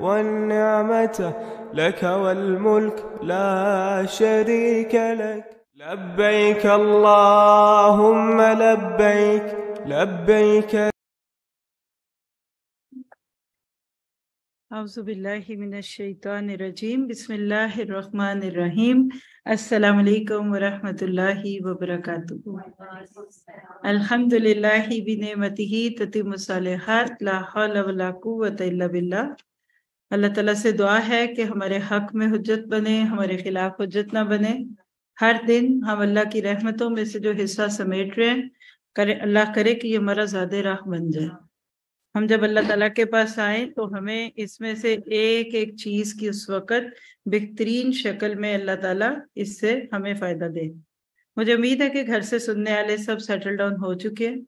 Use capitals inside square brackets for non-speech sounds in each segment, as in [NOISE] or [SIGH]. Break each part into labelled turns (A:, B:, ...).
A: والنعمة لك والملك لا شريك لك لبيك اللهم لبيك لبيك
B: أعوذ بالله من الشيطان الرجيم بسم الله الرحمن الرحيم السلام عليكم ورحمة الله وبركاته الحمد لله بنعمته تتم الصالحات لا حول ولا قوة إلا بالله अल्लाह तला से दुआ है कि हमारे हक में हजत बने हमारे खिलाफ हजत ना बने हर दिन हम अल्लाह की रहमतों में से जो हिस्सा समेट रहे हैं करे अल्लाह करे कि ये हमारा ज़्यादा राह बन जाए हम जब अल्लाह तला के पास आए तो हमें इसमें से एक एक चीज़ की उस वक़्त बेहतरीन शक्ल में अल्लाह ताला इससे हमें फ़ायदा दे मुझे उम्मीद है कि घर से सुनने वाले सब सेटल डाउन हो चुके हैं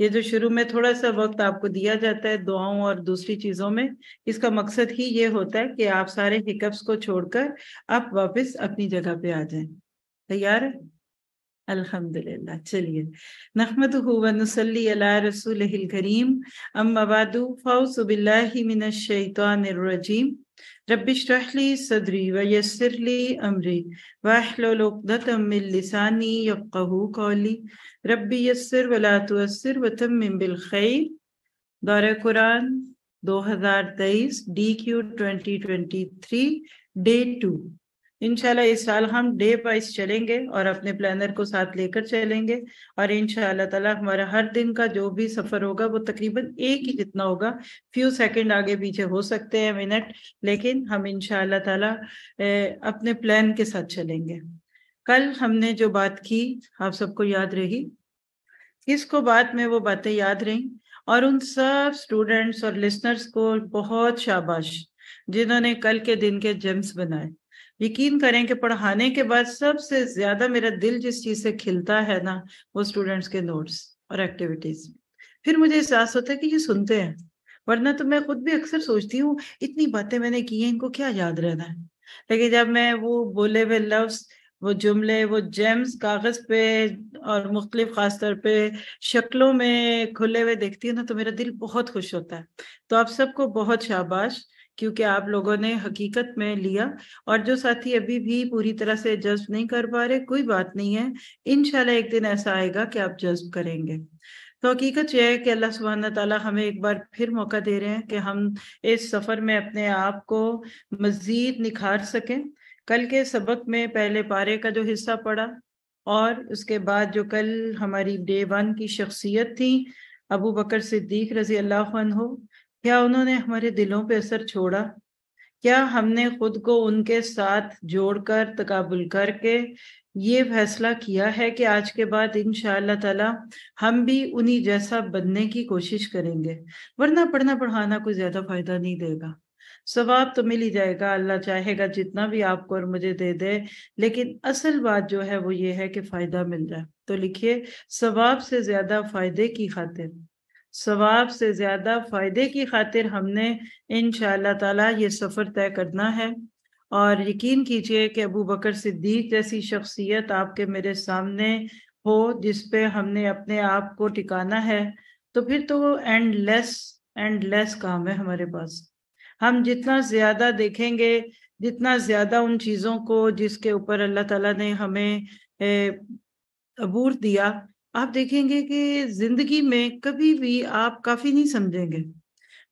B: ये जो शुरू में थोड़ा सा वक्त आपको दिया जाता है दुआओं और दूसरी चीजों में इसका मकसद ही ये होता है कि आप सारे हिकअप्स को छोड़कर आप वापस अपनी जगह पे आ जाएं तैयार है الحمد لله चलिए نحمده ونصلي على رسوله الكريم أما بعد فأعوذ بالله من الشيطان الرجيم رب اشرح لي صدري ويسر لي أمري واحلل عقدة من لساني يفقهوا قولي رب يسر ولا تؤثر وتمم بالخير دار قرآن 2023 DQ 2023 Day 2 इनशाला इस साल हम डे वाइज चलेंगे और अपने प्लानर को साथ लेकर चलेंगे और इनशाला ताला हमारा हर दिन का जो भी सफर होगा वो तकरीबन एक ही जितना होगा फ्यू सेकंड आगे पीछे हो सकते हैं मिनट लेकिन हम इनशाला ताला अपने प्लान के साथ चलेंगे कल हमने जो बात की आप सबको याद रही इसको बाद में वो बातें याद रहीं और उन सब स्टूडेंट्स और लिसनर्स को बहुत शाबाश जिन्होंने कल के दिन के जेम्स बनाए यकीन करें कि पढ़ाने के बाद सबसे ज्यादा मेरा दिल जिस चीज से खिलता है ना वो स्टूडेंट्स के नोट्स और एक्टिविटीज फिर मुझे एहसास होता है कि ये सुनते हैं वरना तो मैं खुद भी अक्सर सोचती हूँ इतनी बातें मैंने की हैं इनको क्या याद रहना है लेकिन जब मैं वो बोले हुए लफ्स वो जुमले वो जेम्स कागज पे और मुख्तलिफ खास तौर पे शक्लों में खुले हुए देखती हूँ ना तो मेरा दिल बहुत खुश होता है तो आप सबको बहुत शाबाश क्योंकि आप लोगों ने हकीकत में लिया और जो साथी अभी भी पूरी तरह से जज्ब नहीं कर पा रहे कोई बात नहीं है इनशाला एक दिन ऐसा आएगा कि आप जज्ब करेंगे तो हकीकत यह है कि अल्लाह सुबहान तला हमें एक बार फिर मौका दे रहे हैं कि हम इस सफ़र में अपने आप को मज़ीद निखार सकें कल के सबक में पहले पारे का जो हिस्सा पड़ा और उसके बाद जो कल हमारी डे वन की शख्सियत थी अबू बकर सिद्दीक रजी अल्लाह हो क्या उन्होंने हमारे दिलों पर असर छोड़ा क्या हमने खुद को उनके साथ जोड़कर तकबुल करके ये फैसला किया है कि आज के बाद इन ताला हम भी उन्हीं जैसा बनने की कोशिश करेंगे वरना पढ़ना पढ़ाना कोई ज्यादा फायदा नहीं देगा सवाब तो मिल ही जाएगा अल्लाह चाहेगा जितना भी आपको और मुझे दे दे लेकिन असल बात जो है वो ये है कि फायदा मिल जाए तो लिखिए सवाब से ज्यादा फायदे की खातिर सवाब से ज़्यादा फ़ायदे की खातिर हमने इन ताला ये सफ़र तय करना है और यकीन कीजिए कि अबू बकर सिद्दीक जैसी शख्सियत आपके मेरे सामने हो जिस पे हमने अपने आप को टिकाना है तो फिर तो वो एंडलेस एंडलेस काम है हमारे पास हम जितना ज़्यादा देखेंगे जितना ज़्यादा उन चीज़ों को जिसके ऊपर अल्लाह ताला ने हमें अबूर दिया आप देखेंगे कि जिंदगी में कभी भी आप काफी नहीं समझेंगे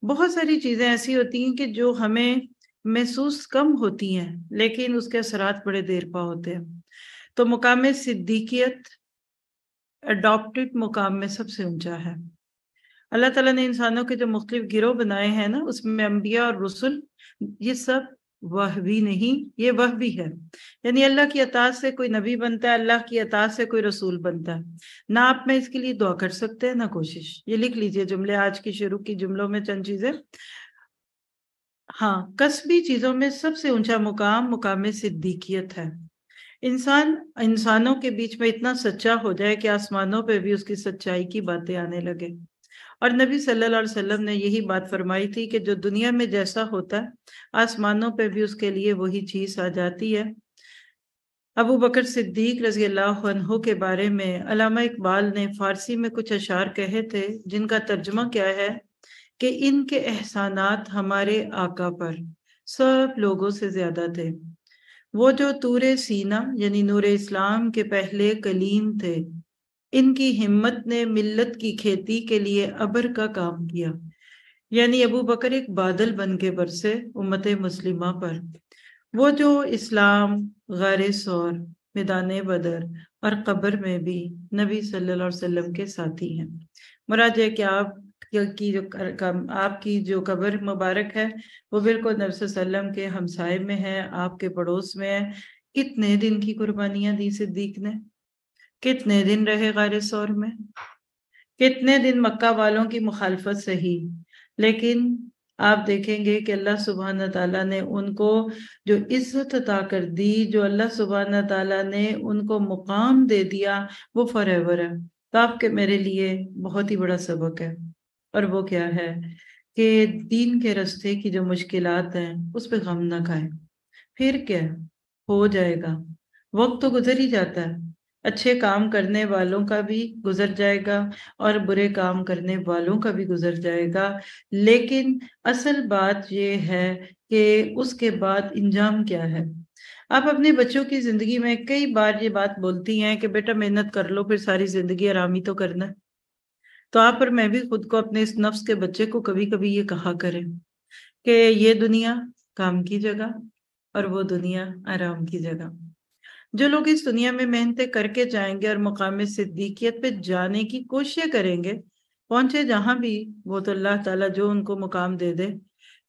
B: बहुत सारी चीजें ऐसी होती हैं कि जो हमें महसूस कम होती हैं लेकिन उसके असरात बड़े देर पा होते हैं तो मुकाम सिद्दीकियत अडॉप्टेड मुकाम में सबसे ऊंचा है अल्लाह ताला ने इंसानों के जो मुख्तलिफ गिरोह बनाए हैं ना उसमें अम्बिया और रसुल ये सब वह भी नहीं ये वह भी है यानी अल्लाह की अता से कोई नबी बनता है अल्लाह की अता से कोई रसूल बनता है ना आप में इसके लिए दुआ कर सकते हैं ना कोशिश ये लिख लीजिए जुमले आज की शुरू की जुमलों में चंद चीजें हाँ कस्बी चीजों में सबसे ऊंचा मुकाम मुकाम सिद्दीकियत है इंसान इंसानों के बीच में इतना सच्चा हो जाए कि आसमानों पर भी उसकी सच्चाई की बातें आने लगे और नबी सल्लल्लाहु अलैहि वसल्लम ने यही बात फरमाई थी कि जो दुनिया में जैसा होता है आसमानों पर भी उसके लिए वही चीज़ आ जाती है अबू बकर सिद्दीक रजी अल्लाह के बारे में अलामा इकबाल ने फारसी में कुछ अशार कहे थे जिनका तर्जमा क्या है कि इनके एहसानात हमारे आका पर सब लोगों से ज्यादा थे वो जो तूर सीना यानी नूर इस्लाम के पहले कलीम थे इनकी हिम्मत ने मिल्लत की खेती के लिए अबर का काम किया यानी अबू बकर एक बादल बन के बरसे उम्मत मुस्लिमा पर वो जो इस्लाम गार सौर मैदान बदर और कब्र में भी नबी सल्लल्लाहु अलैहि वसल्लम के साथी हैं मुराद है कि आप की जो आपकी जो कब्र मुबारक है वो बिल्कुल नबी वसल्लम के हमसाय में है आपके पड़ोस में है कितने दिन की कुर्बानियां दी सिद्दीक ने कितने दिन रहे गार सौर में कितने दिन मक्का वालों की मुखालफत सही लेकिन आप देखेंगे कि अल्लाह सुबहान तला ने उनको जो इज्जत अदा कर दी जो अल्लाह सुबहान तला ने उनको मुकाम दे दिया वो फॉर एवर है तो आपके मेरे लिए बहुत ही बड़ा सबक है और वो क्या है कि दीन के रस्ते की जो मुश्किलात हैं उस पर गम ना खाए फिर क्या हो जाएगा वक्त तो गुजर ही जाता है अच्छे काम करने वालों का भी गुजर जाएगा और बुरे काम करने वालों का भी गुजर जाएगा लेकिन असल बात ये है कि उसके बाद इंजाम क्या है आप अपने बच्चों की जिंदगी में कई बार ये बात बोलती हैं कि बेटा मेहनत कर लो फिर सारी जिंदगी आरामी तो करना तो आप और मैं भी खुद को अपने इस नफ्स के बच्चे को कभी कभी ये कहा करें कि ये दुनिया काम की जगह और वो दुनिया आराम की जगह जो लोग इस दुनिया में मेहनतें करके जाएंगे और मुकाम सिद्दीकियत पे जाने की कोशिश करेंगे पहुंचे जहां भी वो तो अल्लाह ताला जो उनको मुकाम दे दे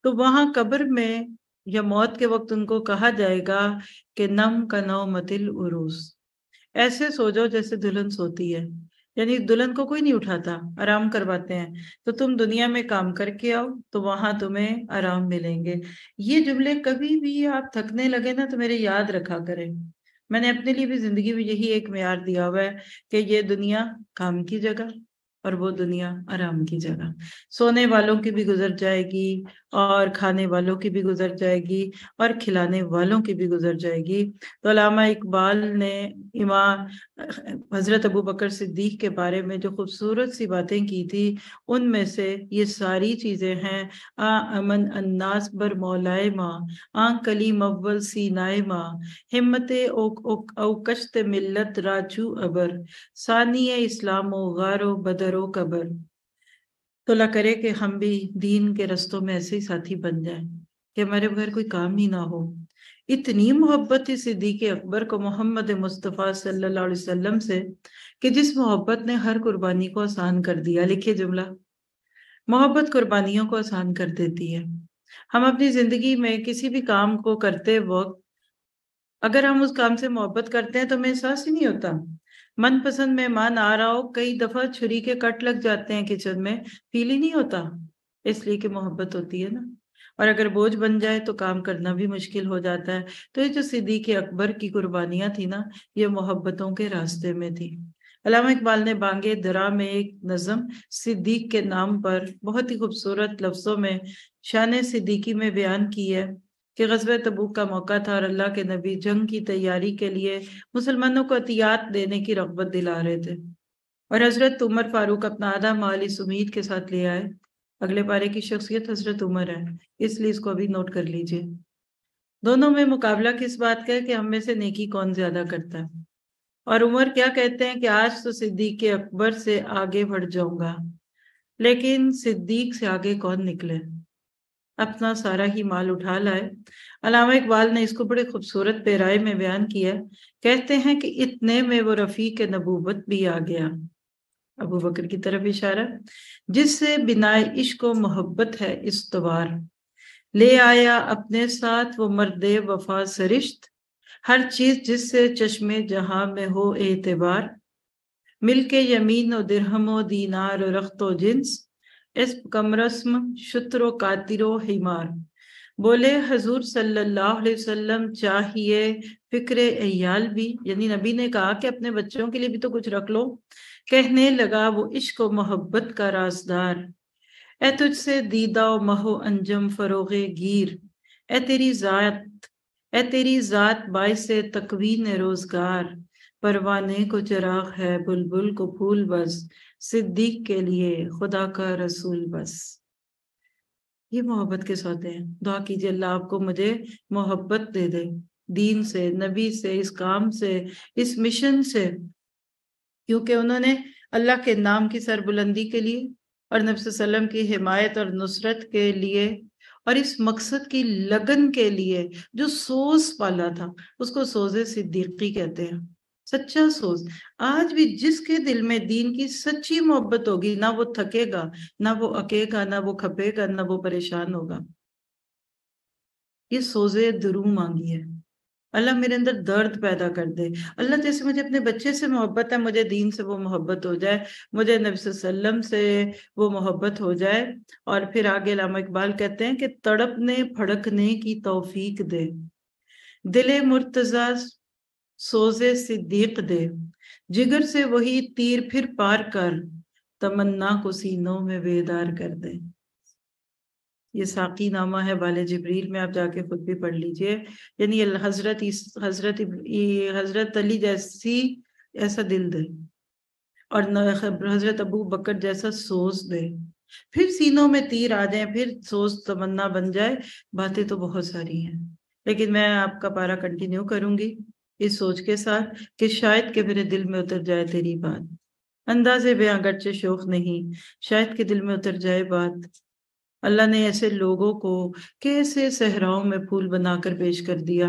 B: तो वहां कब्र में या मौत के वक्त उनको कहा जाएगा कि नम का नौ मतिल उरूस ऐसे सो जाओ जैसे दुल्हन सोती है यानी दुल्हन को कोई नहीं उठाता आराम करवाते हैं तो तुम दुनिया में काम करके आओ तो वहां तुम्हें आराम मिलेंगे ये जुमले कभी भी आप थकने लगे ना तो मेरे याद रखा करें मैंने अपने लिए भी जिंदगी में यही एक मैार दिया हुआ है कि ये दुनिया काम की जगह और वो दुनिया आराम की जगह सोने वालों की भी गुजर जाएगी और खाने वालों की भी गुजर जाएगी और खिलाने वालों की भी गुजर जाएगी तो अलामा इकबाल ने इमाम हज़रत अबू बकर सिद्दीक के बारे में जो खूबसूरत सी बातें की थी उनमें से ये सारी चीज़ें हैं आ अमन अन्नास बर मौलाए माँ आ कली सी सीनाए माँ हिम्मत ओक मिलत राजू अबर सानिय इस्लाम गारो बदर करो कबर तो ला करे कि हम भी दीन के रस्तों में ऐसे ही साथी बन जाए कि हमारे बगैर कोई काम ही ना हो इतनी मोहब्बत थी सिद्दीक अकबर को मोहम्मद मुस्तफ़ा सल्लल्लाहु अलैहि वसल्लम से कि जिस मोहब्बत ने हर कुर्बानी को आसान कर दिया लिखिए जुमला मोहब्बत कुर्बानियों को आसान कर देती है हम अपनी जिंदगी में किसी भी काम को करते वक्त अगर हम उस काम से मोहब्बत करते हैं तो हमें एहसास ही नहीं होता मनपसंद मेहमान आ रहा हो कई दफा छुरी के कट लग जाते हैं किचन में फील ही नहीं होता इसलिए कि मोहब्बत होती है ना और अगर बोझ बन जाए तो काम करना भी मुश्किल हो जाता है तो ये जो सिद्दीक अकबर की कुर्बानियां थी ना ये मोहब्बतों के रास्ते में थी अलामा इकबाल ने बांगे दरा में एक नज़म सिद्दीक के नाम पर बहुत ही खूबसूरत लफ्ज़ों में शान सिद्दीकी में बयान की है कि गजब तबूक का मौका था और अल्लाह के नबी जंग की तैयारी के लिए मुसलमानों को एहतियात देने की रगबत दिला रहे थे और हज़रत उमर फारूक अपना आधा माल इस उम्मीद के साथ ले आए अगले पारे की शख्सियत हज़रत उमर है इसलिए इसको अभी नोट कर लीजिए दोनों में मुकाबला किस बात का है कि हम में से नेकी कौन ज़्यादा करता है और उमर क्या कहते हैं कि आज तो सिद्दीक के अकबर से आगे बढ़ जाऊंगा लेकिन सिद्दीक से आगे कौन निकले अपना सारा ही माल उठा लाए अलामा इकबाल ने इसको बड़े खूबसूरत पेराय में बयान किया कहते हैं कि इतने में वो रफ़ी के नबूबत भी आ गया अबू बकर की तरफ इशारा जिससे बिना इश्क मोहब्बत है इस तवार ले आया अपने साथ वो मर्द वफा सरिश्त हर चीज जिससे चश्मे जहां में हो एतबार मिल के यमीन और दिरहमो दीनार रख्तो जिन्स इस कमरस्म शुत्रो कातिरो हिमार बोले हजूर सल्लल्लाहु अलैहि वसल्लम चाहिए फिक्र अयाल भी यानी नबी ने कहा कि अपने बच्चों के लिए भी तो कुछ रख लो कहने लगा वो इश्क मोहब्बत का राजदार ए तुझसे दीदा महो अंजम फरोगे गिर ए तेरी जात ए तेरी जात बाय से तकवीन रोजगार परवाने को चिराग है बुलबुल को फूल बस सिद्दीक के लिए खुदा का रसूल बस ये मोहब्बत के सौते हैं दुआ कीजिए अल्लाह आपको मुझे मोहब्बत दे दे दीन से नबी से इस काम से इस मिशन से क्योंकि उन्होंने अल्लाह के नाम की सरबुलंदी के लिए और नब्सम की हिमायत और नुसरत के लिए और इस मकसद की लगन के लिए जो सोज पाला था उसको सोजे सिद्दीकी कहते हैं सच्चा सोच आज भी जिसके दिल में दीन की सच्ची मोहब्बत होगी ना वो थकेगा ना वो अकेगा ना वो खपेगा ना वो परेशान होगा ये सोजे दुरू मांगी है अल्लाह मेरे अंदर दर्द पैदा कर दे अल्लाह जैसे मुझे अपने बच्चे से मोहब्बत है मुझे दीन से वो मोहब्बत हो जाए मुझे नबी से वो मोहब्बत हो जाए और फिर आगे लामा इकबाल कहते हैं कि तड़पने फड़कने की तौफीक दे दिले मुर्तजा सोजे सिद्दीक दे जिगर से वही तीर फिर पार कर तमन्ना को सीनों में बेदार कर दे ये साकी नामा है वाले जबरील में आप जाके खुद भी पढ़ लीजिए यानी हजरत हजरत हजरत अली जैसी ऐसा दिल दे और हजरत अबू बकर जैसा सोच दे फिर सीनों में तीर आ जाए फिर सोच तमन्ना बन जाए बातें तो बहुत सारी हैं लेकिन मैं आपका पारा कंटिन्यू करूंगी इस सोच के साथ कि शायद के मेरे दिल में उतर जाए तेरी बात अंदाजे बयां शोक नहीं शायद के दिल में उतर जाए बात अल्लाह ने ऐसे लोगों को कैसे सहराओं में फूल बनाकर पेश कर दिया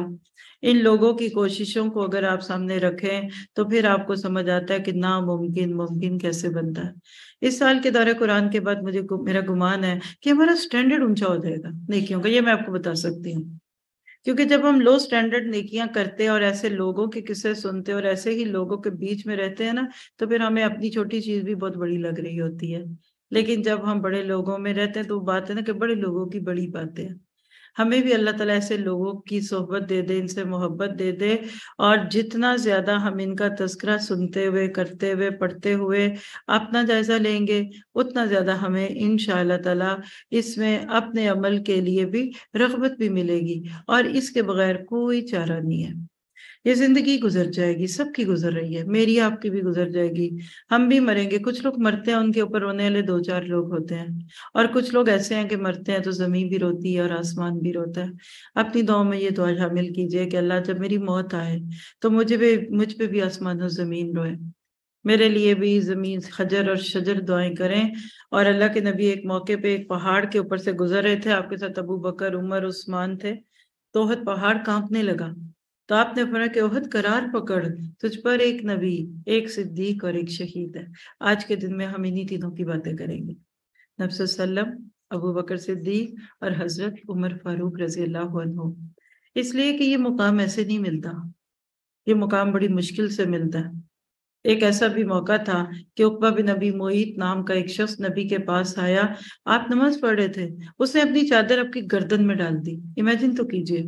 B: इन लोगों की कोशिशों को अगर आप सामने रखें तो फिर आपको समझ आता है कि नामुमकिन मुमकिन कैसे बनता है इस साल के दौरे कुरान के बाद मुझे मेरा गुमान है कि हमारा स्टैंडर्ड ऊंचा हो जाएगा नहीं का ये मैं आपको बता सकती हूँ क्योंकि जब हम लो स्टैंडर्ड नेकियां करते हैं और ऐसे लोगों के किस्से सुनते और ऐसे ही लोगों के बीच में रहते हैं ना तो फिर हमें अपनी छोटी चीज भी बहुत बड़ी लग रही होती है लेकिन जब हम बड़े लोगों में रहते हैं तो बात है ना कि बड़े लोगों की बड़ी बातें हैं हमें भी अल्लाह ताला ऐसे लोगों की सोहबत दे दे इनसे मोहब्बत दे दे और जितना ज़्यादा हम इनका तस्करा सुनते हुए करते हुए पढ़ते हुए अपना जायज़ा लेंगे उतना ज़्यादा हमें इन ताला इसमें अपने अमल के लिए भी रगबत भी मिलेगी और इसके बगैर कोई चारा नहीं है ये जिंदगी गुजर जाएगी सबकी गुजर रही है मेरी आपकी भी गुजर जाएगी हम भी मरेंगे कुछ लोग मरते हैं उनके ऊपर रोने वाले दो चार लोग होते हैं और कुछ लोग ऐसे हैं कि मरते हैं तो जमीन भी रोती है और आसमान भी रोता है अपनी दुआ में ये दुआ शामिल कीजिए कि अल्लाह जब मेरी मौत आए तो मुझे भी मुझ पर भी आसमान और जमीन रोए मेरे लिए भी जमीन खजर और शजर दुआएं करें और अल्लाह के नबी एक मौके पे एक पहाड़ के ऊपर से गुजर रहे थे आपके साथ अबू बकर उमर उस्मान थे तोहत पहाड़ कांपने लगा तो आपने फरमा कि ओहद करार पकड़ तुझ पर एक नबी एक सिद्दीक और एक शहीद है आज के दिन में हम इन्हीं तीनों की बातें करेंगे नब्सम अबू बकर सिद्दीक और हजरत उमर फारूक रजी अल्लाह इसलिए कि ये मुकाम ऐसे नहीं मिलता ये मुकाम बड़ी मुश्किल से मिलता है एक ऐसा भी मौका था कि उकबा बिन नबी मोईत नाम का एक शख्स नबी के पास आया आप नमाज पढ़ रहे थे उसने अपनी चादर आपकी गर्दन में डाल दी इमेजिन तो कीजिए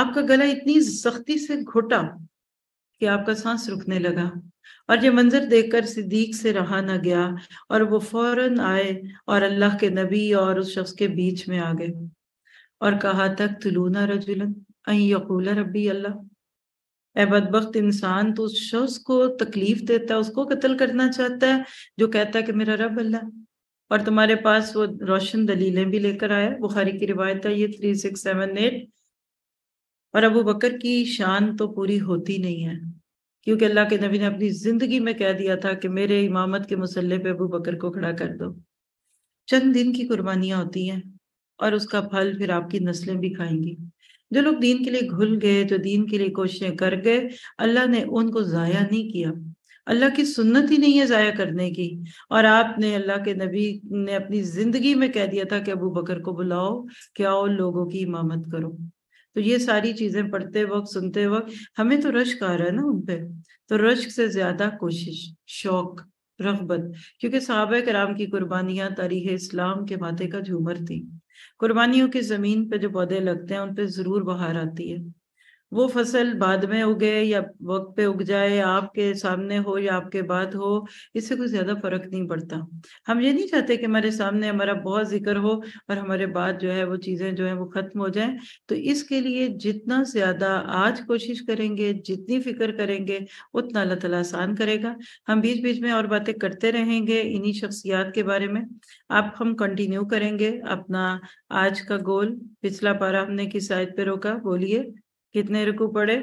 B: आपका गला इतनी सख्ती से घुटा कि आपका सांस रुकने लगा और ये मंजर देखकर सिद्दीक से रहा ना गया और वो फौरन आए और अल्लाह के नबी और उस शख्स के बीच में आ गए और कहा तक तुलूना रजुलन यकूला रबी अल्लाह ए बदबख्त इंसान तो उस शख्स को तकलीफ देता है उसको कत्ल करना चाहता है जो कहता है कि मेरा रब अल्लाह और तुम्हारे पास वो रोशन दलीलें भी लेकर आया बुखारी की रिवायत है ये थ्री सिक्स सेवन एट और अबू बकर की शान तो पूरी होती नहीं है क्योंकि अल्लाह के नबी ने अपनी जिंदगी में कह दिया था कि मेरे इमामत के मसल्ले पे अबू बकर को खड़ा कर दो चंद दिन की कुर्बानियाँ होती हैं और उसका फल फिर आपकी नस्लें भी खाएंगी जो लोग दीन के लिए घुल गए जो दीन के लिए कोशिशें कर गए अल्लाह ने उनको ज़ाया नहीं किया अल्लाह की सुन्नत ही नहीं है ज़ाया करने की और आपने अल्लाह के नबी ने अपनी ज़िंदगी में कह दिया था कि अबू बकर को बुलाओ क्या लोगों की इमामत करो तो ये सारी चीजें पढ़ते वक्त सुनते वक्त हमें तो रश्क आ रहा है ना उन पर तो रश्क से ज्यादा कोशिश शौक रगबत क्योंकि साहब कराम की कुर्बानियां तारीख इस्लाम के माथे का झूमर थी कुर्बानियों की जमीन पे जो पौधे लगते हैं उन पे जरूर बहार आती है वो फसल बाद में उगे या वक्त पे उग जाए आपके सामने हो या आपके बाद हो इससे कुछ ज्यादा फर्क नहीं पड़ता हम ये नहीं चाहते कि हमारे सामने हमारा बहुत जिक्र हो और हमारे बाद जो है वो चीजें जो है वो खत्म हो जाए तो इसके लिए जितना ज्यादा आज कोशिश करेंगे जितनी फिक्र करेंगे उतना अल्लाह तला आसान करेगा हम बीच बीच में और बातें करते रहेंगे इन्हीं शख्सियात के बारे में आप हम कंटिन्यू करेंगे अपना आज का गोल पिछला पारा हमने किस आयत पे रोका बोलिए कितने रुकू पड़े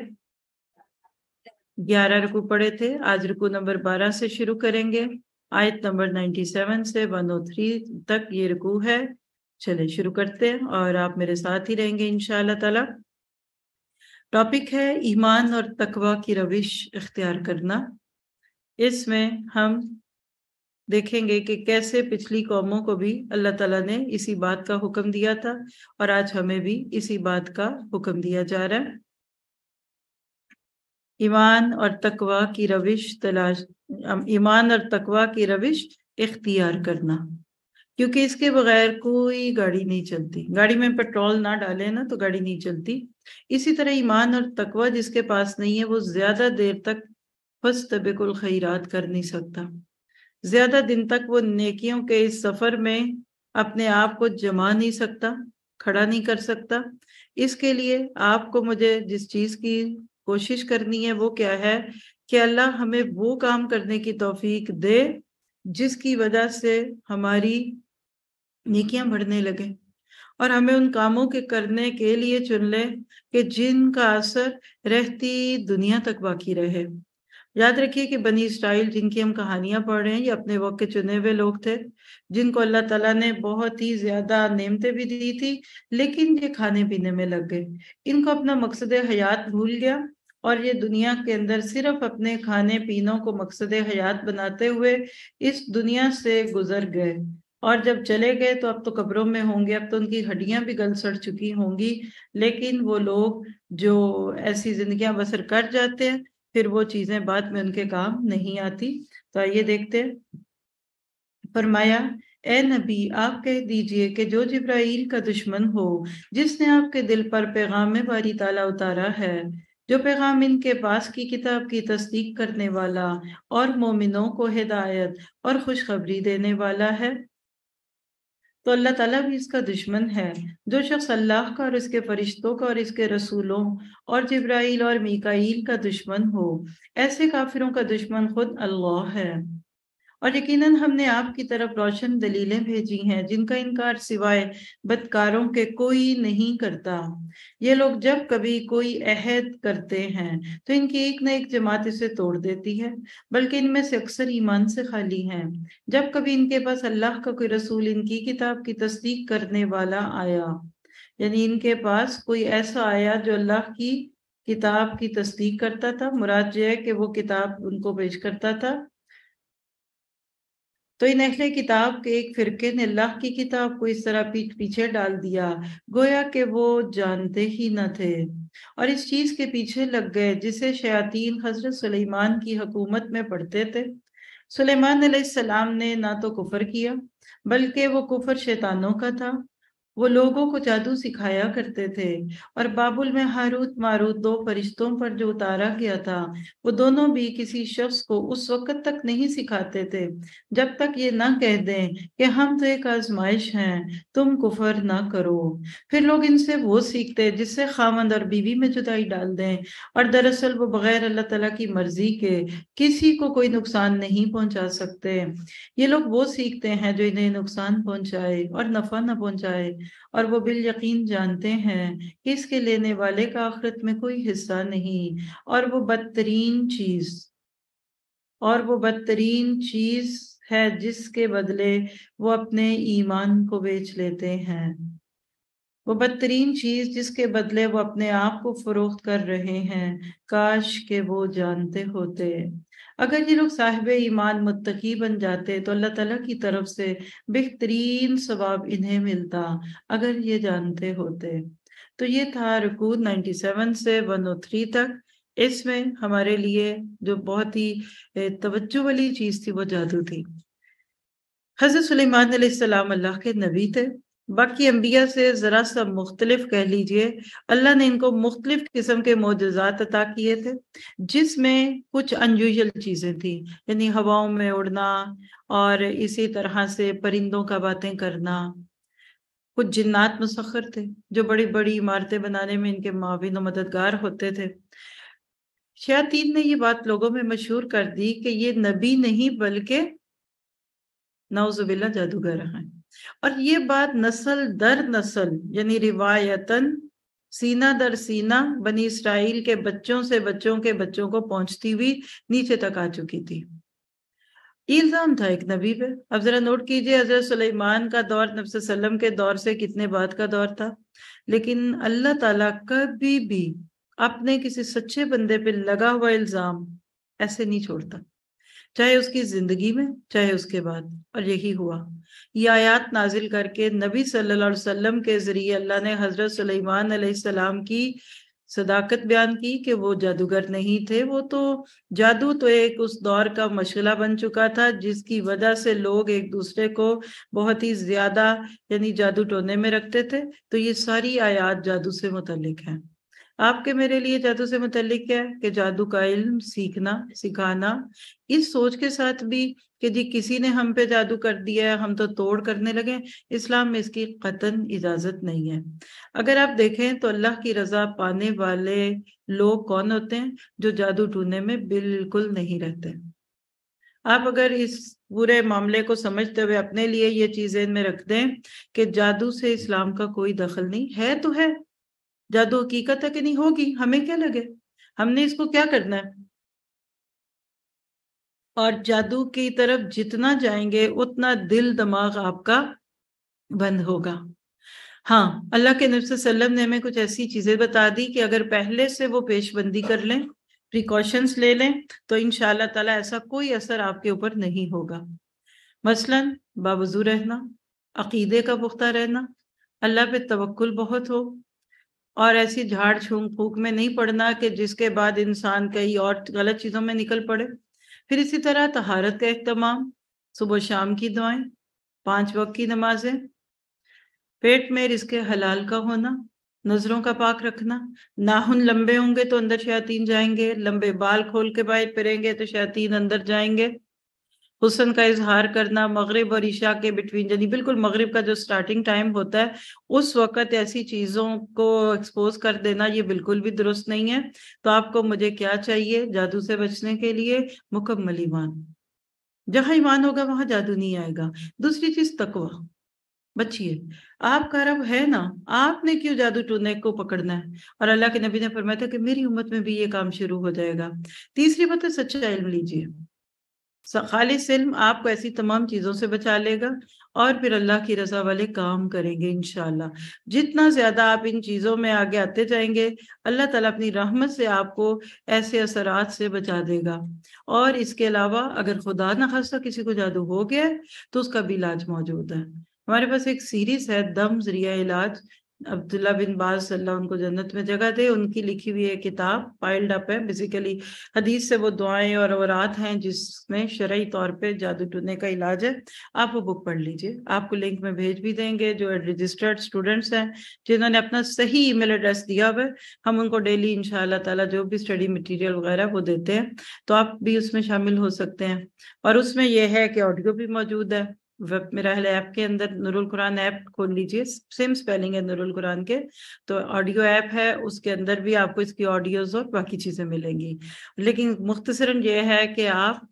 B: ग्यारह रुकू पड़े थे आज रुकू नंबर बारह से शुरू करेंगे आयत नंबर सेवन से वन ओ थ्री तक ये रुकू है चले शुरू करते हैं और आप मेरे साथ ही रहेंगे इन तला टॉपिक है ईमान और तकवा की रविश इख्तियार करना इसमें हम देखेंगे कि कैसे पिछली कौमों को भी अल्लाह ताला ने इसी बात का हुक्म दिया था और आज हमें भी इसी बात का हुक्म दिया जा रहा है ईमान और तकवा की रविश तलाश ईमान और तकवा की रविश इख्तियार करना क्योंकि इसके बगैर कोई गाड़ी नहीं चलती गाड़ी में पेट्रोल ना डाले ना तो गाड़ी नहीं चलती इसी तरह ईमान और तकवा जिसके पास नहीं है वो ज्यादा देर तक फस तबिकुल खैरात कर नहीं सकता ज्यादा दिन तक वो नेकियों के इस सफर में अपने आप को जमा नहीं सकता खड़ा नहीं कर सकता इसके लिए आपको मुझे जिस चीज की कोशिश करनी है वो क्या है कि अल्लाह हमें वो काम करने की तौफीक दे जिसकी वजह से हमारी नेकियां बढ़ने लगे और हमें उन कामों के करने के लिए चुन ले कि जिनका असर रहती दुनिया तक बाकी रहे याद रखिए कि बनी इसराइल जिनकी हम कहानियां पढ़ रहे हैं ये अपने वक्त के चुने हुए लोग थे जिनको अल्लाह ताला ने बहुत ही ज्यादा नेमतें भी दी थी लेकिन ये खाने पीने में लग गए इनको अपना मकसद हयात भूल गया और ये दुनिया के अंदर सिर्फ अपने खाने पीनों को मकसद हयात बनाते हुए इस दुनिया से गुजर गए और जब चले गए तो अब तो कब्रों में होंगे अब तो उनकी हड्डियां भी गल सड़ चुकी होंगी लेकिन वो लोग जो ऐसी जिंदगियां बसर कर जाते हैं फिर वो चीजें बाद में उनके काम नहीं आती तो आइए देखते फरमाया ए नबी आप कह दीजिए कि जो जिब्राइल का दुश्मन हो जिसने आपके दिल पर पैगाम बारी ताला उतारा है जो पैगाम इनके पास की किताब की तस्दीक करने वाला और मोमिनों को हिदायत और खुशखबरी देने वाला है तो अल्लाह ताला भी इसका दुश्मन है जो शख्स अल्लाह का और उसके फरिश्तों का और इसके रसूलों और जब्राइल और मिकाइल का दुश्मन हो ऐसे काफिरों का दुश्मन खुद अल्लाह है और यकीनन हमने आपकी तरफ रोशन दलीलें भेजी हैं जिनका इनकार सिवाय बदकारों के कोई नहीं करता ये लोग जब कभी कोई अहद करते हैं तो इनकी एक न एक जमात इसे तोड़ देती है बल्कि इनमें से अक्सर ईमान से खाली हैं जब कभी इनके पास अल्लाह का कोई रसूल इनकी किताब की तस्दीक करने वाला आया यानी इनके पास कोई ऐसा आया जो अल्लाह की किताब की तस्दीक करता था मुराद यह है कि वो किताब उनको पेश करता था तो इन अहल किताब के एक फिरके ने अल्लाह की किताब को इस तरह पीठ पीछे डाल दिया गोया कि वो जानते ही न थे और इस चीज के पीछे लग गए जिसे शयातीन हजरत सुलेमान की हकूमत में पढ़ते थे सुलेमान सलाम ने ना तो कुफर किया बल्कि वो कुफर शैतानों का था वो लोगों को जादू सिखाया करते थे और बाबुल में हारूत मारूत दो फरिश्तों पर जो उतारा गया था वो दोनों भी किसी शख्स को उस वक्त तक नहीं सिखाते थे जब तक ये ना कह दें कि हम तो एक आजमाइश हैं तुम कुफर ना करो फिर लोग इनसे वो सीखते जिससे खामंद और बीवी में जुदाई डाल दें और दरअसल वो बगैर अल्लाह तला की मर्जी के किसी को कोई नुकसान नहीं पहुंचा सकते ये लोग वो सीखते हैं जो इन्हें नुकसान पहुंचाए और नफा ना पहुंचाए और वो बिल यकीन जानते हैं कि इसके लेने वाले का आखिरत में कोई हिस्सा नहीं और वो बदतरीन चीज और वो बदतरीन चीज है जिसके बदले वो अपने ईमान को बेच लेते हैं वो बदतरीन चीज जिसके बदले वो अपने आप को फरोख्त कर रहे हैं काश के वो जानते होते अगर ये लोग साहिब ईमान मुत्तकी बन जाते तो अल्लाह ताला की तरफ से बेहतरीन सवाब इन्हें मिलता अगर ये जानते होते तो ये था रकूद 97 से 103 तक इसमें हमारे लिए जो बहुत ही तवज्जो वाली चीज़ थी वो जादू थी हज़रत सुलेमान सलाम अल्लाह के नबी थे बाकी अम्बिया से ज़रा सा मुख्तलिफ कह लीजिए अल्लाह ने इनको मुख्तलिफ किस्म के मोजात अता किए थे जिसमें कुछ अनयूजल चीज़ें थी यानी हवाओं में उड़ना और इसी तरह से परिंदों का बातें करना कुछ जिन्नात मुसखर थे जो बड़ी बड़ी इमारतें बनाने में इनके माविन मददगार होते थे शयातीन ने ये बात लोगों में मशहूर कर दी कि ये नबी नहीं बल्कि नाउजुबिल्ला जादूगर हैं और ये बात नस्ल दर नस्ल यानी रिवायतन सीना दर सीना बनी इसराइल के बच्चों से बच्चों के बच्चों को पहुंचती हुई नीचे तक आ चुकी थी इल्जाम था एक नबी पे अब जरा नोट कीजिए हजरत सुलेमान का दौर नबी सल्लम के दौर से कितने बाद का दौर था लेकिन अल्लाह ताला कभी भी अपने किसी सच्चे बंदे पे लगा हुआ इल्जाम ऐसे नहीं छोड़ता चाहे उसकी जिंदगी में चाहे उसके बाद और यही हुआ ये आयात नाजिल करके नबी सल्लल्लाहु अलैहि वसल्लम के ज़रिए अल्लाह ने हज़रत सुलेमान सलाम की सदाकत बयान की कि वो जादूगर नहीं थे वो तो जादू तो एक उस दौर का मशला बन चुका था जिसकी वजह से लोग एक दूसरे को बहुत ही ज़्यादा यानी जादू टोने में रखते थे तो ये सारी आयात जादू से मुतलिक है आपके मेरे लिए जादू से मुतलिक क्या है कि जादू का इल्म सीखना सिखाना इस सोच के साथ भी कि जी किसी ने हम पे जादू कर दिया है हम तो तोड़ करने लगे इस्लाम में इसकी कतन इजाजत नहीं है अगर आप देखें तो अल्लाह की रजा पाने वाले लोग कौन होते हैं जो जादू टूने में बिल्कुल नहीं रहते आप अगर इस पूरे मामले को समझते हुए अपने लिए ये चीजें में रख दें कि जादू से इस्लाम का कोई दखल नहीं है तो है जादू हकीकत है कि नहीं होगी हमें क्या लगे हमने इसको क्या करना है और जादू की तरफ जितना जाएंगे उतना दिल दिमाग आपका बंद होगा हाँ अल्लाह के नब वसल्लम ने हमें कुछ ऐसी चीजें बता दी कि अगर पहले से वो पेशबंदी कर लें प्रिकॉशंस ले लें तो इन ताला ऐसा कोई असर आपके ऊपर नहीं होगा मसलन बावजू रहना अकीदे का पुख्ता रहना अल्लाह पे तवक्ल बहुत हो और ऐसी झाड़ छूंक फूक में नहीं पड़ना कि जिसके बाद इंसान कई और गलत चीज़ों में निकल पड़े फिर इसी तरह तहारत का अहतमाम सुबह शाम की दुआएं पांच वक्त की नमाजें पेट में रिस्के हलाल का होना नजरों का पाक रखना नाहुन लंबे होंगे तो अंदर शयातीन जाएंगे लंबे बाल खोल के बाहर फिरेंगे तो शयातीन अंदर जाएंगे हुसन का इजहार करना मगरब और ईशा के बिटवीन यानी बिल्कुल मगरब का जो स्टार्टिंग टाइम होता है उस वक़्त ऐसी चीज़ों को एक्सपोज कर देना ये बिल्कुल भी दुरुस्त नहीं है तो आपको मुझे क्या चाहिए जादू से बचने के लिए मुकम्मल ईमान जहां ईमान होगा वहां जादू नहीं आएगा दूसरी चीज़ तकवा बचिए आपका रब है ना आपने क्यों जादू टूने को पकड़ना है और अल्लाह के नबी ने फरमाया था कि मेरी उम्मत में भी ये काम शुरू हो जाएगा तीसरी बात है सच्चा इल्म लीजिए खालिस इल्म आपको ऐसी तमाम चीज़ों से बचा लेगा और फिर अल्लाह की रजा वाले काम करेंगे इन जितना ज़्यादा आप इन चीज़ों में आगे आते जाएंगे अल्लाह ताला अपनी रहमत से आपको ऐसे असरात से बचा देगा और इसके अलावा अगर खुदा न खासा किसी को जादू हो गया तो उसका भी इलाज मौजूद है हमारे पास एक सीरीज है दम जरिया इलाज अब्दुल्ला बिन बाज उनको जन्नत में जगह दे उनकी लिखी हुई है किताब पाइल्ड अप है बेसिकली हदीस से वो दुआएं और अवरात हैं जिसमें शरय तौर पे जादू टूने का इलाज है आप वो बुक पढ़ लीजिए आपको लिंक में भेज भी देंगे जो रजिस्टर्ड स्टूडेंट्स हैं जिन्होंने अपना सही ई एड्रेस दिया हुआ है हम उनको डेली इन ताला जो भी स्टडी मटीरियल वगैरह वो देते हैं तो आप भी उसमें शामिल हो सकते हैं और उसमें यह है कि ऑडियो भी मौजूद है वेब मेरा हेल ऐप के अंदर नूरुल कुरान ऐप खोल लीजिए सेम स्पेलिंग है नूरुल कुरान के तो ऑडियो ऐप है उसके अंदर भी आपको इसकी ऑडियोज और बाकी चीज़ें मिलेंगी लेकिन मुख्तसरन ये है कि आप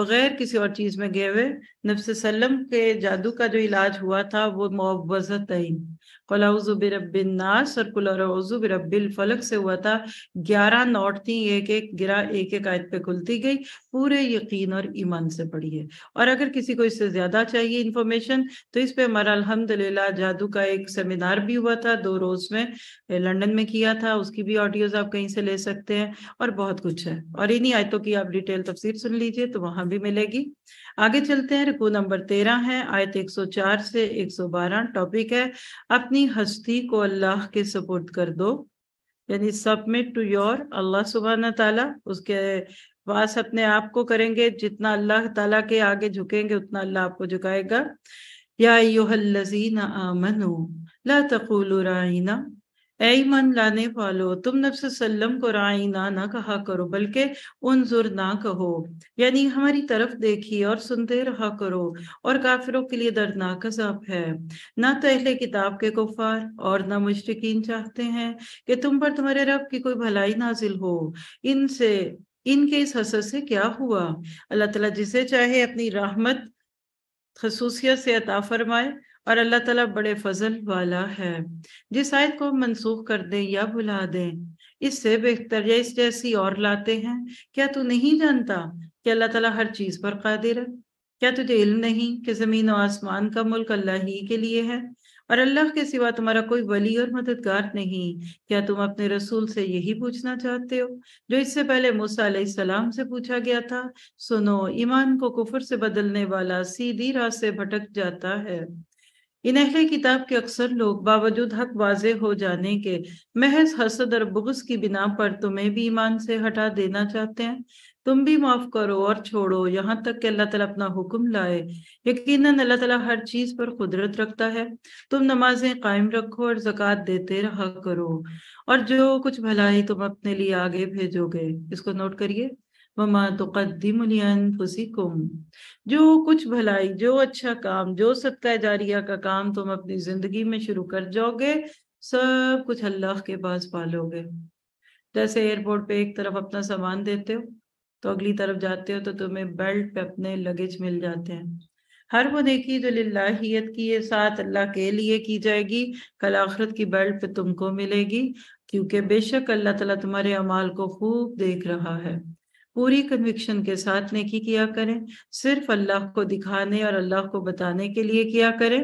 B: बगैर किसी और चीज़ में गए हुए नब्सम के जादू का जो इलाज हुआ था वो मुआवजत तयन कलाउज़ु बिरबिन नास और कुलाउज़ु बिरबिल फलक से हुआ था ग्यारह नोट थी एक एक गिरा एक एक आयत पे खुलती गई पूरे यकीन और ईमान से पढ़ी है और अगर किसी को इससे ज़्यादा चाहिए इन्फॉर्मेशन तो इस पे हमारा ला जादू का एक सेमिनार भी हुआ था दो रोज़ में लंदन में किया था उसकी भी ऑडियोज आप कहीं से ले सकते हैं और बहुत कुछ है और इन्हीं आयतों की आप डिटेल तफसर सुन लीजिए तो वहां भी मिलेगी आगे चलते हैं रुकू नंबर तेरह है आयत 104 से 112 टॉपिक है अपनी हस्ती को अल्लाह के सपोर्ट कर दो यानी सबमिट टू योर अल्लाह सुबहाना ताला उसके पास अपने आप को करेंगे जितना अल्लाह ताला के आगे झुकेंगे उतना अल्लाह आपको झुकाएगा या योहल्लजीना आमनो ला तकुल ए ईमान लाने वालो तुम नब्सम को राइना ना कहा करो बल्कि उनजुर ना कहो यानी हमारी तरफ देखिए और सुनते रहा करो और काफिरों के लिए दर्दनाक अजाब है ना तो अहले किताब के कुफार और ना मुश्किन चाहते हैं कि तुम पर तुम्हारे रब की कोई भलाई नाजिल हो इनसे इनके इस हसर से क्या हुआ अल्लाह तला जिसे चाहे अपनी राहमत खसूसियत से अता फरमाए और अल्लाह ताला बड़े फजल वाला है जिस आयत को मनसूख कर दें या भुला दें इससे बेहतर या इस जैसी और लाते हैं क्या तू नहीं जानता कि अल्लाह ताला हर चीज पर कादिर है क्या तुझे इल्म नहीं कि जमीन और आसमान का मुल्क अल्लाह ही के लिए है और अल्लाह के सिवा तुम्हारा कोई वली और मददगार नहीं क्या तुम अपने रसूल से यही पूछना चाहते हो जो इससे पहले मूसा सलाम से पूछा गया था सुनो ईमान को कुफर से बदलने वाला सीधी राह से भटक जाता है इन अहल किताब के अक्सर लोग बावजूद हक वाज हो जाने के महज हसद और बुगस की बिना पर तुम्हें भी ईमान से हटा देना चाहते हैं तुम भी माफ करो और छोड़ो यहाँ तक कि अल्लाह ताला अपना हुक्म लाए यकीन अल्लाह ताला हर चीज पर कुदरत रखता है तुम नमाजें कायम रखो और जक़ात देते रहा करो और जो कुछ भलाई तुम अपने लिए आगे भेजोगे इसको नोट करिए ममा तुकदम फुसिकुम जो कुछ भलाई जो अच्छा काम जो सदका जारिया का काम तुम अपनी जिंदगी में शुरू कर जाओगे सब कुछ अल्लाह के पास पालोगे जैसे एयरपोर्ट पे एक तरफ अपना सामान देते हो तो अगली तरफ जाते हो तो तुम्हें बेल्ट पे अपने लगेज मिल जाते हैं हर वो देखी जो लाहियत की ये साथ अल्लाह के लिए की जाएगी कल आखरत की बेल्ट पे तुमको मिलेगी क्योंकि बेशक अल्लाह तला तुम्हारे अमाल को खूब देख रहा है पूरी कन्विक्शन के साथ नेकी किया करें सिर्फ अल्लाह को दिखाने और अल्लाह को बताने के लिए किया करें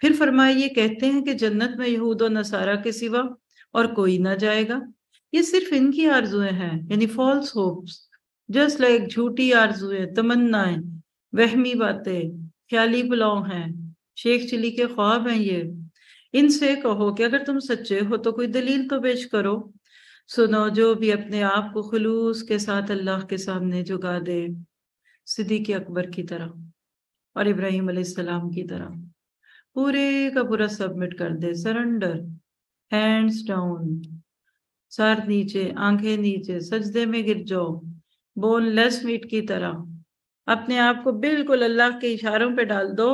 B: फिर फरमाए ये कहते हैं कि जन्नत में यहूद और नसारा के सिवा और कोई ना जाएगा ये सिर्फ इनकी आरजुएं हैं यानी फॉल्स होप्स जस्ट लाइक झूठी आरजुएं तमन्नाएं वहमी बातें ख्याली पुलाव हैं शेख चिली के ख्वाब हैं ये इनसे कहो कि अगर तुम सच्चे हो तो कोई दलील तो पेश करो सुनो जो भी अपने आप को खलूस के साथ अल्लाह के सामने झुका दे सिद्दीक अकबर की तरह और इब्राहिम अलैहिस्सलाम की तरह पूरे का पूरा सबमिट कर दे सरेंडर हैंड्स डाउन सर नीचे आंखें नीचे सजदे में गिर जाओ बोनलेस मीट की तरह अपने आप को बिल्कुल अल्लाह के इशारों पे डाल दो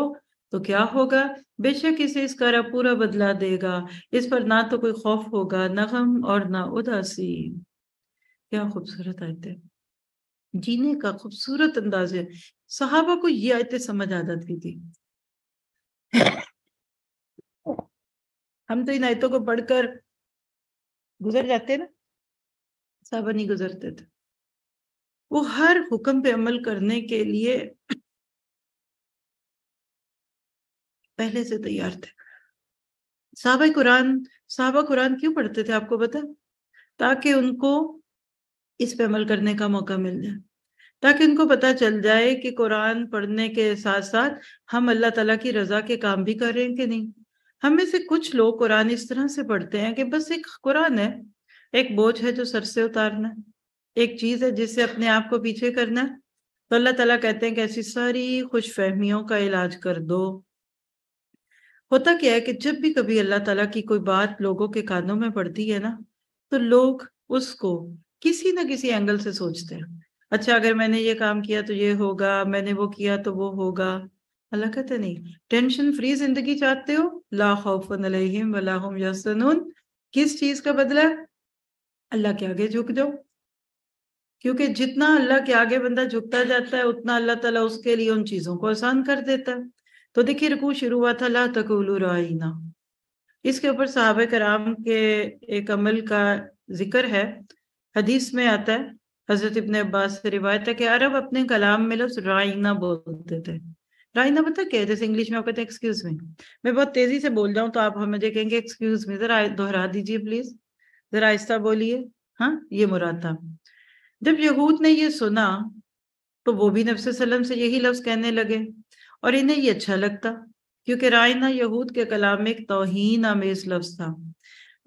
B: तो क्या होगा बेशक इसे इसका रब पूरा बदला देगा इस पर ना तो कोई खौफ होगा ना गम और ना उदासी क्या खूबसूरत आयत जीने का खूबसूरत अंदाज है सहाबा को ये आयतें समझ आ जाती थी हम तो इन आयतों को पढ़कर गुजर जाते ना सहाबा नहीं गुजरते थे वो हर हुक्म पे अमल करने के लिए पहले से तैयार थे साहबा कुरान साहबा कुरान क्यों पढ़ते थे आपको पता ताकि उनको इस पे अमल करने का मौका मिल जाए ताकि उनको पता चल जाए कि कुरान पढ़ने के साथ साथ हम अल्लाह तला की रजा के काम भी कर रहे हैं कि नहीं हम में से कुछ लोग कुरान इस तरह से पढ़ते हैं कि बस एक कुरान है एक बोझ है जो सर से उतारना है एक चीज है जिससे अपने आप को पीछे करना है तो अल्लाह तला कहते हैं कि ऐसी सारी खुश फहमियों का इलाज कर दो होता क्या है कि जब भी कभी अल्लाह ताला की कोई बात लोगों के कानों में पड़ती है ना तो लोग उसको किसी ना किसी एंगल से सोचते हैं अच्छा अगर मैंने ये काम किया तो ये होगा मैंने वो किया तो वो होगा अल्लाह कहते नहीं टेंशन फ्री जिंदगी चाहते हो ला खौफन किस चीज का बदला अल्लाह के आगे झुक जाओ क्योंकि जितना अल्लाह के आगे बंदा झुकता जाता है उतना अल्लाह ताला उसके लिए उन चीजों को आसान कर देता है तो देखिए रुकू शुरू हुआ था ला तकुलू राइना इसके ऊपर साहब कराम के एक अमल का जिक्र है हदीस में आता है हजरत इबन अब्बास से रिवायत है कि अरब अपने कलाम में लफ्ज राइना बोलते थे राइना पता क्या जैसे इंग्लिश में आप कहते हैं एक्सक्यूज मी मैं बहुत तेजी से बोल हूँ तो आप हमें देखेंगे एक्सक्यूज मी जरा दोहरा दीजिए प्लीज जरा आहिस्ता बोलिए हाँ ये मुराद था जब यहूद ने ये सुना तो वो भी नब्स से यही लफ्ज कहने लगे और इन्हें ये अच्छा लगता क्योंकि रायना यहूद के कलाम में एक तोहन आमेज लफ्ज था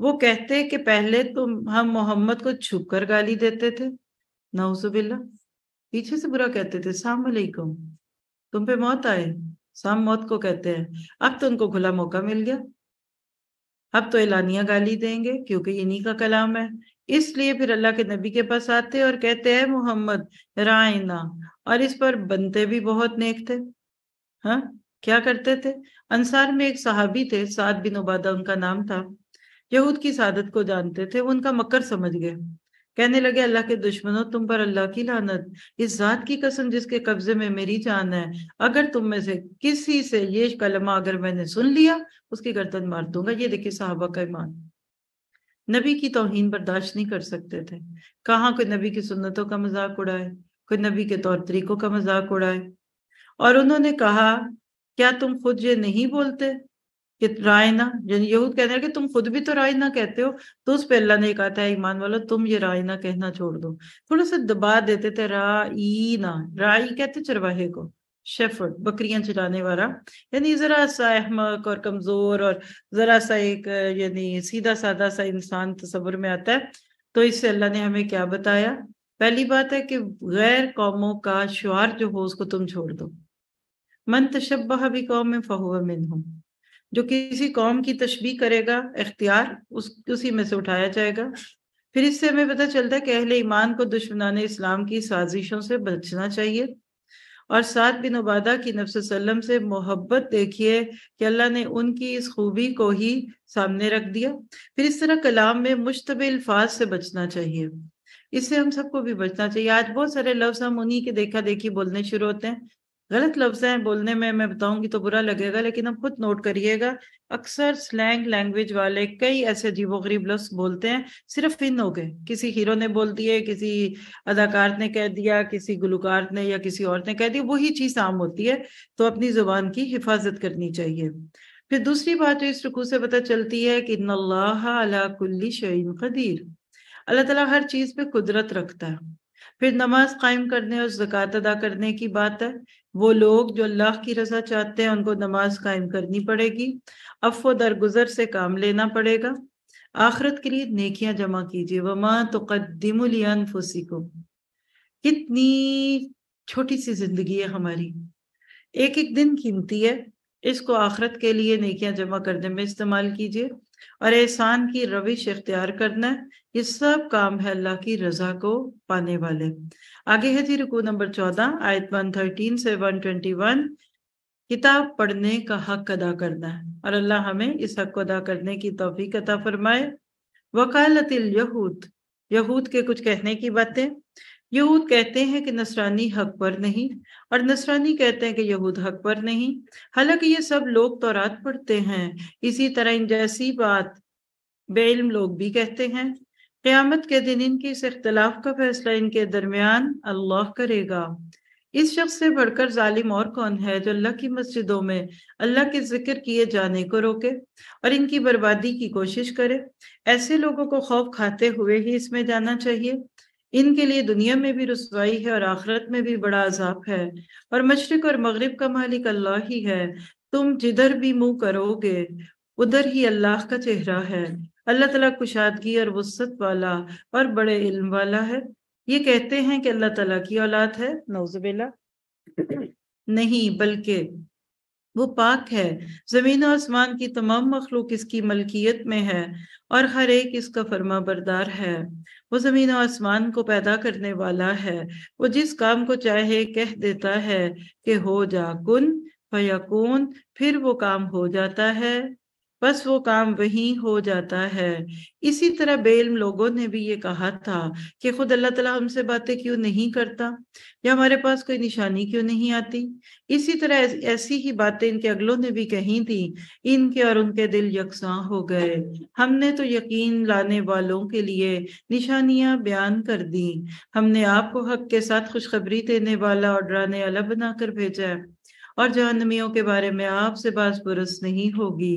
B: वो कहते कि पहले तो हम मोहम्मद को छुप कर गाली देते थे नाउसुबिल्ला पीछे से बुरा कहते थे साम वालेकुम तुम पे मौत आए साम मौत को कहते हैं अब तो उनको खुला मौका मिल गया अब तो एलानिया गाली देंगे क्योंकि इन्हीं का कलाम है इसलिए फिर अल्लाह के नबी के पास आते और कहते हैं मोहम्मद रायना और इस पर बनते भी बहुत नेक थे हाँ क्या करते थे अंसार में एक सहाबी थे साद बिन उबादा उनका नाम था यहूद की सादत को जानते थे उनका मकर समझ गए कहने लगे अल्लाह के दुश्मनों तुम पर अल्लाह की लानत इस जात की कसम जिसके कब्जे में मेरी जान है अगर तुम में से किसी से ये कलमा अगर मैंने सुन लिया उसकी गर्दन मार दूंगा ये देखिए साहबा का ईमान नबी की तोहन बर्दाश्त नहीं कर सकते थे कहाँ कोई नबी की सुन्नतों का मजाक उड़ाए कोई नबी के तौर तरीकों का मजाक उड़ाए और उन्होंने कहा क्या तुम खुद ये नहीं बोलते कि रायना यहूद कहने कि तुम खुद भी तो रायना कहते हो तो उस पर अल्लाह ने कहा था ईमान वालों तुम ये रायना कहना छोड़ दो थोड़ा सा दबा देते थे राईना राई कहते चरवाहे को शेफर्ड बकरियां चलाने वाला यानी जरा सा अहमक और कमजोर और जरा सा एक यानी सीधा साधा सा इंसान तस्वर में आता है तो इससे अल्लाह ने हमें क्या बताया पहली बात है कि गैर कौमों का शुआर जो हो उसको तुम छोड़ दो मन तशब भी कौम में फ़हुआ मिन जो किसी कौम की तशबी करेगा इख्तियार उस उसी में से उठाया जाएगा फिर इससे हमें पता चलता है कि अहले ईमान को दुश्मनान इस्लाम की साजिशों से बचना चाहिए और सात बिन उबादा की नब्स वसल्लम से मोहब्बत देखिए कि अल्लाह ने उनकी इस खूबी को ही सामने रख दिया फिर इस तरह कलाम में मुश्तब अल्फाज से बचना चाहिए इससे हम सबको भी बचना चाहिए आज बहुत सारे लफ्ज हम उन्हीं के देखा देखी बोलने शुरू होते हैं गलत लफ्ज हैं बोलने में मैं बताऊंगी तो बुरा लगेगा लेकिन आप खुद नोट करिएगा अक्सर स्लैंग लैंग्वेज वाले कई ऐसे अजीबो गरीब लफ्ज बोलते हैं सिर्फ फिन हो गए किसी हीरो ने बोल दिए किसी अदाकार ने कह दिया किसी गुलकार ने या किसी और ने कह दिया वही चीज आम होती है तो अपनी जुबान की हिफाजत करनी चाहिए फिर दूसरी बात जो इस रुकू से पता चलती है कि नल्लाकुल्ली शहीन कदीर अल्लाह तला हर चीज पे कुदरत रखता है फिर नमाज कायम करने और जक़ात अदा करने की बात है वो लोग जो अल्लाह की रजा चाहते हैं उनको नमाज कायम करनी पड़ेगी अफो दरगुजर से काम लेना पड़ेगा आखरत के लिए नेकियां जमा कीजिए वमा तो फुसी को कितनी छोटी सी जिंदगी है हमारी एक एक दिन कीमती है इसको आखरत के लिए नेकियां जमा करने में इस्तेमाल कीजिए और एहसान की रविश इख्तियार करना है ये सब काम है अल्लाह की रजा को पाने वाले आगे है जी रुकू नंबर चौदह आयत वन थर्टीन से वन ट्वेंटी वन किताब पढ़ने का हक अदा करना है और अल्लाह हमें इस हक को अदा करने की तोफीक अदा फरमाए वकालत यहूद यहूद के कुछ कहने की बातें यहूद कहते हैं कि नसरानी हक पर नहीं और नसरानी कहते हैं कि यहूद हक पर नहीं हालांकि ये सब लोग तो रात पढ़ते हैं इसी तरह इन जैसी बात बेइल्म लोग भी कहते हैं क़्यामत के दिन इनकी इस इख्तलाफ का फैसला इनके दरमियान अल्लाह करेगा इस शख्स से बढ़कर जालिम और कौन है जो अल्लाह की मस्जिदों में अल्लाह के जिक्र किए जाने को रोके और इनकी बर्बादी की कोशिश करे ऐसे लोगों को खौफ खाते हुए ही इसमें जाना चाहिए इनके लिए दुनिया में भी रसवाई है और आखिरत में भी बड़ा अजाब है और मशरक और मगरब का मालिक अल्लाह ही है तुम जिधर भी मुंह करोगे उधर ही अल्लाह का चेहरा है अल्लाह तला कुशादगी और वसत वाला और बड़े इल्म वाला है ये कहते हैं कि अल्लाह तला की औलाद है नौजबेला नहीं बल्कि वो पाक है जमीन और आसमान की तमाम मखलूक इसकी मलकियत में है और हर एक इसका फर्मा बरदार है वो जमीन और आसमान को पैदा करने वाला है वो जिस काम को चाहे कह देता है कि हो जा कुन फिर वो काम हो जाता है बस वो काम वहीं हो जाता है इसी तरह बेलम लोगों ने भी ये कहा था कि खुद अल्लाह ताला हमसे बातें क्यों नहीं करता या हमारे पास कोई निशानी क्यों नहीं आती इसी तरह ऐसी ही बातें इनके अगलों ने भी कही थी इनके और उनके दिल यकसा हो गए हमने तो यकीन लाने वालों के लिए निशानियां बयान कर दी हमने आपको हक के साथ खुशखबरी देने वाला और डराने वाला बनाकर भेजा है और जहनमियों के बारे में आपसे बास पुरुष नहीं होगी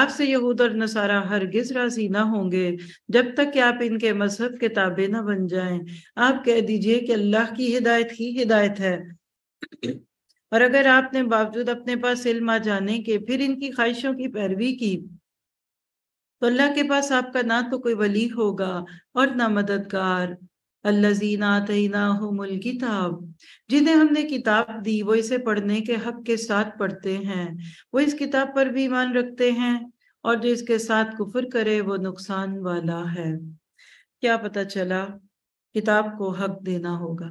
B: आपसे यहूद और नसारा हरगिज राजी ना होंगे जब तक कि आप इनके मजहब के ताबे ना बन जाए आप कह दीजिए कि अल्लाह की हिदायत ही हिदायत है और अगर आपने बावजूद अपने पास इल्म आ जाने के फिर इनकी ख्वाहिशों की पैरवी की तो अल्लाह के पास आपका ना तो कोई वली होगा और ना मददगार किताब जिन्हें हमने किताब दी वो इसे पढ़ने के हक के साथ पढ़ते हैं वो इस किताब पर भी ईमान रखते हैं और जो इसके साथ कुफर करे वो नुकसान वाला है क्या पता चला किताब को हक देना होगा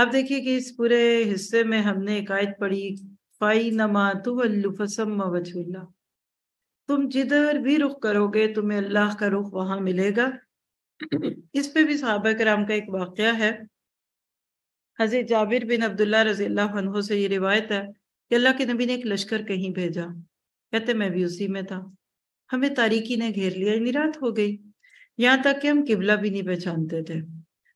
B: आप देखिए कि इस पूरे हिस्से में हमने एक आयत पढ़ी फाई नमा तुवल्लुफसम तुम जिधर भी रुख करोगे तुम्हें अल्लाह का रुख वहां मिलेगा इस पे भी सहाबा कराम का एक वाक़ है हज़रत जाबिर बिन अब्दुल्ला रजी से ये रिवायत है कि अल्लाह के नबी ने एक लश्कर कहीं भेजा कहते मैं भी उसी में था हमें तारीकी ने घेर लिया निरात हो गई यहाँ तक कि हम किबला भी नहीं पहचानते थे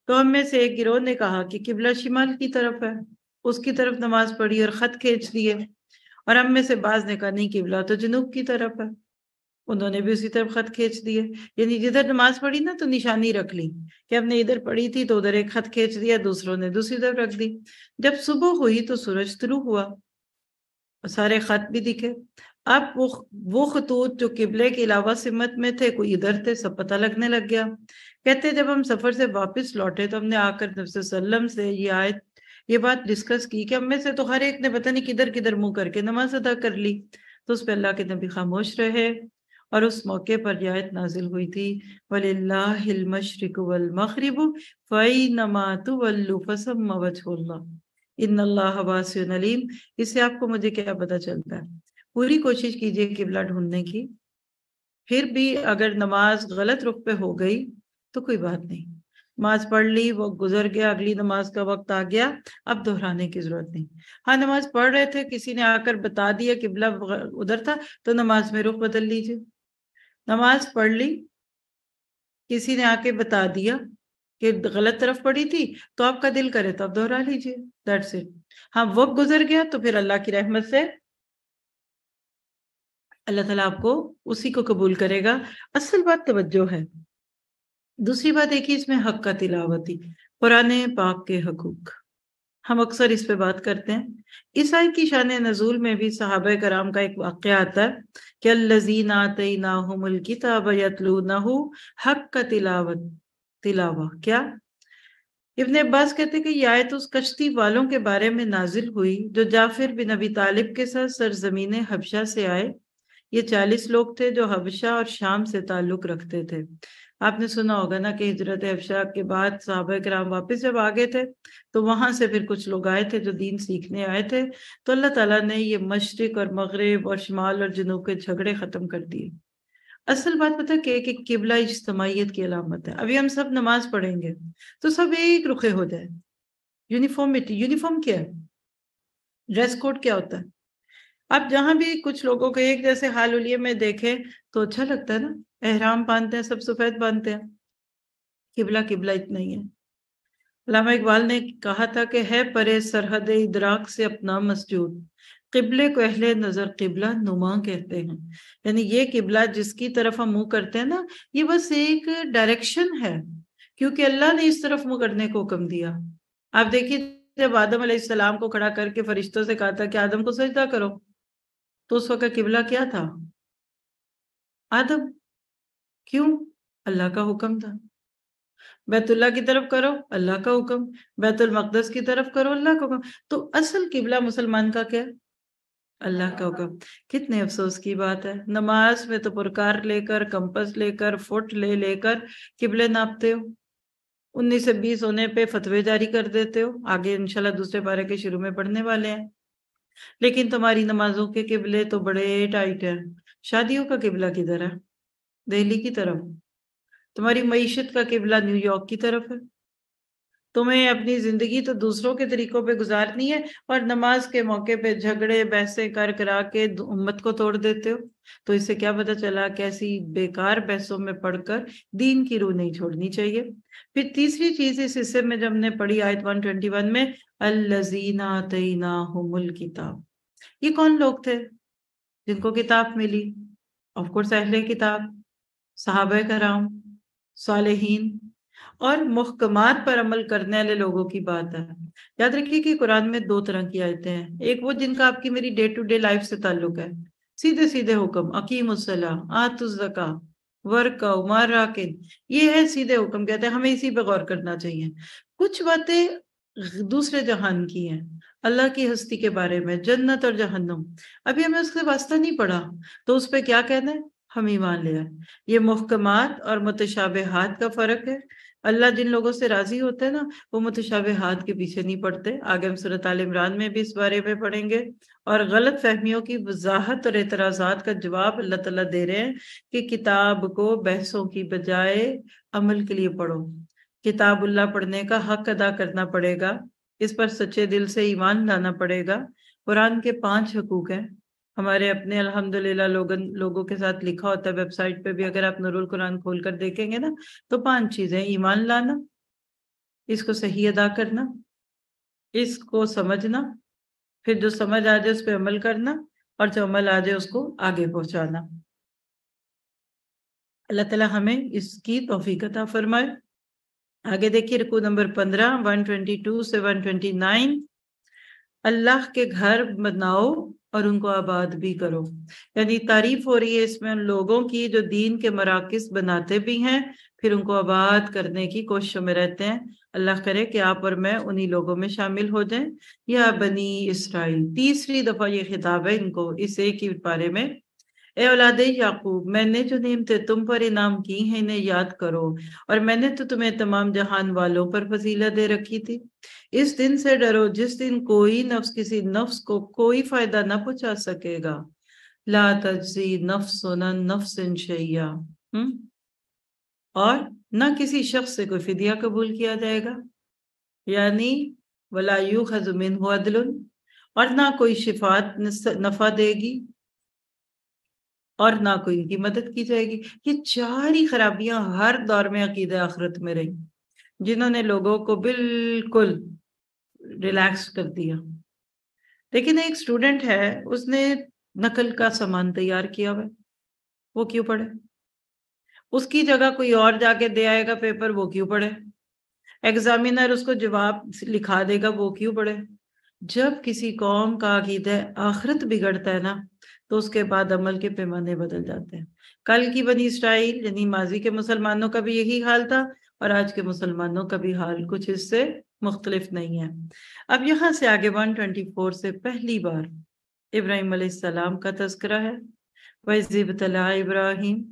B: तो हम में से एक गिरोह ने कहा कि किबला शिमाल की तरफ है उसकी तरफ नमाज पढ़ी और ख़त खींच लिए और हम में से बाज ने कहा नहीं किबला तो जनूब की तरफ है उन्होंने भी उसी तरफ खत खींच दिए यानी जिधर नमाज पढ़ी ना तो निशानी रख ली कि हमने इधर पढ़ी थी तो उधर एक खत खींच दिया दूसरों ने दूसरी तरफ रख दी जब सुबह हुई तो सूरज शुरू हुआ सारे खत भी दिखे अब वो वो खतूत जो किबले के अलावा सिमत में थे कोई इधर थे सब पता लगने लग गया कहते जब हम सफर से वापस लौटे तो हमने आकर नबसम से ये आए ये बात डिस्कस की कि हमें में से तो हर एक ने पता नहीं किधर किधर मुंह करके नमाज अदा कर ली तो उस पर अल्लाह के नबी खामोश रहे और उस मौके पर रियायत नाजिल हुई थी वलिल्लाशरक वलमरब फई नमातु इन इससे आपको मुझे क्या पता चलता है पूरी कोशिश कीजिए किबला ढूंढने की फिर भी अगर नमाज गलत रुख पे हो गई तो कोई बात नहीं नमाज पढ़ ली वो गुजर गया अगली नमाज का वक्त आ गया अब दोहराने की जरूरत नहीं हाँ नमाज पढ़ रहे थे किसी ने आकर बता दिया किबला उधर था तो नमाज में रुख बदल लीजिए नमाज पढ़ ली किसी ने आके बता दिया कि गलत तरफ पड़ी थी तो आपका दिल करे तो आप दोहरा लीजिए दैट्स इट हाँ वक्त गुजर गया तो फिर अल्लाह की रहमत से अल्लाह ताला आपको उसी को कबूल करेगा असल बात तवज्जो है दूसरी बात एक ही इसमें हक का तिलावती पुराने पाक के हकूक हम अक्सर इस पे बात करते हैं इस आय की शान नजूल में भी सहाब कराम का एक वाक्य आता है कि अल्लजीन आते हक का तिलावत तिलावा क्या इबन अब्बास कहते कि यह आयत उस कश्ती वालों के बारे में नाजिल हुई जो जाफिर बिन अबी तालिब के साथ सरजमीन हबशा से आए ये चालीस लोग थे जो हबशा और शाम से ताल्लुक रखते थे आपने सुना होगा ना कि हजरत अफशा के बाद साहब कराम वापस जब आ गए थे तो वहां से फिर कुछ लोग आए थे जो दीन सीखने आए थे तो अल्लाह ताला ने ये मशरक और मगरब और शमाल और जनूब के झगड़े ख़त्म कर दिए असल बात पता क्या कि किबला इज्तमाहीत की अलामत है अभी हम सब नमाज पढ़ेंगे तो सब एक रुखे हो जाए यूनिफॉर्मिटी यूनिफॉर्म क्या है ड्रेस कोड क्या होता है आप जहां भी कुछ लोगों को एक जैसे हाल उलिये में देखें तो अच्छा लगता है ना एहराम बांधते हैं सब सफ़ेद बांधते हैं किबला किबला इतना ही है अलामा इकबाल ने कहा था कि है परे सरहद इदराक से अपना मस्जूद किबले को अहले नज़र किबला नुमा कहते हैं यानी ये किबला जिसकी तरफ हम मुंह करते हैं ना ये बस एक डायरेक्शन है क्योंकि अल्लाह ने इस तरफ मुंह करने को हुक्म दिया आप देखिए जब आदम सलाम को खड़ा करके फरिश्तों से कहा था कि आदम को सजदा करो तो उस वक्त किबला क्या था आदब क्यों अल्लाह का हुक्म था बैतुल्ला की तरफ करो अल्लाह का हुक्म बैतुल मकदस की तरफ करो अल्लाह का हुक्म तो असल किबला मुसलमान का क्या अल्लाह का हुक्म कितने अफसोस की बात है नमाज में तो पुरकार लेकर कंपस लेकर फुट ले लेकर किबले नापते हो उन्नीस से बीस होने पे फतवे जारी कर देते हो आगे इंशाल्लाह दूसरे पारे के शुरू में पढ़ने वाले हैं लेकिन तुम्हारी नमाजों के किबले तो बड़े टाइट हैं शादियों का किबला किधर है दिल्ली की तरफ तुम्हारी मीशत का किबला न्यूयॉर्क की तरफ है तुम्हें अपनी जिंदगी तो दूसरों के तरीकों पे गुजारनी है और नमाज के मौके पे झगड़े बैसे कर करा के उम्मत को तोड़ देते हो तो इससे क्या पता चला कैसी बेकार बहसों में पढ़कर दीन की रूह नहीं छोड़नी चाहिए फिर तीसरी चीज इस हिस्से में जब हमने पढ़ी आयत 121 में अल्लजीना तैना हुमुल किताब ये कौन लोग थे जिनको किताब मिली ऑफ कोर्स अहले किताब साहब कराम सालहीन और मुहकमात पर अमल करने वाले लोगों की बात है याद रखिए कि कुरान में दो तरह की आयतें हैं एक वो जिनका आपकी मेरी डे टू डे लाइफ से ताल्लुक है सीधे सीधे हुक्म अकीम आतुजका वर्क उमार राकिन ये है सीधे हुक्म कहते हैं हमें इसी पर गौर करना चाहिए कुछ बातें दूसरे जहान की हैं अल्लाह की हस्ती के बारे में जन्नत और जहन्नम अभी हमें उसके वास्ता नहीं पड़ा तो उस पर क्या कहना है हम ईमान ले आए ये मुहकमात और हाथ का फ़र्क है अल्लाह जिन लोगों से राजी होते हैं ना वो हाथ के पीछे नहीं पड़ते आगे हम सूरत आल इमरान में भी इस बारे में पढ़ेंगे और गलत फहमियों की वजाहत और एतराज़ात का जवाब अल्लाह तला दे रहे हैं कि किताब को बहसों की बजाय अमल के लिए पढ़ो किताबुल्ला पढ़ने का हक अदा करना पड़ेगा इस पर सच्चे दिल से ईमान लाना पड़ेगा कुरान के पांच हकूक हैं हमारे अपने अल्हम्दुलिल्लाह लोगन लोगों के साथ लिखा होता है वेबसाइट पे भी अगर आप नूरुल कुरान खोल कर देखेंगे ना तो पांच चीजें ईमान लाना इसको सही अदा करना इसको समझना फिर जो समझ आ जाए उस पर अमल करना और जो अमल आ जाए उसको आगे पहुंचाना अल्लाह ताला हमें इसकी तोफ़ी अता फरमाए आगे देखिए रुकू नंबर पंद्रह वन ट्वेंटी टू से वन ट्वेंटी नाइन अल्लाह के घर बनाओ और उनको आबाद भी करो यानी तारीफ हो रही है इसमें उन लोगों की जो दीन के मराकज बनाते भी हैं फिर उनको आबाद करने की कोशिशों में रहते हैं अल्लाह करे कि आप और मैं उन्हीं लोगों में शामिल हो जाएं या बनी इसराइल तीसरी दफा ये खिताब है इनको इस एक ही बारे में ए औलाद याकूब मैंने जो नियमतें तुम पर इनाम की हैं इन्हें याद करो और मैंने तो तुम्हें तमाम जहान वालों पर फजीला दे रखी थी इस दिन से डरो जिस दिन कोई नफ्स किसी नफ्स को कोई फायदा ना पहुंचा सकेगा ला तजी नफ्स नफ्स शैया
A: हम्म?
B: और ना किसी शख्स से कोई फिदिया कबूल किया जाएगा यानी वलायू खजुमिन हुआ और ना कोई शिफात नफा देगी और ना कोई इनकी मदद की जाएगी ये चार ही खराबियां हर दौर में अकीद आखरत में रही जिन्होंने लोगों को बिल्कुल रिलैक्स कर दिया लेकिन एक स्टूडेंट है उसने नकल का सामान तैयार किया हुआ वो क्यों पढ़े उसकी जगह कोई और जाके दे आएगा पेपर वो क्यों पढ़े एग्जामिनर उसको जवाब लिखा देगा वो क्यों पढ़े जब किसी कौम का अकीद आखरत बिगड़ता है ना तो उसके बाद अमल के पैमाने बदल जाते हैं कल की बनी इसराइल यानी माजी के मुसलमानों का भी यही हाल था और आज के मुसलमानों का भी हाल कुछ इससे मुख्तलिफ नहीं है अब यहाँ से आगे फोर से पहली बार इब्राहिम सलाम का तस्करा है वजीब तला इब्राहिम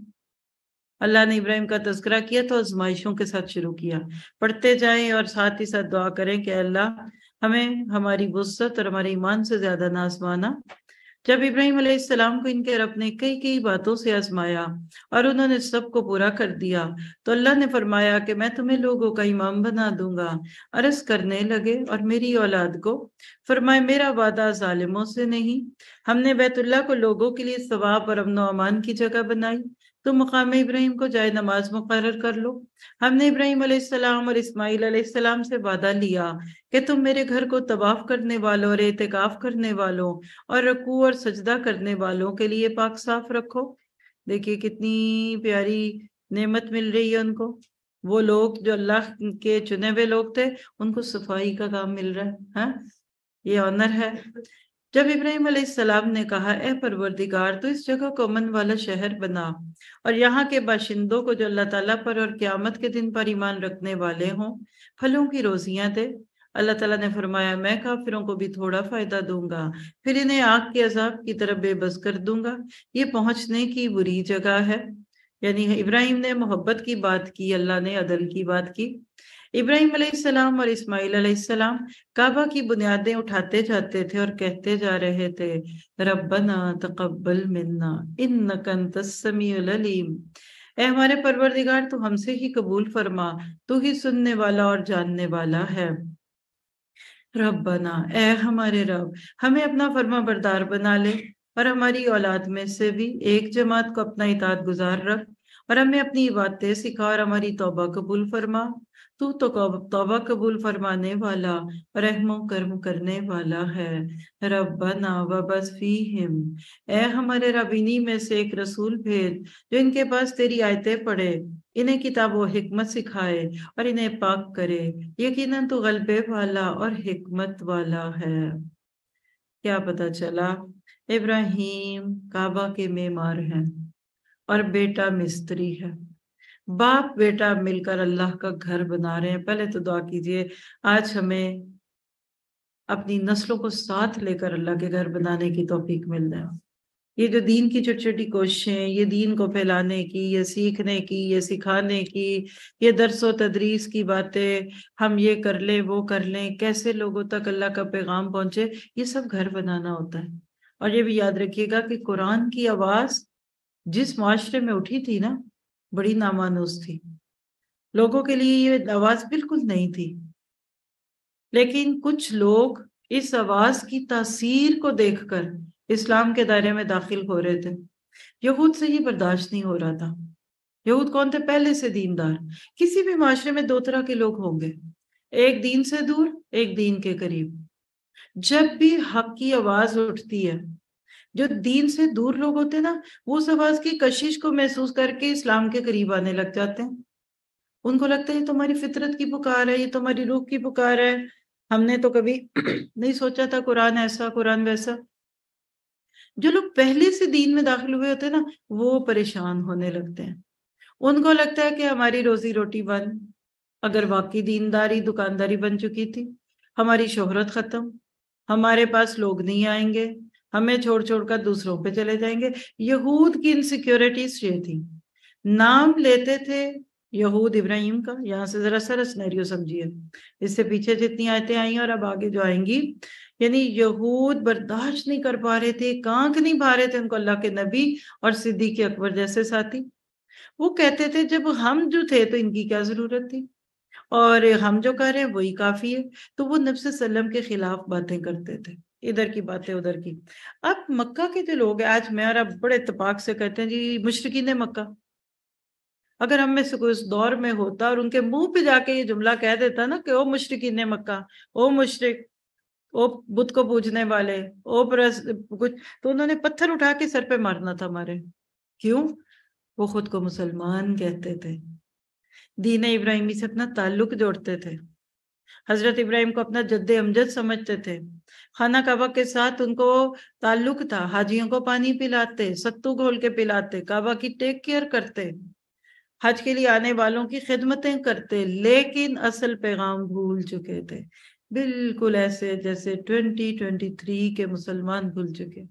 B: अल्लाह ने इब्राहिम का तस्करा किया तो आजमाइशों के साथ शुरू किया पढ़ते जाएं और साथ ही साथ दुआ करें कि अल्लाह हमें हमारी वसत और हमारे ईमान से ज्यादा नाजमाना जब इब्राहिम अलैहिस्सलाम को इनके रब ने कई कई बातों से आजमाया और उन्होंने सब को पूरा कर दिया तो अल्लाह ने फरमाया कि मैं तुम्हें लोगों का इमाम बना दूंगा अरस करने लगे और मेरी औलाद को फरमाए मेरा वादा जालिमों से नहीं हमने बैतुल्ला को लोगों के लिए सवाब और अमनो अमान की जगह बनाई तो मुकाम इब्राहिम को जाए नमाज मुकर कर लो हमने इब्राहिम अलैहिस्सलाम और इस्माइल अलैहिस्सलाम से वादा लिया कि तुम मेरे घर को तबाफ करने वालों और एहतिकाफ करने वालों और रकू और सजदा करने वालों के लिए पाक साफ रखो देखिए कितनी प्यारी नेमत मिल रही है उनको वो लोग जो अल्लाह के चुने हुए लोग थे उनको सफाई का काम मिल रहा है, हाँ? है? ये ऑनर है जब इब्राहिम सलाम ने कहा ए परवरदिगार तो इस जगह को अमन वाला शहर बना और यहाँ के बाशिंदों को जो अल्लाह ताला पर और क्यामत के दिन पर ईमान रखने वाले हों फलों की रोजियां दे अल्लाह ताला ने फरमाया मैं काफिरों को भी थोड़ा फायदा दूंगा फिर इन्हें आग के अजाब की तरफ बेबस कर दूंगा ये पहुंचने की बुरी जगह है यानी इब्राहिम ने मोहब्बत की बात की अल्लाह ने अदल की बात की इब्राहिम अलैहिस्सलाम और इस्माइल अलैहिस्सलाम काबा की बुनियादें उठाते जाते थे और कहते जा रहे थे रब्बना तकबल मिन्ना इन्नक अंतस अलीम ए हमारे परवरदिगार तू हमसे ही कबूल फरमा तू ही सुनने वाला और जानने वाला है रब बना ए हमारे रब हमें अपना फरमा बरदार बना ले और हमारी औलाद में से भी एक जमात को अपना इताद गुजार रख और हमें अपनी बातें सिखा और हमारी तौबा कबूल फरमा तू तो तोबा कबूल फरमाने वाला रहमो कर्म करने वाला है रबना वबस हिम ए हमारे रबिनी में से एक रसूल भेद जो इनके पास तेरी आयतें पढ़े इन्हें किताब व हिकमत सिखाए और इन्हें पाक करे यकीन तू गलबे वाला और हिकमत वाला है क्या पता चला इब्राहिम काबा के मेमार हैं और बेटा मिस्त्री है बाप बेटा मिलकर अल्लाह का घर बना रहे हैं पहले तो दुआ कीजिए आज हमें अपनी नस्लों को साथ लेकर अल्लाह के घर बनाने की तोफीक मिल जाए ये जो दीन की छोटी छोटी कोशिशें ये दीन को फैलाने की ये सीखने की ये सिखाने की ये दरस व तदरीस की बातें हम ये कर लें वो कर लें कैसे लोगों तक अल्लाह का पैगाम पहुंचे ये सब घर बनाना होता है और ये भी याद रखिएगा कि कुरान की आवाज़ जिस माशरे में उठी थी ना बड़ी नामानुस थी लोगों के लिए ये आवाज बिल्कुल नहीं थी लेकिन कुछ लोग इस आवाज की तासीर को देखकर इस्लाम के दायरे में दाखिल हो रहे थे यहूद से ये बर्दाश्त नहीं हो रहा था यहूद कौन थे पहले से दीनदार किसी भी माशरे में दो तरह के लोग होंगे एक दीन से दूर एक दीन के करीब जब भी हक की आवाज उठती है जो दीन से दूर लोग होते हैं ना वो समाज की कशिश को महसूस करके इस्लाम के करीब आने लग जाते हैं उनको लगता है ये तुम्हारी तो फितरत की पुकार है ये तुम्हारी तो रूह की पुकार है हमने तो कभी [CLEARS THROAT] नहीं सोचा था कुरान ऐसा कुरान वैसा जो लोग पहले से दीन में दाखिल हुए होते हैं ना वो परेशान होने लगते हैं उनको लगता है कि हमारी रोजी रोटी बंद अगर वाकई दीनदारी दुकानदारी बन चुकी थी हमारी शोहरत खत्म हमारे पास लोग नहीं आएंगे हमें छोड़ छोड़कर दूसरों पे चले जाएंगे यहूद की इनसिक्योरिटीज ये थी नाम लेते थे यहूद इब्राहिम का यहाँ से जरा सर स्नैरियो समझिए इससे पीछे जितनी आयतें आई और अब आगे जो आएंगी यानी यहूद बर्दाश्त नहीं कर पा रहे थे कांक नहीं पा रहे थे उनको अल्लाह के नबी और सिद्दीक अकबर जैसे साथी वो कहते थे जब हम जो थे तो इनकी क्या जरूरत थी और हम जो कर रहे हैं वही काफी है तो वो नब सल्लम के खिलाफ बातें करते थे इधर की बातें उधर की अब मक्का के जो लोग हैं आज मैं और आप बड़े इतफाक से कहते हैं जी मुशरकिन मक्का अगर हम में से कोई उस दौर में होता और उनके मुंह पे जाके ये जुमला कह देता ना कि ओ मुशरकिन मक्का ओ मुशरक ओ बुद्ध को पूजने वाले ओ परस कुछ तो उन्होंने पत्थर उठा के सर पे मारना था हमारे क्यों वो खुद को मुसलमान कहते थे दीन इब्राहिमी से अपना ताल्लुक जोड़ते थे हजरत इब्राहिम को अपना जद्द अमजद समझते थे खाना काबा के साथ उनको ताल्लुक था हाजियों को पानी पिलाते सत्तू घोल के पिलाते काबा की टेक केयर करते हज के लिए आने वालों की खिदमतें करते लेकिन असल पैगाम भूल चुके थे बिल्कुल ऐसे जैसे 2023 के मुसलमान भूल चुके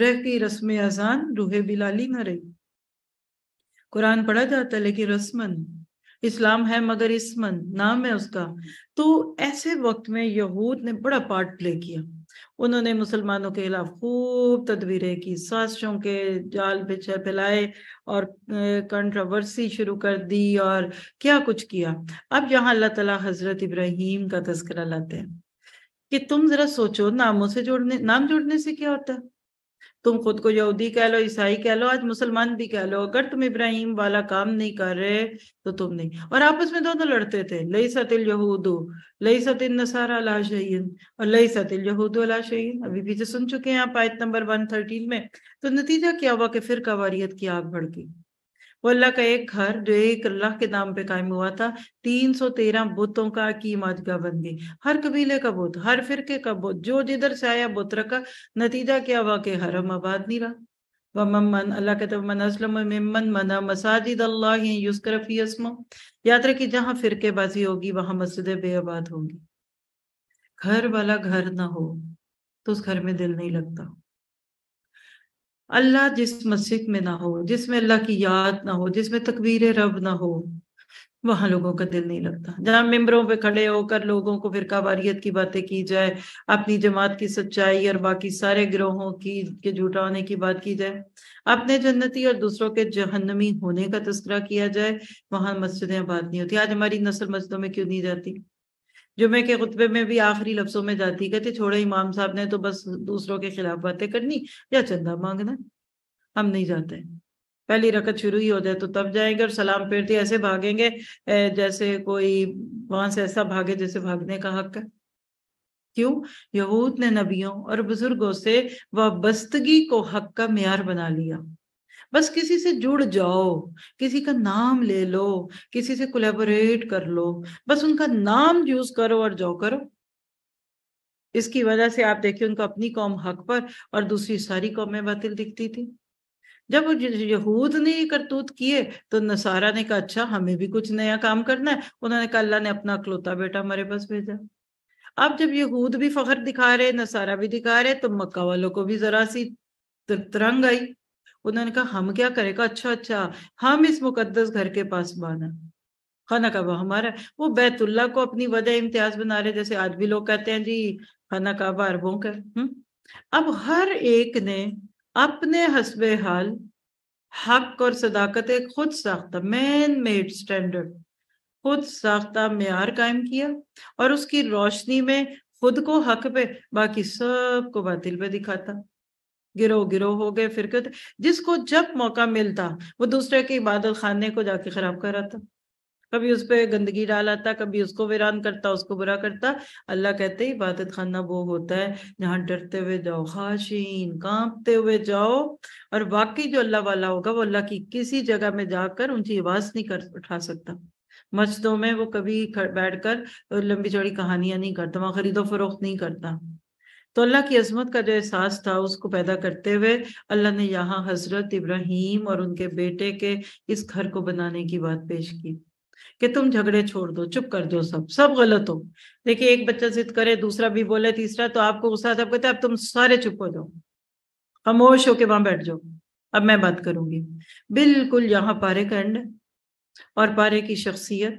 B: रह की रस्म अजान रूहे बिलाली न रही कुरान पढ़ा जाता लेकिन रस्मन इस्लाम है मगर इसमन नाम है उसका तो ऐसे वक्त में यहूद ने बड़ा पार्ट प्ले किया उन्होंने मुसलमानों के खिलाफ खूब तदबीरें की साजिशों के जाल बिछा फैलाए और कंट्रोवर्सी शुरू कर दी और क्या कुछ किया अब यहाँ अल्लाह तला हजरत इब्राहिम का तस्करा लाते हैं कि तुम जरा सोचो नामों से जोड़ने नाम जोड़ने से क्या होता है तुम खुद को यहूदी कह लो ईसाई कह लो आज मुसलमान भी कह लो अगर तुम इब्राहिम वाला काम नहीं कर रहे तो तुम नहीं और आपस में दोनों लड़ते थे लई सतिल यहूदो लई सतिल नसारा ला शहीन और लई सतिल यहूदो ला शहीन अभी पीछे सुन चुके हैं आप आयत नंबर वन थर्टीन में तो नतीजा क्या हुआ कि फिर कवारीत की आग भड़की वो अल्लाह का एक घर जो एक अल्लाह के नाम पे कायम हुआ था तीन सौ तेरह बुतों का की बन गई हर कबीले का बुत हर फिरके का बुत जो जिधर से आया बुत रखा नतीजा क्या हुआ कि हरम आबाद नहीं रहा वमन अल्लाह कहते मन असलम ममन मना मसाजिद अल्लाह युस्करफी असम याद रखिए जहाँ फिरकेबाजी होगी वहां मस्जिद बेआबाद होंगी घर वाला घर ना हो तो उस घर में दिल नहीं लगता अल्लाह जिस मस्जिद में ना हो जिसमें अल्लाह की याद ना हो जिसमें तकबीर रब ना हो वहां लोगों का दिल नहीं लगता जहां मेम्बरों पे खड़े होकर लोगों को फिर वारियत की बातें की जाए अपनी जमात की सच्चाई और बाकी सारे ग्रोहों की के झूठा होने की बात की जाए अपने जन्नती और दूसरों के जहन्नमी होने का तस्करा किया जाए वहां मस्जिदें आबाद नहीं होती आज हमारी नस्ल मस्जिदों में क्यों नहीं जाती जुमे के खुतबे में भी आखिरी लफ्जों में जाती कहते छोड़े इमाम साहब ने तो बस दूसरों के खिलाफ बातें करनी या चंदा मांगना हम नहीं जाते पहली रकत शुरू ही हो जाए तो तब जाएंगे और सलाम फेरते ऐसे भागेंगे जैसे कोई वहां से ऐसा भागे जैसे भागने का हक है क्यों यहूद ने नबियों और बुजुर्गों से वाबस्तगी को हक का मैार बना लिया बस किसी से जुड़ जाओ किसी का नाम ले लो किसी से कोलेबोरेट कर लो बस उनका नाम यूज करो और जाओ करो इसकी वजह से आप देखिए उनको अपनी कौम हक पर और दूसरी सारी कौमें बातिल दिखती थी जब यहूद ने ये करतूत किए तो नसारा ने कहा अच्छा हमें भी कुछ नया काम करना है उन्होंने कहा अल्लाह ने अपना अकलौता बेटा हमारे पास भेजा अब जब यहूद भी फखर दिखा रहे नसारा भी दिखा रहे तो मक्का वालों को भी जरा सी तरंग आई उन्होंने कहा हम क्या करेगा अच्छा अच्छा हम इस मुकद्दस घर के पास बाना खाना काबा हमारा वो बैतुल्ला को अपनी वजह इम्तियाज बना रहे जैसे आज भी लोग कहते हैं जी खाना काबा अरबों का अब हर एक ने अपने हसब हाल हक और सदाकत खुद साख्ता मैन मेड स्टैंडर्ड खुद साख्ता मैार कायम किया और उसकी रोशनी में खुद को हक पे बाकी सबको बातिल पे दिखाता गिरो गिरो हो गए फिर क्यों जिसको जब मौका मिलता वो दूसरे के इबादत खाने को जाके खराब कराता कभी उस पर गंदगी डाल कभी उसको वीरान करता उसको बुरा करता अल्लाह कहते ही इबादत खाना वो होता है जहाँ डरते हुए जाओ खाशीन कांपते हुए जाओ और बाकी जो अल्लाह वाला होगा वो अल्लाह की किसी जगह में जाकर उनकी आवाज नहीं कर उठा सकता मस्जिदों में वो कभी बैठ कर लंबी चौड़ी कहानियां नहीं करता वहां खरीदो फरोख्त नहीं करता तो अल्लाह की अजमत का जो एहसास था उसको पैदा करते हुए अल्लाह ने यहाँ हजरत इब्राहिम और उनके बेटे के इस घर को बनाने की बात पेश की कि तुम झगड़े छोड़ दो चुप कर दो सब सब गलत हो देखिए एक बच्चा जिद करे दूसरा भी बोले तीसरा तो आपको गुस्सा आता कहते अब तुम सारे चुप हो जाओ खामोश होके वहां बैठ जाओ अब मैं बात करूंगी बिल्कुल यहाँ पारे का और पारे की शख्सियत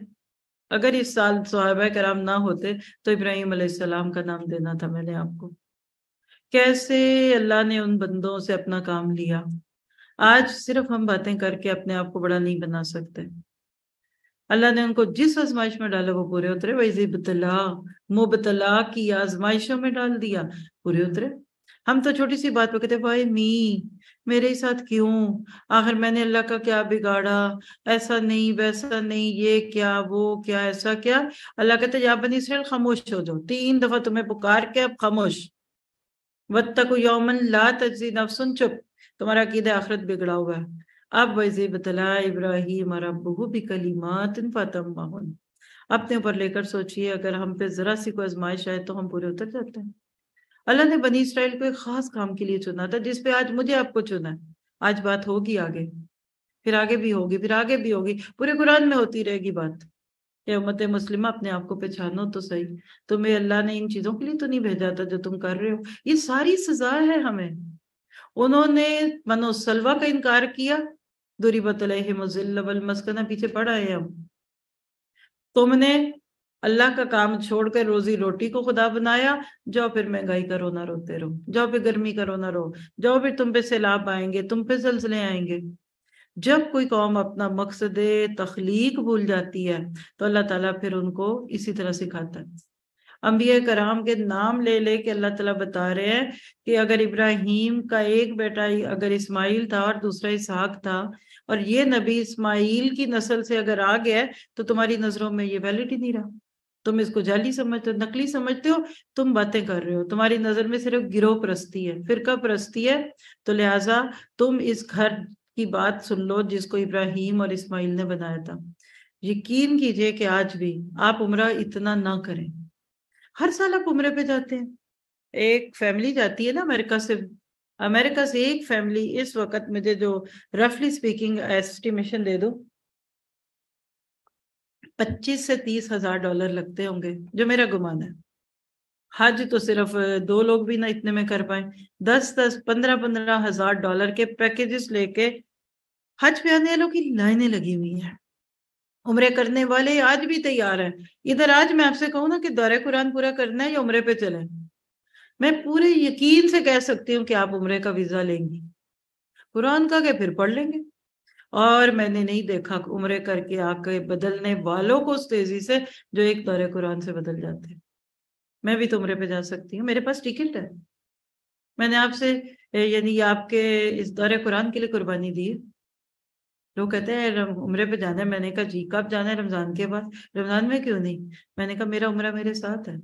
B: अगर इस साल सहाब कराम ना होते तो इब्राहिम सलाम का नाम देना था मैंने आपको कैसे अल्लाह ने उन बंदों से अपना काम लिया आज सिर्फ हम बातें करके अपने आप को बड़ा नहीं बना सकते अल्लाह ने उनको जिस आजमाइश में डाला वो पूरे उतरे वैसे बतला मुबतला की आजमाइशों में डाल दिया पूरे उतरे हम तो छोटी सी बात पर कहते भाई मी मेरे ही साथ क्यों आखिर मैंने अल्लाह का क्या बिगाड़ा ऐसा नहीं वैसा नहीं ये क्या वो क्या ऐसा क्या अल्लाह कहते या बनी इसराइल खामोश हो जाओ तीन दफा तुम्हें पुकार के अब खामोश वत तक यौमन ला तजी सुन चुप तुम्हारा अकीद आखरत बिगड़ा हुआ है अब वैसे बतला इब्राहिम और अबू भी कलीमात फातम अपने ऊपर लेकर सोचिए अगर हम पे जरा सी कोई आजमाइश आए तो हम पूरे उतर जाते हैं अल्लाह ने बनी इसराइल को एक खास काम के लिए चुना था जिसपे आज मुझे आपको चुना है आज बात होगी आगे फिर आगे भी होगी फिर आगे भी होगी पूरे कुरान में होती रहेगी बात उम्मत मुस्लिम अपने आप को पहचानो तो सही तुम्हें अल्लाह ने इन चीजों के लिए तो नहीं भेजा था जो तुम कर रहे हो ये सारी सजा है हमें उन्होंने मनोसलवा का इनकार किया दुरीबत मजिल मस्कना पीछे पड़ा है हम तुमने अल्लाह का काम छोड़कर रोजी रोटी को खुदा बनाया जाओ फिर महंगाई का रोना रोते रहो जाओ फिर गर्मी का रोना रो जाओ फिर तुम पे सैलाब आएंगे तुम पे जलसले आएंगे जब कोई कौम अपना मकसद तख्लीक भूल जाती है तो अल्लाह ताला फिर उनको इसी तरह सिखाता है अम्बिया कराम के नाम ले ले के अल्लाह ताला बता रहे हैं कि अगर इब्राहिम का एक बेटा अगर इस्माइल था और दूसरा इसहाक था और ये नबी इस्माइल की नस्ल से अगर आ गया तो तुम्हारी नजरों में ये वैलिड ही नहीं रहा तुम इसको जाली समझते हो नकली समझते हो तुम बातें कर रहे हो तुम्हारी नजर में सिर्फ गिरोह प्रस्ती है कब प्रस्ती है तो लिहाजा तुम इस घर की बात सुन लो जिसको इब्राहिम और इस्माइल ने बनाया था यकीन कीजिए कि आज भी आप उम्र इतना ना करें हर साल आप उम्र पे जाते हैं एक फैमिली जाती है ना अमेरिका से अमेरिका से एक फैमिली इस वक्त मुझे जो रफली स्पीकिंग एस्टिमेशन दे दो पच्चीस से तीस हजार डॉलर लगते होंगे जो मेरा गुमान है हज तो सिर्फ दो लोग भी ना इतने में कर पाए दस दस पंद्रह पंद्रह हजार डॉलर के पैकेजेस लेके हज पे आने वालों की लाइनें लगी हुई हैं उम्र करने वाले आज भी तैयार हैं इधर आज मैं आपसे कहूँ ना कि दौरे कुरान पूरा करना है या उम्र पे चले मैं पूरे यकीन से कह सकती हूँ कि आप उम्र का वीजा लेंगी कुरान का क्या फिर पढ़ लेंगे और मैंने नहीं देखा उम्र करके आके बदलने वालों को उस तेजी से जो एक दौरे कुरान से बदल जाते हैं मैं भी तो उम्र पे जा सकती हूँ मेरे पास टिकट है मैंने आपसे यानी आपके इस दौरे कुरान के लिए कुर्बानी दी है लोग कहते हैं उम्र पे जाना है मैंने कहा जी कब जाना है रमजान के बाद रमजान में क्यों नहीं मैंने कहा मेरा उम्र मेरे साथ है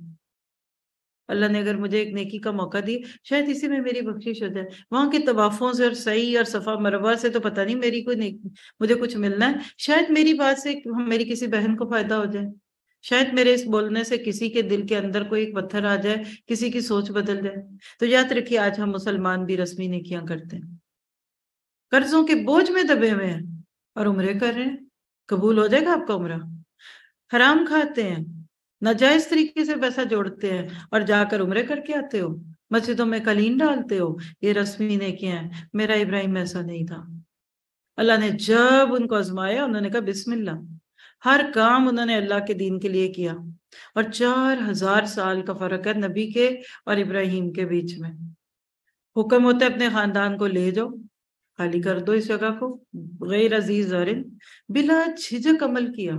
B: अल्लाह ने अगर मुझे एक नेकी का मौका दी शायद इसी में मेरी बख्शिश हो जाए वहाँ के तवाफ़ों से और सही और सफ़ा मरवा से तो पता नहीं मेरी कोई नेकी मुझे कुछ मिलना है शायद मेरी बात से हम मेरी किसी बहन को फ़ायदा हो जाए शायद मेरे इस बोलने से किसी के दिल के अंदर कोई एक पत्थर आ जाए किसी की सोच बदल जाए तो याद रखिए आज हम मुसलमान भी रस्मी नेकियां करते हैं कर्जों के बोझ में दबे हुए हैं और उम्रे कर रहे हैं कबूल हो जाएगा आपका उम्र हराम खाते हैं नाजायज तरीके से पैसा जोड़ते हैं और जाकर उम्र करके आते हो मस्जिदों में कलीन डालते हो ये रस्मी ने किया है मेरा इब्राहिम ऐसा नहीं था अल्लाह ने जब उनको आजमाया उन्होंने कहा बिस्मिल्ला हर काम उन्होंने अल्लाह के दीन के लिए किया और चार हजार साल का फर्क है नबी के और इब्राहिम के बीच में हुक्म होता है अपने खानदान को ले जाओ खाली कर दो इस जगह को गैर अजीज और बिला झिझक अमल किया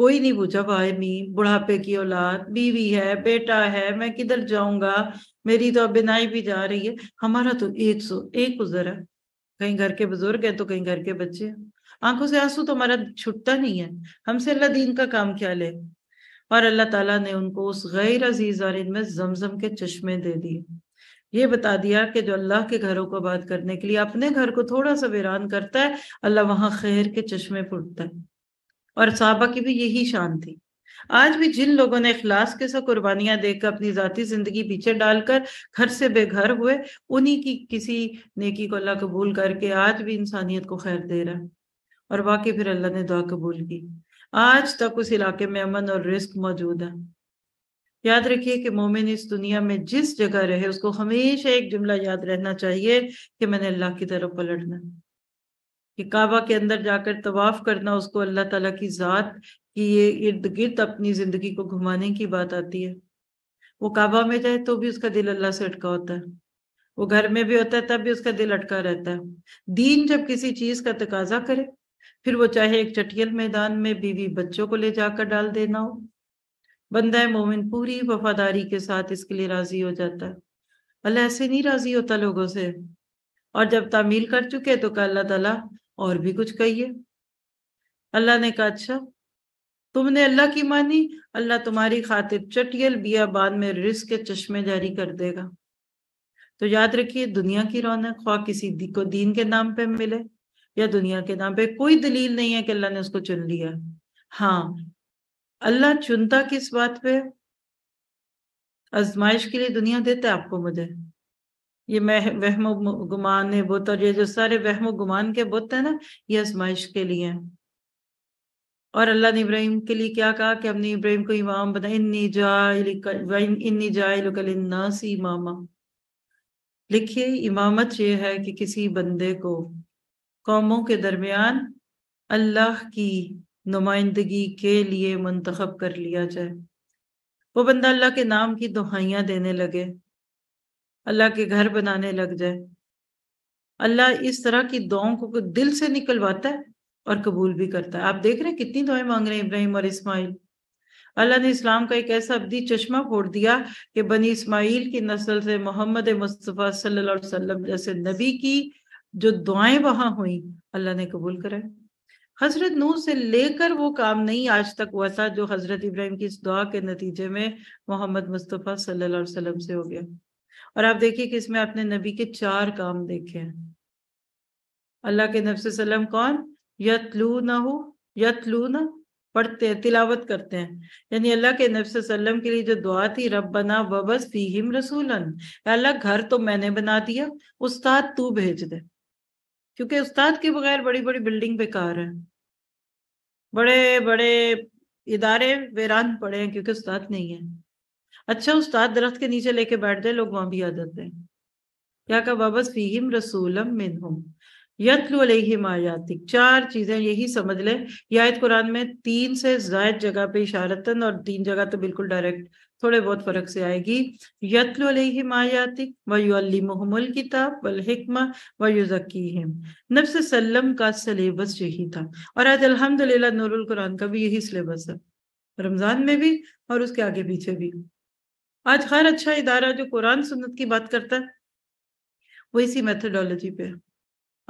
B: कोई नहीं पूछा भाई मी बुढ़ापे की औलाद बीवी है बेटा है मैं किधर जाऊंगा मेरी तो अब बिनाई भी जा रही है हमारा तो एक सो एक गुजर है कहीं घर के बुजुर्ग है तो कहीं घर के बच्चे हैं आंखों से आंसू तो हमारा छुटता नहीं है हमसे अल्लाह दीन का काम क्या ले और अल्लाह ताला ने उनको उस गैर अजीज और इनमें जमजम के चश्मे दे दिए ये बता दिया कि जो अल्लाह के घरों को बात करने के लिए अपने घर को थोड़ा सा वीरान करता है अल्लाह वहां खैर के चश्मे फूटता है और सहाबा की भी यही शान थी आज भी जिन लोगों ने अखलास के साथ कुर्बानियां देकर अपनी जाती जिंदगी पीछे डालकर घर से बेघर हुए उन्हीं की किसी नेकी को अल्लाह कबूल करके आज भी इंसानियत को खैर दे रहा है और वाकई फिर अल्लाह ने दुआ कबूल की आज तक उस इलाके में अमन और रिस्क मौजूद है याद रखिए कि मोमिन इस दुनिया में जिस जगह रहे उसको हमेशा एक जुमला याद रहना चाहिए कि मैंने अल्लाह की तरफ पलटना कि काबा के अंदर जाकर तवाफ करना उसको अल्लाह ताला की ज़ात की ये इर्द गिर्द अपनी ज़िंदगी को घुमाने की बात आती है वो काबा में जाए तो भी उसका दिल अल्लाह से अटका होता है वो घर में भी होता है तब भी उसका दिल अटका रहता है दीन जब किसी चीज़ का तकाजा करे फिर वो चाहे एक चटियल मैदान में बीवी बच्चों को ले जाकर डाल देना हो बंदा मोमिन पूरी वफादारी के साथ इसके लिए राजी हो जाता है अल्लाह ऐसे नहीं राजी होता लोगों से और जब तामील कर चुके तो अल्लाह ताला और भी कुछ कहिए अल्लाह ने कहा अच्छा तुमने अल्लाह की मानी अल्लाह तुम्हारी खातिर चटियल बियाबान में रिस्क के चश्मे जारी कर देगा तो याद रखिए दुनिया की रौनक ख्वा किसी दी को दीन के नाम पे मिले या दुनिया के नाम पे कोई दलील नहीं है कि अल्लाह ने उसको चुन लिया हाँ अल्लाह चुनता किस बात पे आजमाइश के लिए दुनिया देता है आपको मुझे ये मह वहम गुमान है बुत और ये जो सारे वहम गुमान के बुत है ना ये आजमाइश के लिए हैं और अल्लाह ने इब्राहिम के लिए क्या कहा कि हमने इब्राहिम को इमाम बनाया इन्नी जायल इमामा लिखिए इमामत ये है कि किसी बंदे को कौमों के दरमियान अल्लाह की नुमाइंदगी के लिए मंतखब कर लिया जाए वो बंदा अल्लाह के नाम की दुहाइयाँ देने लगे अल्लाह के घर बनाने लग जाए अल्लाह इस तरह की दुआओं को दिल से निकलवाता है और कबूल भी करता है आप देख रहे हैं कितनी दुआएं मांग रहे हैं इब्राहिम और इस्माइल अल्लाह ने इस्लाम का एक ऐसा अब्दी चश्मा फोड़ दिया कि बनी इस्माइल की नस्ल से मोहम्मद मुस्तफ़ा सल्लल्लाहु अलैहि वसल्लम जैसे नबी की जो दुआएं वहां हुई अल्लाह ने कबूल कराई हजरत नूह से लेकर वो काम नहीं आज तक हुआ था जो हजरत इब्राहिम की इस दुआ के नतीजे में मोहम्मद मुस्तफ़ा सल्लल्लाहु अलैहि वसल्लम से हो गया और आप देखिए कि इसमें आपने नबी के चार काम देखे हैं अल्लाह के नब सलम कौन यतलू न हो यतलू न पढ़ते हैं तिलावत करते हैं यानी अल्लाह के नब सलम के लिए जो दुआ थी रब बना वबस फीहिम रसूलन अल्लाह घर तो मैंने बना दिया उस्ताद तू भेज दे क्योंकि उस्ताद के बगैर बड़ी बड़ी बिल्डिंग बेकार है बड़े बड़े इदारे वेरान पड़े हैं क्योंकि उस्ताद नहीं है अच्छा उस्ताद दरख्त के नीचे लेके बैठ जाए लोग वहां भी आ जाते हैं क्या कहा बाबा फीम रसूलम मिनहुम यतलुम आयातिक चार चीजें यही समझ लें आयत कुरान में तीन से जायद जगह पे इशारतन और तीन जगह तो बिल्कुल डायरेक्ट थोड़े बहुत फर्क से आएगी यतलुम आयातिक मोहम्मल किताब वल हिकमा वलहिकमा वयुजकीम नब सल्लम का सलेबस यही था और आज अल्हम्दुलिल्लाह नूरुल कुरान का भी यही सिलेबस है रमजान में भी और उसके आगे पीछे भी आज हर अच्छा इदारा जो कुरान सुन्नत की बात करता है वो इसी मेथडोलॉजी पे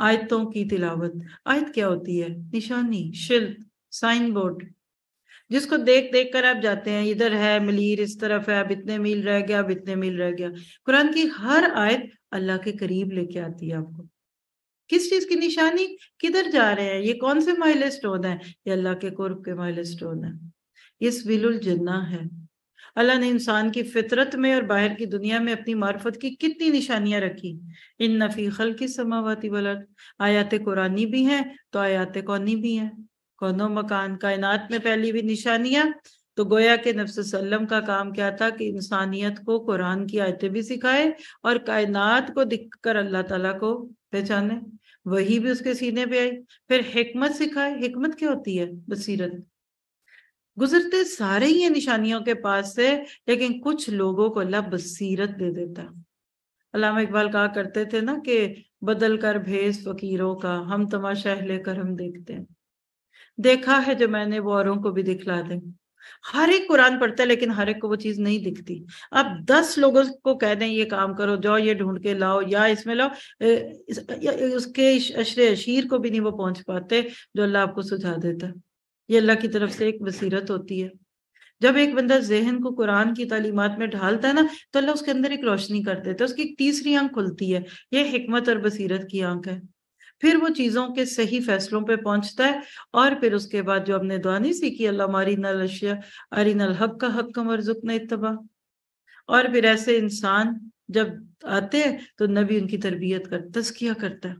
B: आयतों की तिलावत आयत क्या होती है निशानी शिल्प साइन बोर्ड जिसको देख देख कर आप जाते हैं इधर है मलीर इस तरफ है अब इतने मील रह गया अब इतने मील रह गया कुरान की हर आयत अल्लाह के करीब लेके आती है आपको किस चीज की निशानी किधर जा रहे हैं ये कौन से माइल स्टोन है ये अल्लाह के कुर्ब के माइल स्टोन है ये सविलुल जन्ना है अल्लाह ने इंसान की फितरत में और बाहर की दुनिया में अपनी मार्फत की कितनी निशानियां रखी इन नफी खल की समावती वलट आयात कुरानी भी हैं तो आयात कौनी भी हैं कौनो मकान कायनात में फैली हुई निशानियां तो गोया के नफ्सम का काम क्या था कि इंसानियत को कुरान की आयतें भी सिखाए और कायनात को दिख कर अल्लाह तला को पहचाने वही भी उसके सीने पे आई फिर हिकमत सिखाए हिकमत क्या होती है बसीरत गुजरते सारे ही निशानियों के पास से लेकिन कुछ लोगों को अल्लाह बसीरत दे देता अलामा इकबाल कहा करते थे ना कि बदल कर भेस फकीरों का हम तमाशा लेकर हम देखते हैं देखा है जो मैंने वो औरों को भी दिखला दें हर एक कुरान पढ़ता है लेकिन हर एक को वो चीज नहीं दिखती आप दस लोगों को कह दें ये काम करो जाओ ये ढूंढ के लाओ या इसमें लाओ इस, उसके अशर अशीर को भी नहीं वो पहुंच पाते जो अल्लाह आपको सुझा देता है ये अल्लाह की तरफ से एक बसीरत होती है जब एक बंदा जहन को कुरान की तालीमत में ढालता है ना तो अल्लाह उसके अंदर एक रोशनी कर देता है तो उसकी एक तीसरी आंख खुलती है ये हमत और बसीरत की आंख है फिर वो चीज़ों के सही फैसलों पे पहुंचता है और फिर उसके बाद जो हमने दुआ नहीं सीखी अल्लाह मारी नल अशिया अरी नल हक का हक का मरजुक जुक न इतबा और फिर ऐसे इंसान जब आते हैं तो नबी उनकी तरबियत कर तस्किया करता है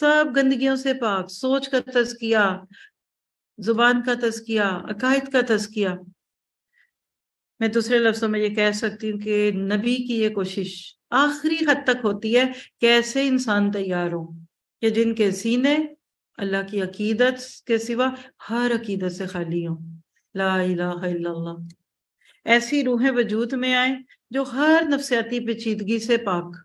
B: सब गंदगियों से पाक सोच कर तस्किया ज़ुबान का तस्किया अकायद का तस्किया मैं दूसरे लफ्ज़ों में ये कह सकती हूँ कि नबी की ये कोशिश आखिरी हद तक होती है कैसे इंसान तैयार हो कि जिनके सीने अल्लाह की अकीदत के सिवा हर अकीदत से खाली हों ला इला ऐसी रूहें वजूद में आए जो हर नफसियाती पेचीदगी से पाक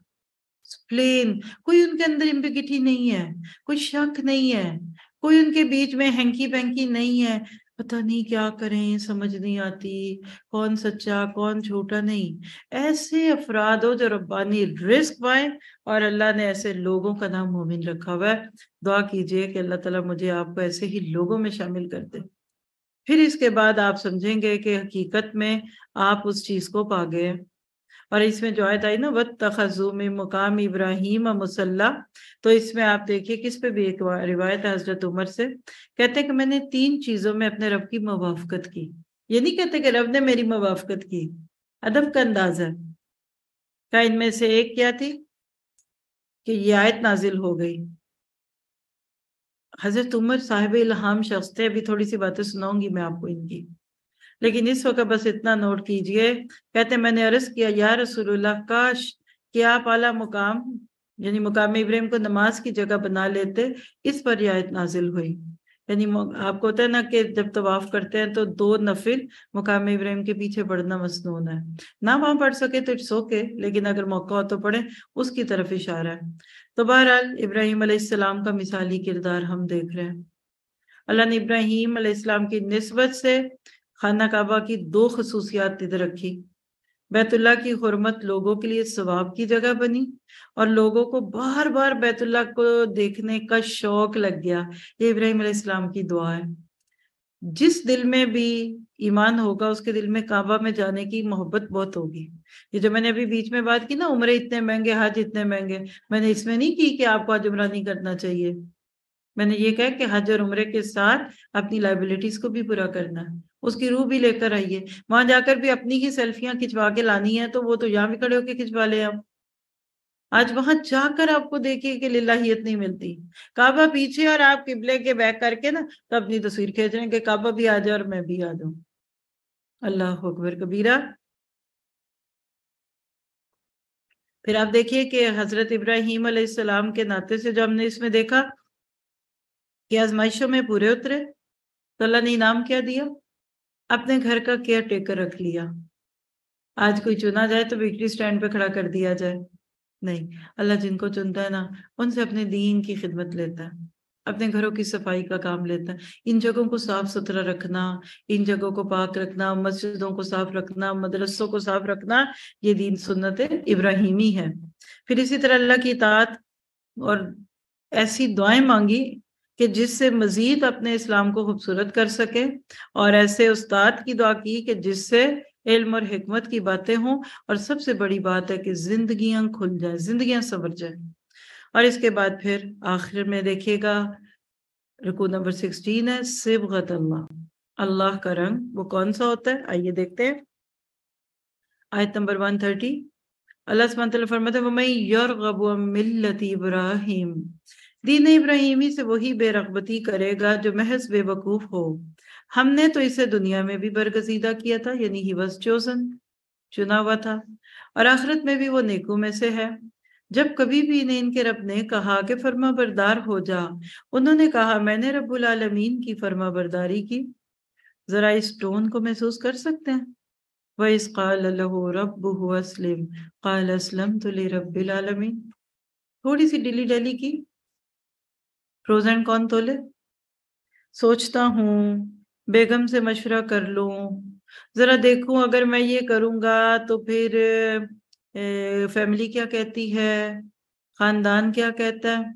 B: प्लेन कोई उनके अंदर इम्बिगिटी नहीं है कोई शक नहीं है कोई उनके बीच में हैंकी पैंकी नहीं है पता नहीं क्या करें समझ नहीं आती कौन सच्चा कौन झूठा नहीं ऐसे अफराद हो जो रब्बानी रिस्क पाए और अल्लाह ने ऐसे लोगों का नाम मोमिन रखा हुआ है दुआ कीजिए कि अल्लाह ताला मुझे आपको ऐसे ही लोगों में शामिल कर दे फिर इसके बाद आप समझेंगे कि हकीकत में आप उस चीज़ को पा गए और इसमें जो आयत आई ना वत तखजू में मुकाम इब्राहिम मुसल्ला तो इसमें आप देखिए किस पे भी एक रिवायत है हजरत उमर से कहते हैं कि मैंने तीन चीज़ों में अपने रब की मुवाफ़त की ये नहीं कहते कि रब ने मेरी मुवाफ़त की अदब का अंदाज़ा का इनमें से एक क्या थी कि ये आयत नाजिल हो गई हजरत उमर साहिब इल्हाम शख्स थे अभी थोड़ी सी बातें सुनाऊंगी मैं आपको इनकी लेकिन इस वक्त बस इतना नोट कीजिए कहते मैंने अर्ज किया या रसूलुल्लाह काश कि आप आला मुकाम यानी मुकाम इब्राहिम को नमाज की जगह बना लेते इस पर रियायत नाजिल हुई यानी आपको होता है ना कि जब तवाफ करते हैं तो दो नफिल मुकाम इब्राहिम के पीछे पढ़ना मसनून है ना वहां पढ़ सके तो इट्स ओके लेकिन अगर मौका हो तो पढ़े उसकी तरफ इशारा है तो बहरहाल इब्राहिम अलैहिस्सलाम का मिसाली किरदार हम देख रहे हैं अल्लाह ने इब्राहिम अलैहिस्सलाम की नस्बत से खाना काबा की दो खसूसियात इधर रखी बैतुल्ला की हरमत लोगों के लिए स्वाब की जगह बनी और लोगों को बार बार बैतुल्ला को देखने का शौक लग गया ये इब्राहिम इस्लाम की दुआ है जिस दिल में भी ईमान होगा उसके दिल में काबा में जाने की मोहब्बत बहुत होगी ये जो मैंने अभी बीच में बात की ना उम्र इतने महंगे हज इतने महंगे मैंने इसमें नहीं की कि आपको आज उम्र नहीं करना चाहिए मैंने ये कहा कि हज और उम्र के साथ अपनी लाइबिलिटीज को भी पूरा करना है उसकी रूह भी लेकर आइए वहां जाकर भी अपनी ही सेल्फियां खिंचवा के लानी है तो वो तो यहाँ भी खड़े होके खिंचवा ले आप आज वहां जाकर आपको देखिए कि लिलाहियत नहीं मिलती काबा पीछे और आप किबले के बैक करके ना तो अपनी तस्वीर खींच रहे हैं कि काबा भी आ जाए और मैं भी आ जाऊं अल्लाह अकबर कबीरा फिर आप देखिए कि हजरत इब्राहिम के नाते से जो हमने इसमें देखा कि आजमाइशों में पूरे उतरे तो अल्लाह ने इनाम क्या दिया अपने घर का केयर टेकर रख लिया आज कोई चुना जाए तो बिक्री स्टैंड पे खड़ा कर दिया जाए नहीं अल्लाह जिनको चुनता है ना उनसे अपने दीन की खिदमत लेता है अपने घरों की सफाई का काम लेता है इन जगहों को साफ सुथरा रखना इन जगहों को पाक रखना मस्जिदों को साफ रखना मदरसों को साफ रखना ये दीन सुन्नत इब्राहिमी है फिर इसी तरह अल्लाह की तात और ऐसी दुआएं मांगी कि जिससे मज़ीद अपने इस्लाम को खूबसूरत कर सके और ऐसे उस्ताद की दुआ की कि जिससे इल्म और हमत की बातें हों और सबसे बड़ी बात है कि जिंदगियां खुल जाए जिंदगियां संवर जाए और इसके बाद फिर आखिर में देखिएगा रुकू नंबर सिक्सटीन है सिबगत अल्लाह अल्लाह का रंग वो कौन सा होता है आइए देखते हैं आयत नंबर वन थर्टी अल्लाह फरमाते हैं वमई योर मिल्लत इब्राहिम दीन इब्राहिमी से वही बेरगबती करेगा जो महज बेवकूफ हो हमने तो इसे दुनिया में भी बरगजीदा किया था यानी ही वस चोजन चुना हुआ था और आखिरत में भी वो नेकू में से है जब कभी भी इन्हें इनके रब ने कहा कि फर्मा बरदार हो जा उन्होंने कहा मैंने रब्बुल आलमीन की फर्मा बरदारी की जरा इस टोन को महसूस कर सकते हैं वह इस काल रब असलम काल असलम तो ले रबालमीन थोड़ी सी डिली डली की प्रोज कौन तोले सोचता हूं बेगम से मशवरा कर लो ज़रा देखू अगर मैं ये करूंगा तो फिर ए, फैमिली क्या कहती है खानदान क्या कहता है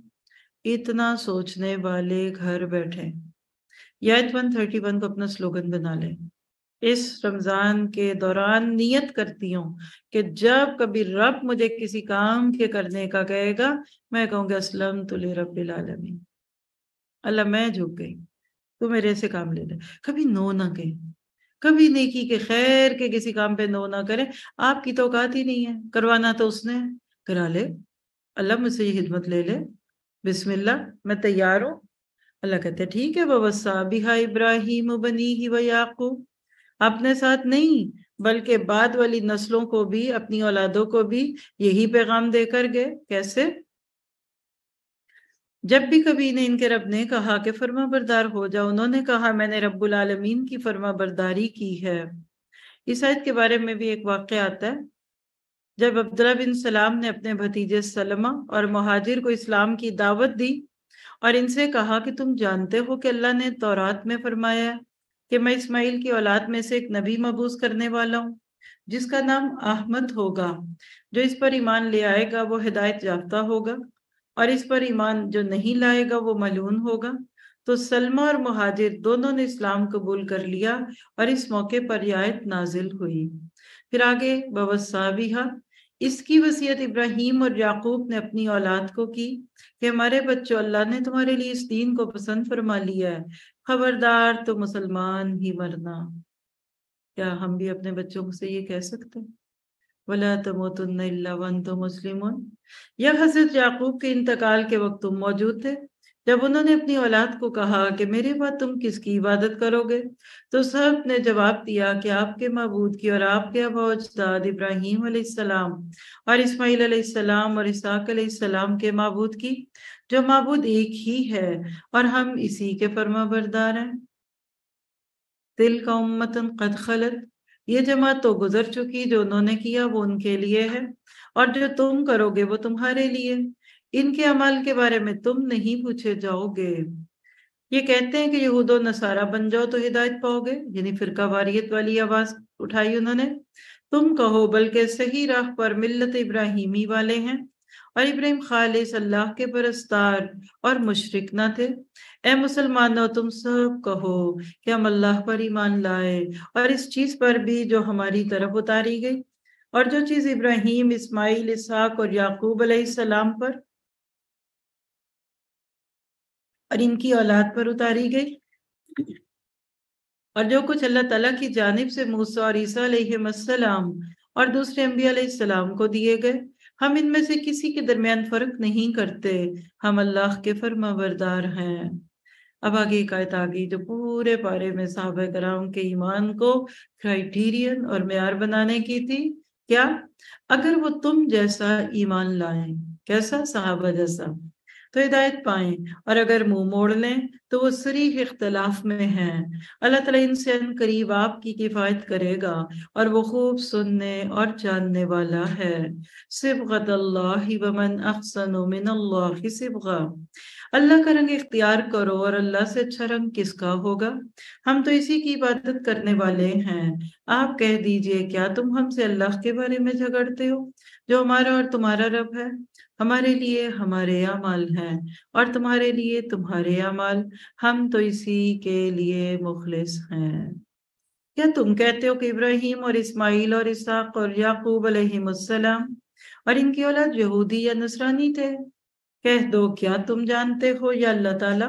B: इतना सोचने वाले घर बैठे याद वन थर्टी वन को अपना स्लोगन बना ले इस रमज़ान के दौरान नियत करती हूँ कि जब कभी रब मुझे किसी काम के करने का कहेगा मैं कहूँगी असलम तुल रबी अल्लाह मैं झुक गई तो मेरे से काम ले ले कभी नो ना कहे कभी नेकी के खैर के किसी काम पे नो ना करें आपकी तो औकात ही नहीं है करवाना तो उसने करा ले अल्लाह मुझसे ये खिदमत ले ले बिस्मिल्ला मैं तैयार हूँ अल्लाह कहते ठीक है वसा बिहा इब्राहिम बनी ही याकूब अपने साथ नहीं बल्कि बाद वाली नस्लों को भी अपनी औलादों को भी यही पैगाम देकर गए कैसे जब भी कभी ने इनके रब ने कहा कि फर्मा बरदार हो जाओ उन्होंने कहा मैंने रब्बुल आलमीन की फर्मा बरदारी की है इस आयत के बारे में भी एक वाक़ आता है जब अब्दुल्ला बिन सलाम ने अपने भतीजे सलमा और महाजिर को इस्लाम की दावत दी और इनसे कहा कि तुम जानते हो कि अल्लाह ने तौरात में फरमाया है कि मैं इस्माइल की औलाद में से एक नबी मबूस करने वाला हूँ जिसका नाम अहमद होगा जो इस पर ईमान ले आएगा वो हिदायत याफ्ता होगा और इस पर ईमान जो नहीं लाएगा वो मलून होगा तो सलमा और महाजिर दोनों ने इस्लाम कबूल कर लिया और इस मौके पर आयत नाजिल हुई फिर आगे बवसाबिहा इसकी वसीयत इब्राहिम और याकूब ने अपनी औलाद को की कि हमारे बच्चों अल्लाह ने तुम्हारे लिए इस दीन को पसंद फरमा लिया है खबरदार तो मुसलमान ही मरना क्या हम भी अपने बच्चों से ये कह सकते हैं वला मुस्लिम यह हजरत याकूब के इंतकाल के वक्त तुम मौजूद थे जब उन्होंने अपनी औलाद को कहा कि मेरे बाद तुम किसकी इबादत करोगे तो सब ने जवाब दिया कि आपके महबूद की और आपके अबाजदाद इब्राहिम सलाम और इस्माईल और इसहाक के मबूद की जो महबूद एक ही है और हम इसी के फर्मा बरदार हैं दिल का उम्मतन कद खलत ये जमात तो गुजर चुकी जो उन्होंने किया वो उनके लिए है और जो तुम करोगे वो तुम्हारे लिए इनके अमाल के बारे में तुम नहीं पूछे जाओगे ये कहते हैं कि यहूदो नसारा बन जाओ तो हिदायत पाओगे यानी फिर वारियत वाली आवाज उठाई उन्होंने तुम कहो बल्कि सही राह पर मिलत इब्राहिमी वाले हैं और इब्राहिम खालिस अल्लाह के परस्तार और मुशरक न थे ए मुसलमानों तुम सब कहो कि हम अल्लाह पर ईमान लाए और इस चीज पर भी जो हमारी तरफ उतारी गई और जो चीज इब्राहिम इस्माइल इसहाक और याकूब सलाम पर और इनकी औलाद पर उतारी गई और जो कुछ अल्लाह तला की जानब से मूसा और ईसा और दूसरे अम्बिया सलाम को दिए गए हम इनमें से किसी के दरमियान फर्क नहीं करते हम अल्लाह के फर्मावरदार हैं अब आगे एक आयत आ गई जो पूरे पारे में साहब कराम के ईमान को क्राइटेरियन और मैार बनाने की थी क्या अगर वो तुम जैसा ईमान लाए कैसा साहबा जैसा तो हिदायत पाए और अगर मुंह मोड़ लें तो वो सरीख इख्तलाफ में है अल्लाह तला इनसे करीब आपकी किफ़ायत करेगा और वो खूब सुनने और जानने वाला है सिबगत अल्लाह ही वमन अफसन मिन सिबगा अल्लाह का रंग इख्तियार करो और अल्लाह से अच्छा रंग किसका होगा हम तो इसी की इबादत करने वाले हैं आप कह दीजिए क्या तुम हमसे अल्लाह के बारे में झगड़ते हो जो हमारा और तुम्हारा रब है हमारे लिए हमारे अमाल हैं और तुम्हारे लिए तुम्हारे अमाल हम तो इसी के लिए मुखलिस हैं क्या तुम कहते हो कि इब्राहिम और इस्माइल और इसाक़ और याकूब अलैहिस्सलाम और इनकी औलाद यहूदी या नसरानी थे कह दो क्या तुम जानते हो या अल्लाह ताला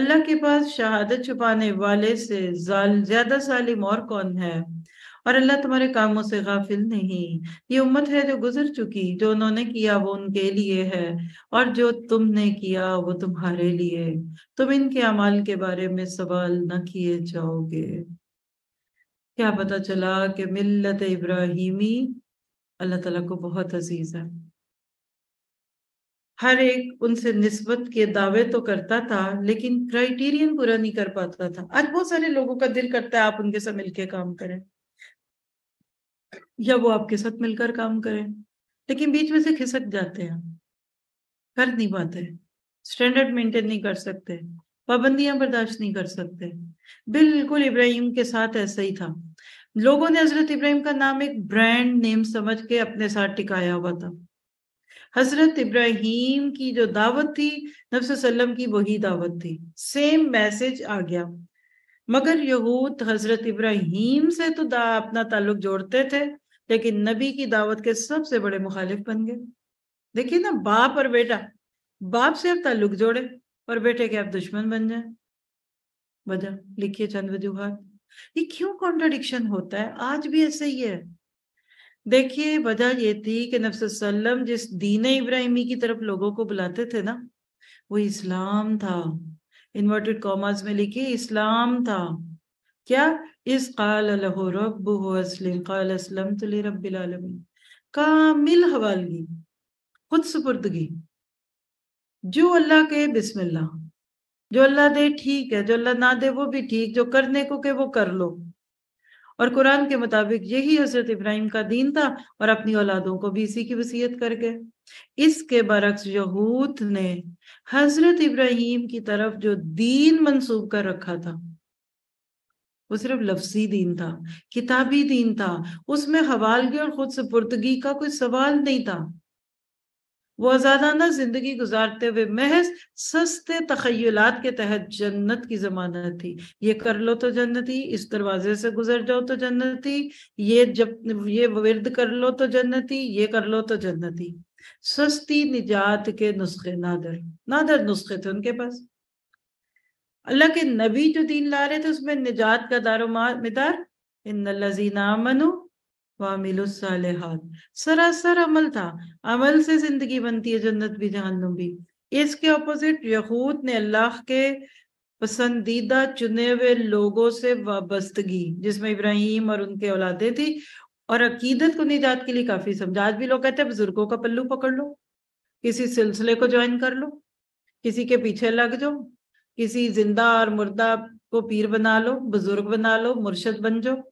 B: अल्लाह के पास शहादत छुपाने वाले से ज्यादा सालिम और कौन है और अल्लाह तुम्हारे कामों से गाफिल नहीं ये उम्मत है जो गुजर चुकी जो उन्होंने किया वो उनके लिए है और जो तुमने किया वो तुम्हारे लिए तुम इनके अमाल के बारे में सवाल न किए जाओगे क्या पता चला कि मिल्लत इब्राहिमी अल्लाह तला को बहुत अजीज है हर एक उनसे निस्बत के दावे तो करता था लेकिन क्राइटेरियन पूरा नहीं कर पाता था आज बहुत सारे लोगों का दिल करता है आप उनके साथ मिलकर काम करें या वो आपके साथ मिलकर काम करें लेकिन बीच में से खिसक जाते हैं कर नहीं पाते स्टैंडर्ड मेंटेन नहीं कर सकते पाबंदियां बर्दाश्त नहीं कर सकते बिल्कुल इब्राहिम के साथ ऐसा ही था लोगों ने हजरत इब्राहिम का नाम एक ब्रांड नेम समझ के अपने साथ टिकाया हुआ था हजरत इब्राहिम की जो दावत थी नबीम की वही दावत थी सेम मैसेज आ गया मगर यहूद हजरत इब्राहिम से तो अपना ताल्लुक जोड़ते थे लेकिन नबी की दावत के सबसे बड़े मुखालिफ बन गए देखिए ना बाप और बेटा बाप से आप ताल्लुक जोड़े और बेटे के आप दुश्मन बन जाए वजह लिखिए चंद वजूहत ये क्यों कॉन्ट्रडिक्शन होता है आज भी ऐसे ही है देखिए वजह ये थी कि नफ्सम जिस दीन इब्राहिमी की तरफ लोगों को बुलाते थे ना वो इस्लाम था इन्वर्टेड कॉमर्स में लिखी इस्लाम था क्या इस काल कामिल हवालगी खुद सुपुर्दगी जो अल्लाह के बिस्मिल्लाह जो अल्लाह दे ठीक है जो अल्लाह ना दे वो भी ठीक जो करने को के वो कर लो और कुरान के मुताबिक यही हजरत इब्राहिम का दीन था और अपनी औलादों को भी इसी की वसीयत कर गए इसके बरक्स यहूद ने हजरत इब्राहिम की तरफ जो दीन मंसूब कर रखा था वो सिर्फ लफ्जी दीन था किताबी दीन था उसमें हवालगी और खुद सपुर्दगी का कोई सवाल नहीं था वो आजादाना जिंदगी गुजारते हुए महज सस्ते तखयलात के तहत जन्नत की जमानत थी ये कर लो तो जन्नती इस दरवाजे से गुजर जाओ तो जन्नती ये जब ये विरद कर लो तो जन्नती ये कर लो तो जन्नती सस्ती निजात के नुस्खे नादर नादर नुस्खे थे उनके पास अल्लाह के नबी जो दीन ला रहे थे उसमें निजात का दारो मिदार इन लजीना मनु वामिलुसालेहात सरासर अमल था अमल से जिंदगी बनती है जन्नत भी जहन्नुम भी इसके अपोजिट यहूद ने अल्लाह के पसंदीदा चुने हुए लोगों से वाबस्तगी जिसमें इब्राहिम और उनके औलादे थी और अकीदत को निजात के लिए काफी समझा आज भी लोग कहते हैं बुजुर्गों का पल्लू पकड़ लो किसी सिलसिले को ज्वाइन कर लो किसी के पीछे लग जाओ किसी जिंदा और मुर्दा को पीर बना लो बुजुर्ग बना लो मुर्शद बन जाओ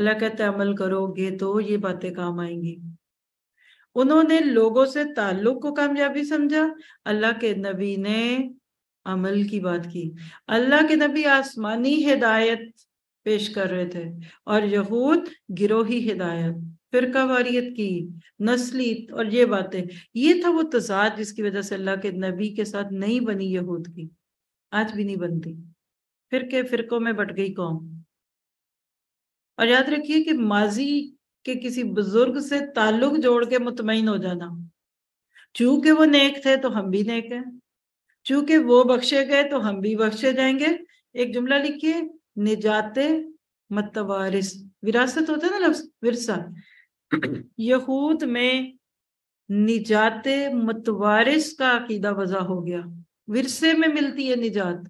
B: अल्लाह कहते अमल करोगे तो ये बातें काम आएंगी उन्होंने लोगों से ताल्लुक को कामयाबी समझा अल्लाह के नबी ने अमल की बात की अल्लाह के नबी आसमानी हिदायत पेश कर रहे थे और यहूद गिरोही हिदायत फिर वारियत की नस्ली और ये बातें ये था वो तजाद जिसकी वजह से अल्लाह के नबी के साथ नहीं बनी यहूद की आज भी नहीं बनती फिर के फिरकों में बट गई कौम और याद रखिए कि माजी के किसी बुजुर्ग से ताल्लुक जोड़ के मुतमिन हो जाना चूंकि वो नेक थे तो हम भी नेक हैं चूंकि वो बख्शे गए तो हम भी बख्शे जाएंगे एक जुमला लिखिए निजात मतवारिस विरासत होता है ना लफ्ज विरसा यहूद में निजात मतवारिस का अकीदा वजह हो गया विरसे में मिलती है निजात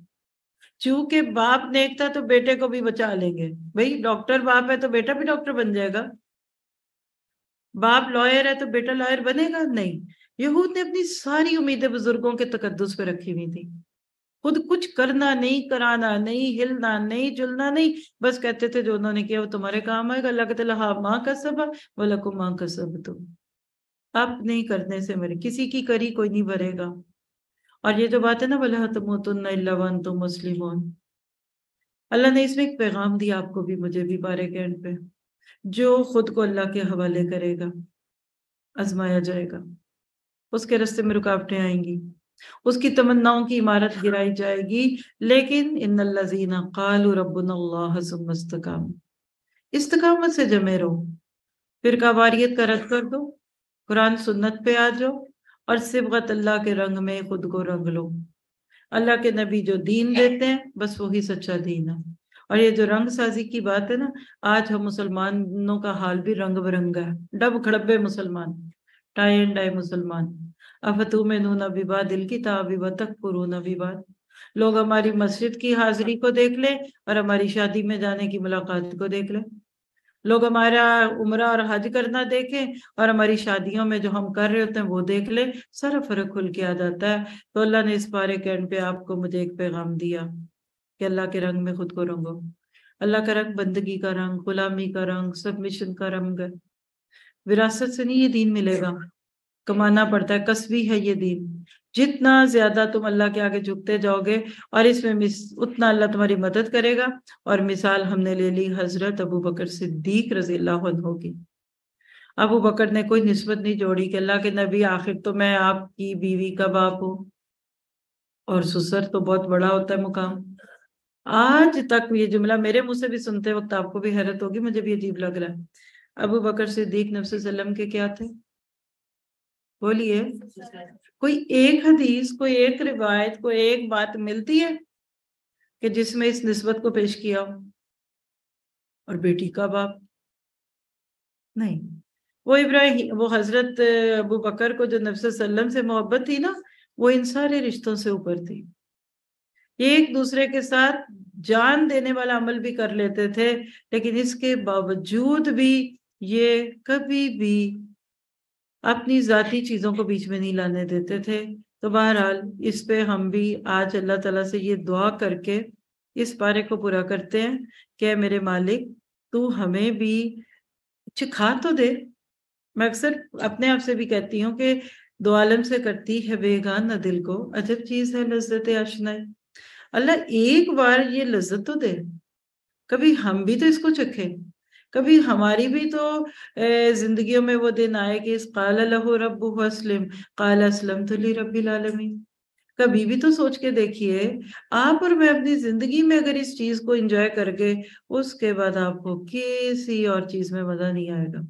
B: चूंकि बाप नेक था तो बेटे को भी बचा लेंगे भाई डॉक्टर बाप है तो बेटा भी डॉक्टर बन जाएगा बाप लॉयर है तो बेटा लॉयर बनेगा नहीं यहूद ने अपनी सारी उम्मीदें बुजुर्गों के तकदस पे रखी हुई थी खुद कुछ करना नहीं कराना नहीं हिलना नहीं जुलना नहीं बस कहते थे जो उन्होंने किया वो तुम्हारे काम आएगा अल्लाह कहते हाँ माँ का सब वो लको माँ का सब तुम अब नहीं करने से मेरे किसी की करी कोई नहीं भरेगा और ये जो बात है ना बला तमोतन तो मुस्लिम अल्लाह ने इसमें एक पैगाम दिया आपको भी मुझे भी बारह के एंड पे जो खुद को अल्लाह के हवाले करेगा आजमाया जाएगा उसके रस्ते में रुकावटें आएंगी उसकी तमन्नाओं की इमारत गिराई जाएगी लेकिन इन लजीना कालू रबाम इस्तकामत से जमे रहो फिर कवारीत का रद्द कर दो कुरान सुन्नत पे आ जाओ और सिबगत अल्लाह के रंग में खुद को रंग लो अल्लाह के नबी जो दीन देते हैं बस वही सच्चा दीन है और ये जो रंग साजी की बात है ना आज हम मुसलमानों का हाल भी रंग बिरंगा है डब खड़बे मुसलमान टाई एंड डाई मुसलमान अफतू में नूना विवाद दिल की ताबिब तक पुरूना विवाद लोग हमारी मस्जिद की हाजिरी को देख ले और हमारी शादी में जाने की मुलाकात को देख ले लोग हमारा उम्र और हज करना देखें और हमारी शादियों में जो हम कर रहे होते हैं वो देख लें सारा फर्क खुल के आ जाता है तो अल्लाह ने इस बारे के एंड पे आपको मुझे एक पैगाम दिया कि अल्लाह के रंग में खुद को रंगो अल्लाह का रंग बंदगी का रंग गुलामी का रंग सबमिशन का रंग है विरासत से नहीं ये दीन मिलेगा कमाना पड़ता है कसबी है ये दीन जितना ज्यादा तुम अल्लाह के आगे झुकते जाओगे और इसमें मिस उतना अल्लाह तुम्हारी मदद करेगा और मिसाल हमने ले ली हजरत अबू बकर सिद्दीक रजी होगी अबू बकर ने कोई नस्बत नहीं जोड़ी कि अल्लाह के नबी आखिर तो मैं आपकी बीवी का बाप हूँ और सुसर तो बहुत बड़ा होता है मुकाम आज तक ये जुमला मेरे मुंह से भी सुनते वक्त आपको भी हैरत होगी मुझे भी अजीब लग रहा है अबू बकर सिद्दीक नब्सम के क्या थे बोलिए कोई एक हदीस कोई एक रिवायत कोई एक बात मिलती है कि जिसमें इस नस्बत को पेश किया हो और बेटी का बाप नहीं वो इब्राहिम वो हजरत अबू बकर को जो नब्सम से मोहब्बत थी ना वो इन सारे रिश्तों से ऊपर थी एक दूसरे के साथ जान देने वाला अमल भी कर लेते थे लेकिन इसके बावजूद भी ये कभी भी अपनी ज़ाती चीज़ों को बीच में नहीं लाने देते थे तो बहरहाल इस पे हम भी आज अल्लाह तला से ये दुआ करके इस पारे को पूरा करते हैं कि मेरे मालिक तू हमें भी चिखा तो दे मैं अक्सर अपने आप से भी कहती हूँ कि दो आलम से करती है बेगान न दिल को अजब चीज़ है लज्जत आशनाई अल्लाह एक बार ये लज्जत तो दे कभी हम भी तो इसको चखें कभी हमारी भी तो जिंदगी में वो दिन आए कि इस काला लहू असलम काला असलम तो ली रबी लालमी कभी भी तो सोच के देखिए आप और मैं अपनी जिंदगी में अगर इस चीज को एंजॉय करके उसके बाद आपको किसी और चीज में मजा नहीं आएगा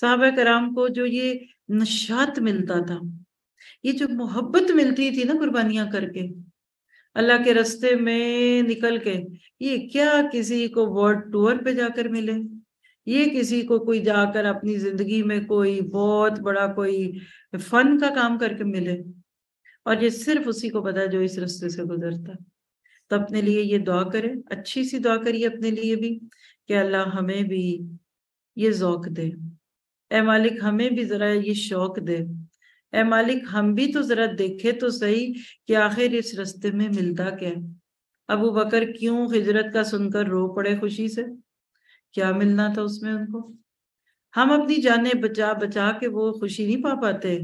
B: साहब कराम को जो ये नशात मिलता था ये जो मोहब्बत मिलती थी ना कुर्बानियां करके अल्लाह के रस्ते में निकल के ये क्या किसी को वर्ल्ड टूर पे जाकर मिले ये किसी को कोई जाकर अपनी जिंदगी में कोई बहुत बड़ा कोई फन का काम करके मिले और ये सिर्फ उसी को पता है जो इस रस्ते से गुजरता तो अपने लिए ये दुआ करें अच्छी सी दुआ करिए अपने लिए भी कि अल्लाह हमें भी ये जौक दे ए मालिक हमें भी ज़रा ये शौक दे ए मालिक हम भी तो जरा देखे तो सही कि आखिर इस रस्ते में मिलता क्या है अबू बकर क्यों हिजरत का सुनकर रो पड़े खुशी से क्या मिलना था उसमें उनको हम अपनी जाने बचा बचा के वो खुशी नहीं पा पाते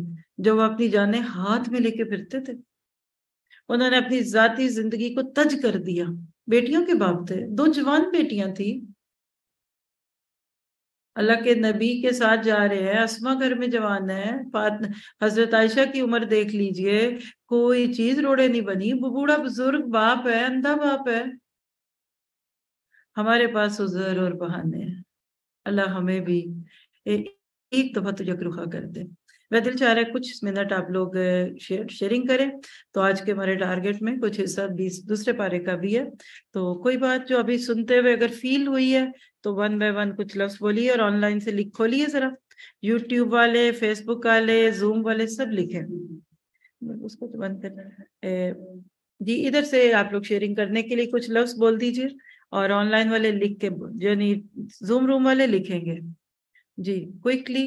B: जो वो अपनी जाने हाथ में लेके फिरते थे उन्होंने अपनी जाती जिंदगी को तज कर दिया बेटियों के बाप थे दो जवान बेटियां थी अल्लाह के नबी के साथ जा रहे हैं असमा घर में जवान है हजरत आयशा की उम्र देख लीजिए कोई चीज रोड़े नहीं बनी बूढ़ा बुजुर्ग बाप है अंधा बाप है हमारे पास उजर और बहाने हैं अल्लाह हमें भी एक दफा तुझे रुखा कर दे मैं दिल चाह रहा है कुछ मिनट आप लोग शेयरिंग करें तो आज के हमारे टारगेट में कुछ हिस्सा बीस दूसरे पारे का भी है तो कोई बात जो अभी सुनते हुए अगर फील हुई है तो वन बाय वन कुछ लफ्स बोलिए और ऑनलाइन से लिख खोलिए जरा यूट्यूब वाले फेसबुक वाले जूम वाले सब लिखे उसको तो बंद करना है जी इधर से आप लोग शेयरिंग करने के लिए कुछ लफ्स बोल दीजिए और ऑनलाइन वाले लिख के यानी जूम रूम वाले लिखेंगे जी क्विकली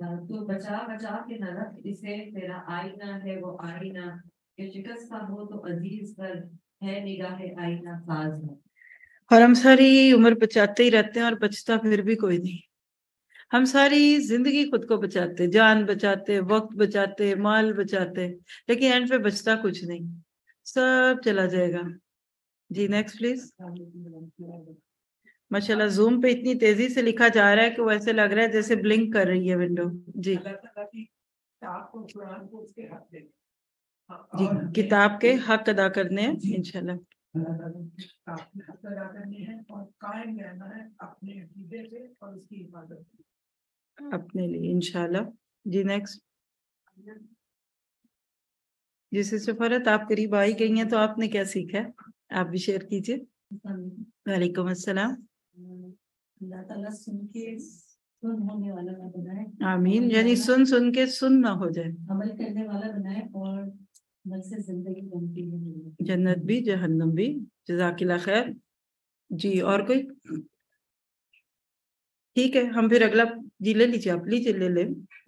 A: हाँ, तो बचा बचा के ना रख इसे तेरा आईना है वो आईना जो शिकस्त का हो तो अजीज पर है निगाह आईना साज है
B: और हम सारी उम्र बचाते ही रहते हैं और बचता फिर भी कोई नहीं हम सारी जिंदगी खुद को बचाते जान बचाते वक्त बचाते माल बचाते लेकिन एंड पे बचता कुछ नहीं सब चला जाएगा जी नेक्स्ट अच्छा,
A: प्लीज
B: माशाल्लाह जूम पे इतनी तेजी से लिखा जा रहा है कि वो ऐसे लग रहा है जैसे ब्लिंक कर रही है विंडो जी
A: हाँ, जी किताब के
B: हक अदा करने हैं इनशाला अपने लिए इंशाल्लाह जी नेक्स्ट जी सफरत आप करीब आई गई हैं तो आपने क्या सीखा है आप भी शेयर कीजिए वालेकुम अस्सलाम आमीन यानी सुन सुन के सुन ना हो जाए
A: अमल करने वाला बनाए और
B: जन्नत भी जहन्नम भी जजाकिला खैर जी और कोई ठीक है हम फिर अगला जी ले लीजिए आप लीजिए ले ले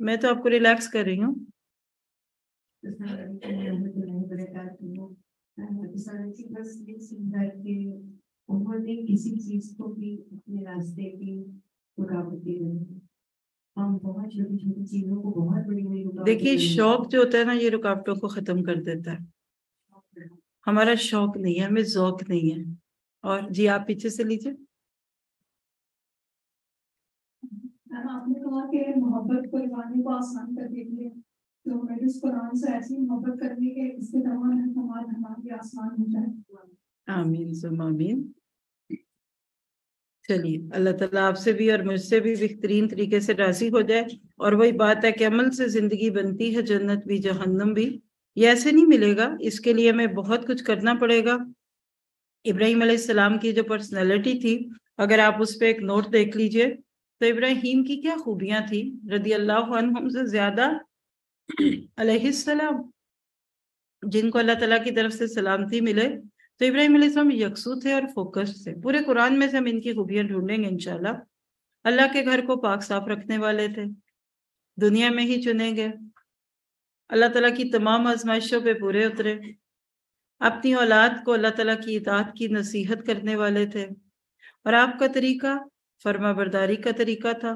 B: मैं तो आपको रिलैक्स कर रही हूँ तो
A: उन्होंने किसी चीज को भी अपने रास्ते की रुकावटें रहेंगी देखिए शौक
B: जो होता है ना ये रुकावटों को खत्म कर देता है हमारा शौक नहीं है हमें जौक नहीं है और जी आप पीछे से लीजिए
A: आपने कहा कि मोहब्बत को को आसान कर देती है तो मैं इस कुरान से ऐसी मोहब्बत करने के इससे तमाम हमारे आसान हो जाए
B: आमीन सुम आमीन चलिए अल्लाह ताला आपसे भी और मुझसे भी बेहतरीन तरीके से राजी हो जाए और वही बात है कि अमल से जिंदगी बनती है जन्नत भी जहन्नम भी ये ऐसे नहीं मिलेगा इसके लिए हमें बहुत कुछ करना पड़ेगा इब्राहिम सलाम की जो पर्सनैलिटी थी अगर आप उस पर एक नोट देख लीजिए तो इब्राहिम की क्या खूबियां थी रदी अल्लाह से ज्यादा अलहलाम जिनको अल्लाह तला की तरफ से सलामती मिले तो इब्राहिम यकसू थे और फोकस थे पूरे कुरान में से हम इनकी खूबियाँ ढूंढेंगे इनशाला अल्लाह के घर को पाक साफ रखने वाले थे दुनिया में ही चुने गए अल्लाह तला की तमाम आजमाइशों पर पूरे उतरे अपनी औलाद को अल्लाह तला की इताद की नसीहत करने वाले थे और आपका तरीका फर्मा बरदारी का तरीका था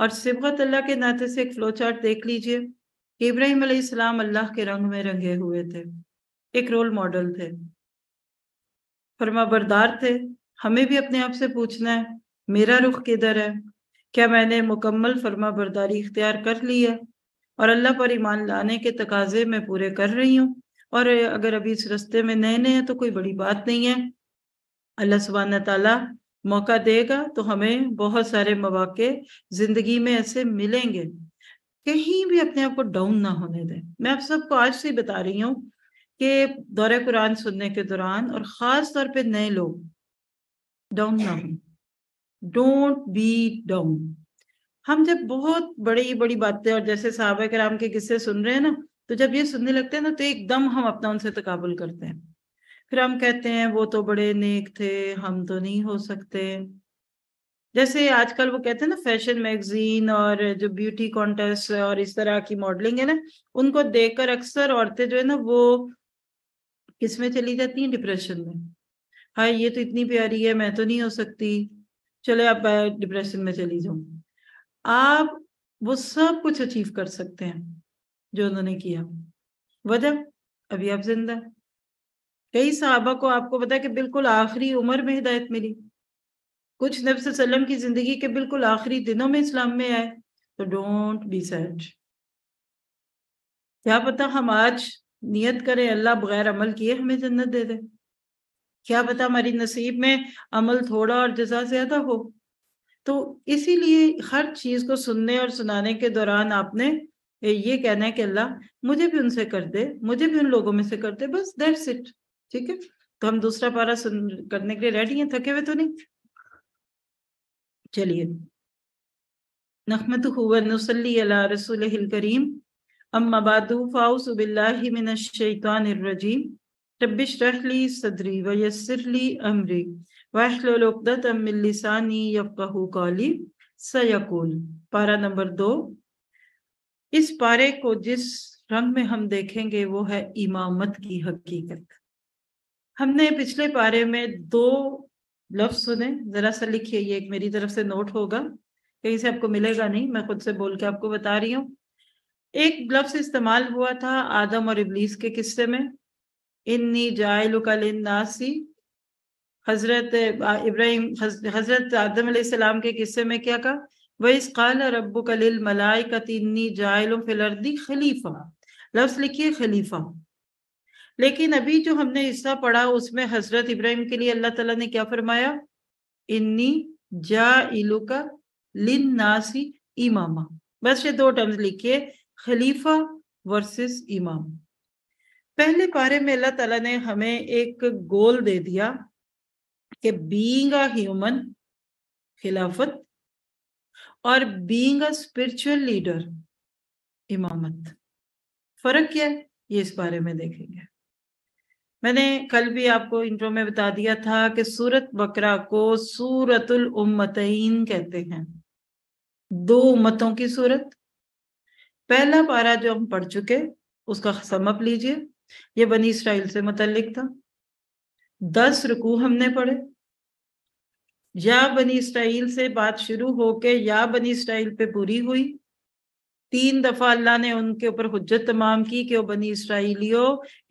B: और सिबत अल्लाह के नाते से एक फ्लो चार्ट देख लीजिए इब्राहिम अल्लाह के रंग में रंगे हुए थे एक रोल मॉडल थे बरदार थे हमें भी अपने आप से पूछना है मेरा रुख किधर है क्या मैंने मुकम्मल फर्मा बरदारी इख्तियार कर ली है और अल्लाह पर ईमान लाने के तकाजे मैं पूरे कर रही हूँ और अगर अभी इस रस्ते में नए नए हैं तो कोई बड़ी बात नहीं है अल्लाह सुबहान तला मौका देगा तो हमें बहुत सारे मौाक़े ज़िंदगी में ऐसे मिलेंगे कहीं भी अपने आप को डाउन ना होने दें मैं आप सबको आज से बता रही हूँ कि दौरे कुरान सुनने के दौरान और ख़ास तौर पे नए लोग डाउन ना डोंट बी डाउन हम जब बहुत बड़ी बड़ी बातें और जैसे साहब कराम के किस्से सुन रहे हैं ना तो जब ये सुनने लगते हैं ना तो एकदम हम अपना उनसे तकबुल करते हैं फिर हम कहते हैं वो तो बड़े नेक थे हम तो नहीं हो सकते जैसे आजकल वो कहते हैं ना फैशन मैगजीन और जो ब्यूटी कॉन्टेस्ट और इस तरह की मॉडलिंग है ना उनको देखकर अक्सर औरतें जो है ना वो किसमें चली जाती है डिप्रेशन में हाय ये तो इतनी प्यारी है मैं तो नहीं हो सकती चले आप डिप्रेशन में चली जाऊं आप वो सब कुछ अचीव कर सकते हैं जो उन्होंने किया वजह अभी आप जिंदा कई साहबा को आपको पता है कि बिल्कुल आखिरी उम्र में हिदायत मिली कुछ नबीम की जिंदगी के बिल्कुल आखिरी दिनों में इस्लाम में आए तो डोंट बी सैड क्या पता हम आज नियत करें अल्लाह बगैर अमल किए हमें जन्नत दे दे क्या पता हमारी नसीब में अमल थोड़ा और जजा ज्यादा हो तो इसीलिए हर चीज को सुनने और सुनाने के दौरान आपने ये कहना है कि अल्लाह मुझे भी उनसे कर दे मुझे भी उन लोगों में से कर दे बस दैट्स इट ठीक है तो हम दूसरा पारा सुन करने के लिए रेडी हैं थके हुए तो नहीं चलिए नखमत हुआ रसूल करीम अम्माबादूफ़ाउसबिल्लाशैतानरजीम रबिश सदरी पारा नंबर दो इस पारे को जिस रंग में हम देखेंगे वो है इमामत की हकीकत हमने पिछले पारे में दो लफ्ज सुने ज़रा सा लिखिए ये एक मेरी तरफ से नोट होगा कहीं से आपको मिलेगा नहीं मैं खुद से बोल के आपको बता रही हूँ एक लफ्स इस्तेमाल हुआ था आदम और इबलीस के किस्से में इन्नी नासी हजरत इब्राहिम हजरत आदम सलाम के किस्से में क्या कहा वईस कल रब कलिल मलाइकत फिलर्दी खलीफा लफ्स लिखिए खलीफा लेकिन अभी जो हमने हिस्सा पढ़ा उसमें हजरत इब्राहिम के लिए अल्लाह तला ने क्या फरमाया इन्नी जा इलुका लिन नासी इमामा बस ये दो टर्म्स लिखिए खलीफा वर्सेस इमाम पहले पारे में अल्लाह ताला ने हमें एक गोल दे दिया कि बीइंग अ ह्यूमन खिलाफत और बीइंग अ स्पिरिचुअल लीडर इमामत फर्क क्या है ये इस बारे में देखेंगे मैंने कल भी आपको इंट्रो में बता दिया था कि सूरत बकरा को सूरतुल उम्मतईन कहते हैं दो उम्मतों की सूरत पहला पारा जो हम पढ़ चुके उसका समअप लीजिए ये बनी इसराइल से मुतलिक था दस रुकू हमने पढ़े या बनी इसराइल से बात शुरू होके या बनी इसराइल पे पूरी हुई तीन दफा अल्लाह ने उनके ऊपर हजत तमाम की कि वो बनी इसराइलियो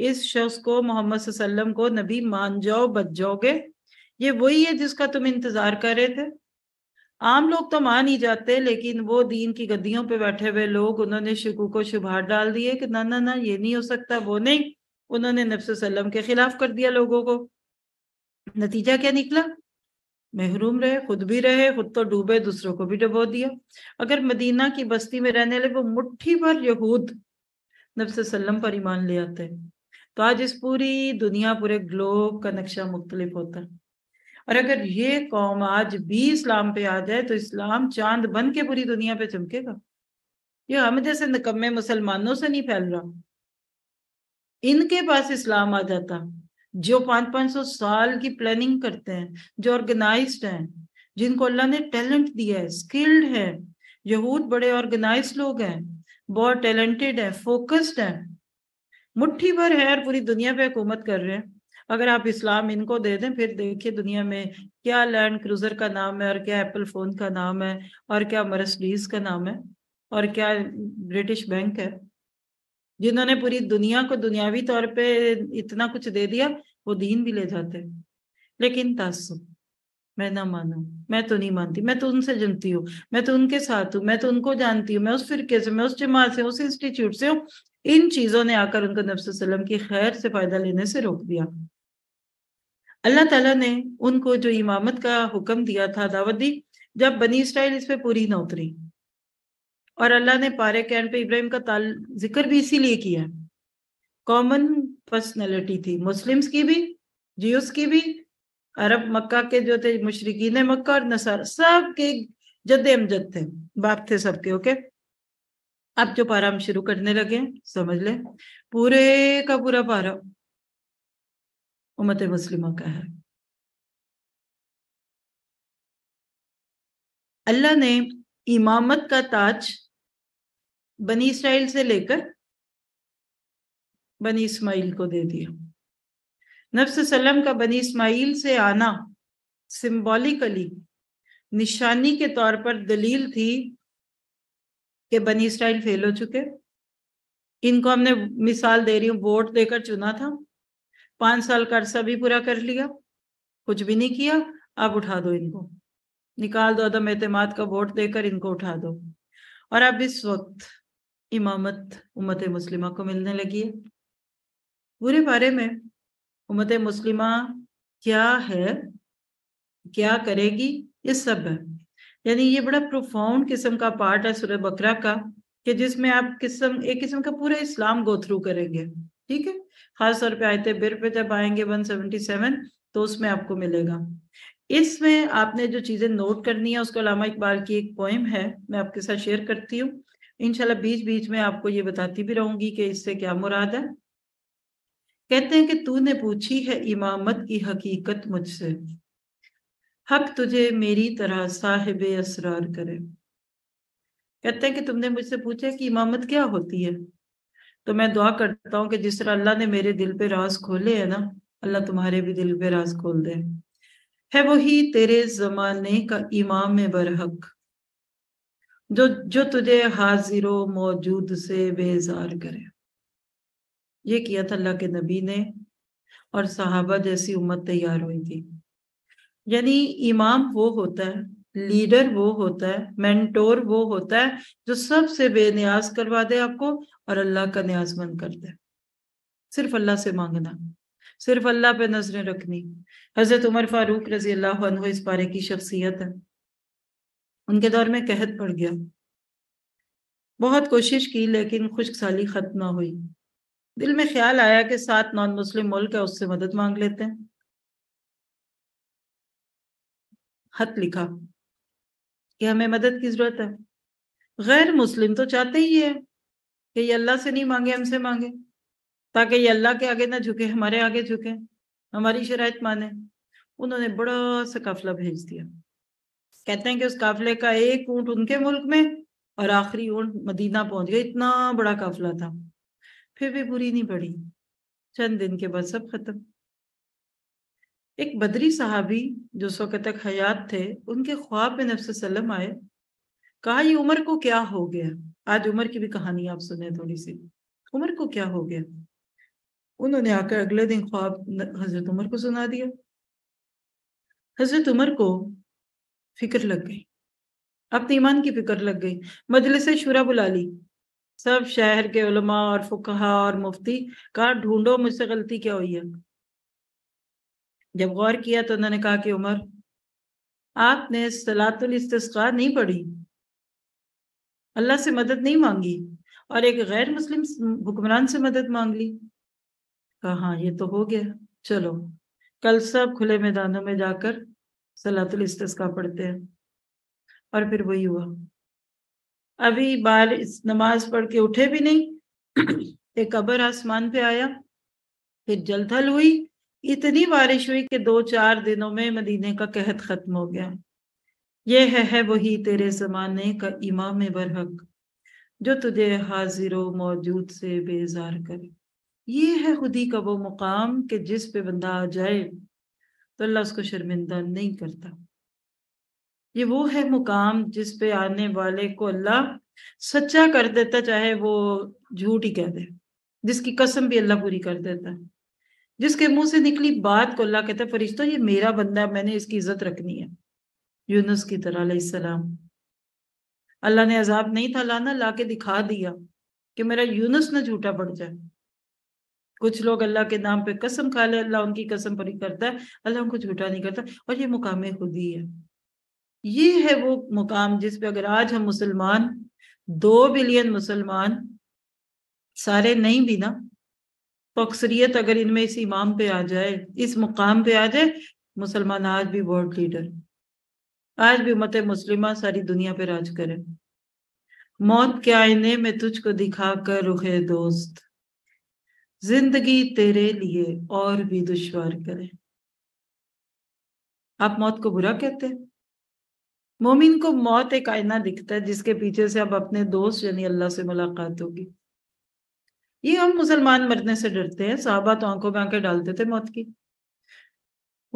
B: इस शख्स को मोहम्मद को नबी मान जाओ बच जाओगे ये वही है जिसका तुम इंतजार कर रहे थे आम लोग तो मान ही जाते लेकिन वो दीन की गद्दियों पे बैठे हुए लोग उन्होंने शिकू को शुभार डाल दिए कि ना ना ना ये नहीं हो सकता वो नहीं उन्होंने नब्सम के खिलाफ कर दिया लोगों को नतीजा क्या निकला महरूम रहे खुद भी रहे खुद तो डूबे दूसरों को भी डुबो दिया अगर मदीना की बस्ती में रहने वाले वो मुट्ठी भर यहूद नब्सम पर ईमान ले आते हैं तो आज इस पूरी दुनिया पूरे ग्लोब का नक्शा मुख्तलिफ होता है और अगर ये कौम आज भी इस्लाम पे आ जाए तो इस्लाम चांद बन के पूरी दुनिया पे चमकेगा ये हम जैसे निकम्मे मुसलमानों से नहीं फैल रहा इनके पास इस्लाम आ जाता जो पांच पांच सौ साल की प्लानिंग करते हैं जो ऑर्गेनाइज हैं जिनको अल्लाह ने टैलेंट दिया है स्किल्ड है यहूद बड़े ऑर्गेनाइज लोग हैं बहुत टैलेंटेड है फोकस्ड है मुट्ठी भर है और पूरी दुनिया पे हुकूमत कर रहे हैं अगर आप इस्लाम इनको दे दें फिर देखिए दुनिया में क्या लैंड क्रूजर का नाम है और क्या एप्पल फोन का नाम है और क्या मरसडीज का नाम है और क्या ब्रिटिश बैंक है जिन्होंने पूरी दुनिया को दुनियावी तौर पे इतना कुछ दे दिया वो दीन भी ले जाते लेकिन तासुब मैं ना मानू मैं तो नहीं मानती मैं तो उनसे जनती हूँ मैं तो उनके साथ हूँ मैं तो उनको जानती हूँ मैं उस फिरके से मैं उस जमात से उस इंस्टीट्यूट से हूँ इन चीजों ने आकर उनको नब्सम की खैर से फायदा लेने से रोक दिया अल्लाह ताला ने उनको जो इमामत का हुक्म दिया था दावत दी जब बनी इसराइल इस पर पूरी ना उतरी और अल्लाह ने पारे कैन पे इब्राहिम का ताल जिक्र भी इसीलिए किया कॉमन पर्सनैलिटी थी मुस्लिम्स की भी जियस की भी अरब मक्का के जो थे मुशरकिन मक्का और नसार सब के जद अमजद थे बाप थे सबके ओके अब जो पारा हम शुरू करने लगे समझ ले पूरे का पूरा पारा उम्मत मुस्लिम का है
A: अल्लाह ने इमामत
B: का ताज बनी इसराइल से लेकर बनी इस्माइल को दे दिया नफ्स सलम का बनी इस्माइल से आना सिंबॉलिकली निशानी के तौर पर दलील थी कि बनी इसराइल फेल हो चुके इनको हमने मिसाल दे रही हूं वोट देकर चुना था पांच साल का अरसा भी पूरा कर लिया कुछ भी नहीं किया अब उठा दो इनको निकाल दो अदम एतमाद का वोट देकर इनको उठा दो और अब इस वक्त इमामत उम्मत मुस्लिमा को मिलने लगी है पूरे बारे में उमत मुस्लिमा क्या है क्या करेगी ये सब है यानी ये बड़ा प्रोफाउंड किस्म का पार्ट है सूर्य बकरा का कि जिसमें आप किस्म एक किस्म का पूरा इस्लाम गो थ्रू करेंगे ठीक है खास तौर पे आयते बिर पे जब आएंगे 177 तो उसमें आपको मिलेगा इसमें आपने जो चीजें नोट करनी है उसको अलामा इकबाल की एक पोइम है मैं आपके साथ शेयर करती हूँ इनशाला बीच बीच में आपको ये बताती भी रहूंगी कि इससे क्या मुराद है कहते हैं कि तूने पूछी है इमामत की हकीकत मुझसे हक तुझे मेरी तरह साहिब असरार करे कहते हैं कि तुमने मुझसे पूछा कि इमामत क्या होती है तो मैं दुआ करता हूँ कि जिस तरह अल्लाह ने मेरे दिल पे राज खोले है ना अल्लाह तुम्हारे भी दिल पे राज खोल दे है वही तेरे जमाने का इमाम बरहक जो जो तुझे हाजिर मौजूद से बेजार करे ये किया था अल्लाह के नबी ने और सहाबा जैसी उम्मत तैयार हुई थी यानी इमाम वो होता है लीडर वो होता है मेंटोर वो होता है जो सबसे बेनियाज करवा दे आपको और अल्लाह का न्याजमंद कर दे सिर्फ अल्लाह से मांगना सिर्फ अल्लाह पे नजरें रखनी हजरत उमर फारूक रजी अल्लाह इस बारे की शख्सियत है उनके दौर में कहत पड़ गया बहुत कोशिश की लेकिन खुश्क साली खत्म ना हुई दिल में ख्याल आया कि सात नॉन मुस्लिम मुल्क है उससे मदद मांग लेते हैं खत लिखा कि हमें मदद की जरूरत है गैर मुस्लिम तो चाहते ही है कि ये अल्लाह से नहीं मांगे हमसे मांगे ताकि ये अल्लाह के आगे ना झुके हमारे आगे झुके हमारी शरात माने उन्होंने बड़ा सा काफिला भेज दिया कहते हैं कि उस काफिले का एक ऊँट उनके मुल्क में और आखिरी ऊँट मदीना पहुंच गया इतना बड़ा काफिला था फिर भी बुरी नहीं पड़ी चंद दिन के बाद सब खत्म एक बदरी साहबी जो सौ तक हयात थे उनके ख्वाब में नफ्स आए कहा ये उमर को क्या हो गया आज उमर की भी कहानी आप सुने थोड़ी सी उमर को क्या हो गया उन्होंने आकर अगले दिन ख्वाब हजरत उमर को सुना दिया हजरत उमर को फिक्र लग गई अपने ईमान की फिक्र लग गई मजलिस शुरा बुला ली सब शहर के उलमा और फुकहा और मुफ्ती कहा ढूंढो मुझसे गलती क्या हुई है जब गौर किया तो उन्होंने कहा कि उमर आपने सलातुल इस्तिस्का नहीं पढ़ी अल्लाह से मदद नहीं मांगी और एक गैर मुस्लिम हुक्मरान से मदद मांग ली कहा हाँ ये तो हो गया चलो कल सब खुले मैदानों में जाकर सलातुल इस्तिस्का पढ़ते हैं और फिर वही हुआ अभी बार नमाज पढ़ के उठे भी नहीं [CLEARS THROAT] एक कबर आसमान पे आया फिर जलथल हुई इतनी बारिश हुई कि दो चार दिनों में मदीने का कहत खत्म हो गया ये है, है वही तेरे जमाने का इमाम बरहक जो तुझे हाजिर मौजूद से बेजार करे ये है खुदी का वो मुकाम कि जिस पे बंदा आ जाए तो अल्लाह उसको शर्मिंदा नहीं करता ये वो है मुकाम जिस पे आने वाले को अल्लाह सच्चा कर देता चाहे वो झूठ ही कह दे जिसकी कसम भी अल्लाह पूरी कर देता जिसके मुंह से निकली बात को अल्लाह कहता फरिश्तों ये मेरा बंदा मैंने इसकी इज्जत रखनी है यूनस की तरह सलाम अल्लाह ने अजाब नहीं था लाना ला के दिखा दिया कि मेरा यूनुस ना झूठा पड़ जाए कुछ लोग अल्लाह के नाम पे कसम खा ले अल्लाह उनकी कसम परी करता है अल्लाह उनको झूठा नहीं करता और ये मुकाम ही है ये है वो मुकाम जिस पे अगर आज हम मुसलमान दो बिलियन मुसलमान सारे नहीं भी ना तो अक्सरियत अगर इनमें इस इमाम पे आ जाए इस मुकाम पे आ जाए मुसलमान आज भी वर्ल्ड लीडर आज भी मत मुस्लिमा सारी दुनिया पे राज करे मौत के आईने में तुझको दिखा कर रुखे दोस्त जिंदगी तेरे लिए और भी दुश्वार करे आप मौत को बुरा कहते हैं मोमिन को मौत एक आईना दिखता है जिसके पीछे से आप अपने दोस्त यानी अल्लाह से मुलाकात होगी ये हम मुसलमान मरने से डरते हैं साहबा तो आंखों में आंखें डालते थे मौत की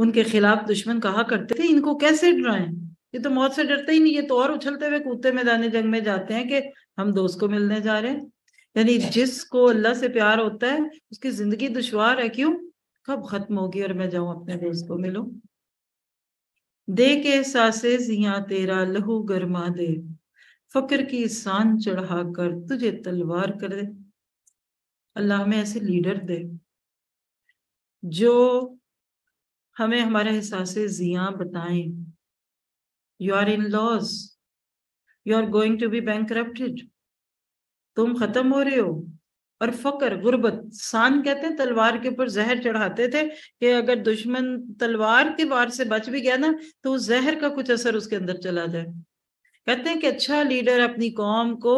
B: उनके खिलाफ दुश्मन कहा करते थे इनको कैसे डराएं ये तो मौत से डरते ही नहीं ये तो और उछलते हुए कूदते मैदानी जंग में जाते हैं कि हम दोस्त को मिलने जा रहे हैं यानी जिसको अल्लाह से प्यार होता है उसकी जिंदगी दुशवार है क्यों कब खत्म होगी और मैं जाऊं अपने दोस्त को मिलूं दे के सासे जिया तेरा लहू गरमा दे फकर की सान चढ़ा कर तुझे तलवार कर दे अल्लाह हमें ऐसे लीडर दे जो हमें हमारे एहसास जिया बताएं your in laws you are going to be bankrupted तुम खत्म हो रहे हो और फकर गुर्बत सान कहते हैं तलवार के ऊपर जहर चढ़ाते थे कि अगर दुश्मन तलवार के वार से बच भी गया ना तो उस जहर का कुछ असर उसके अंदर चला जाए कहते हैं कि अच्छा लीडर अपनी कौम को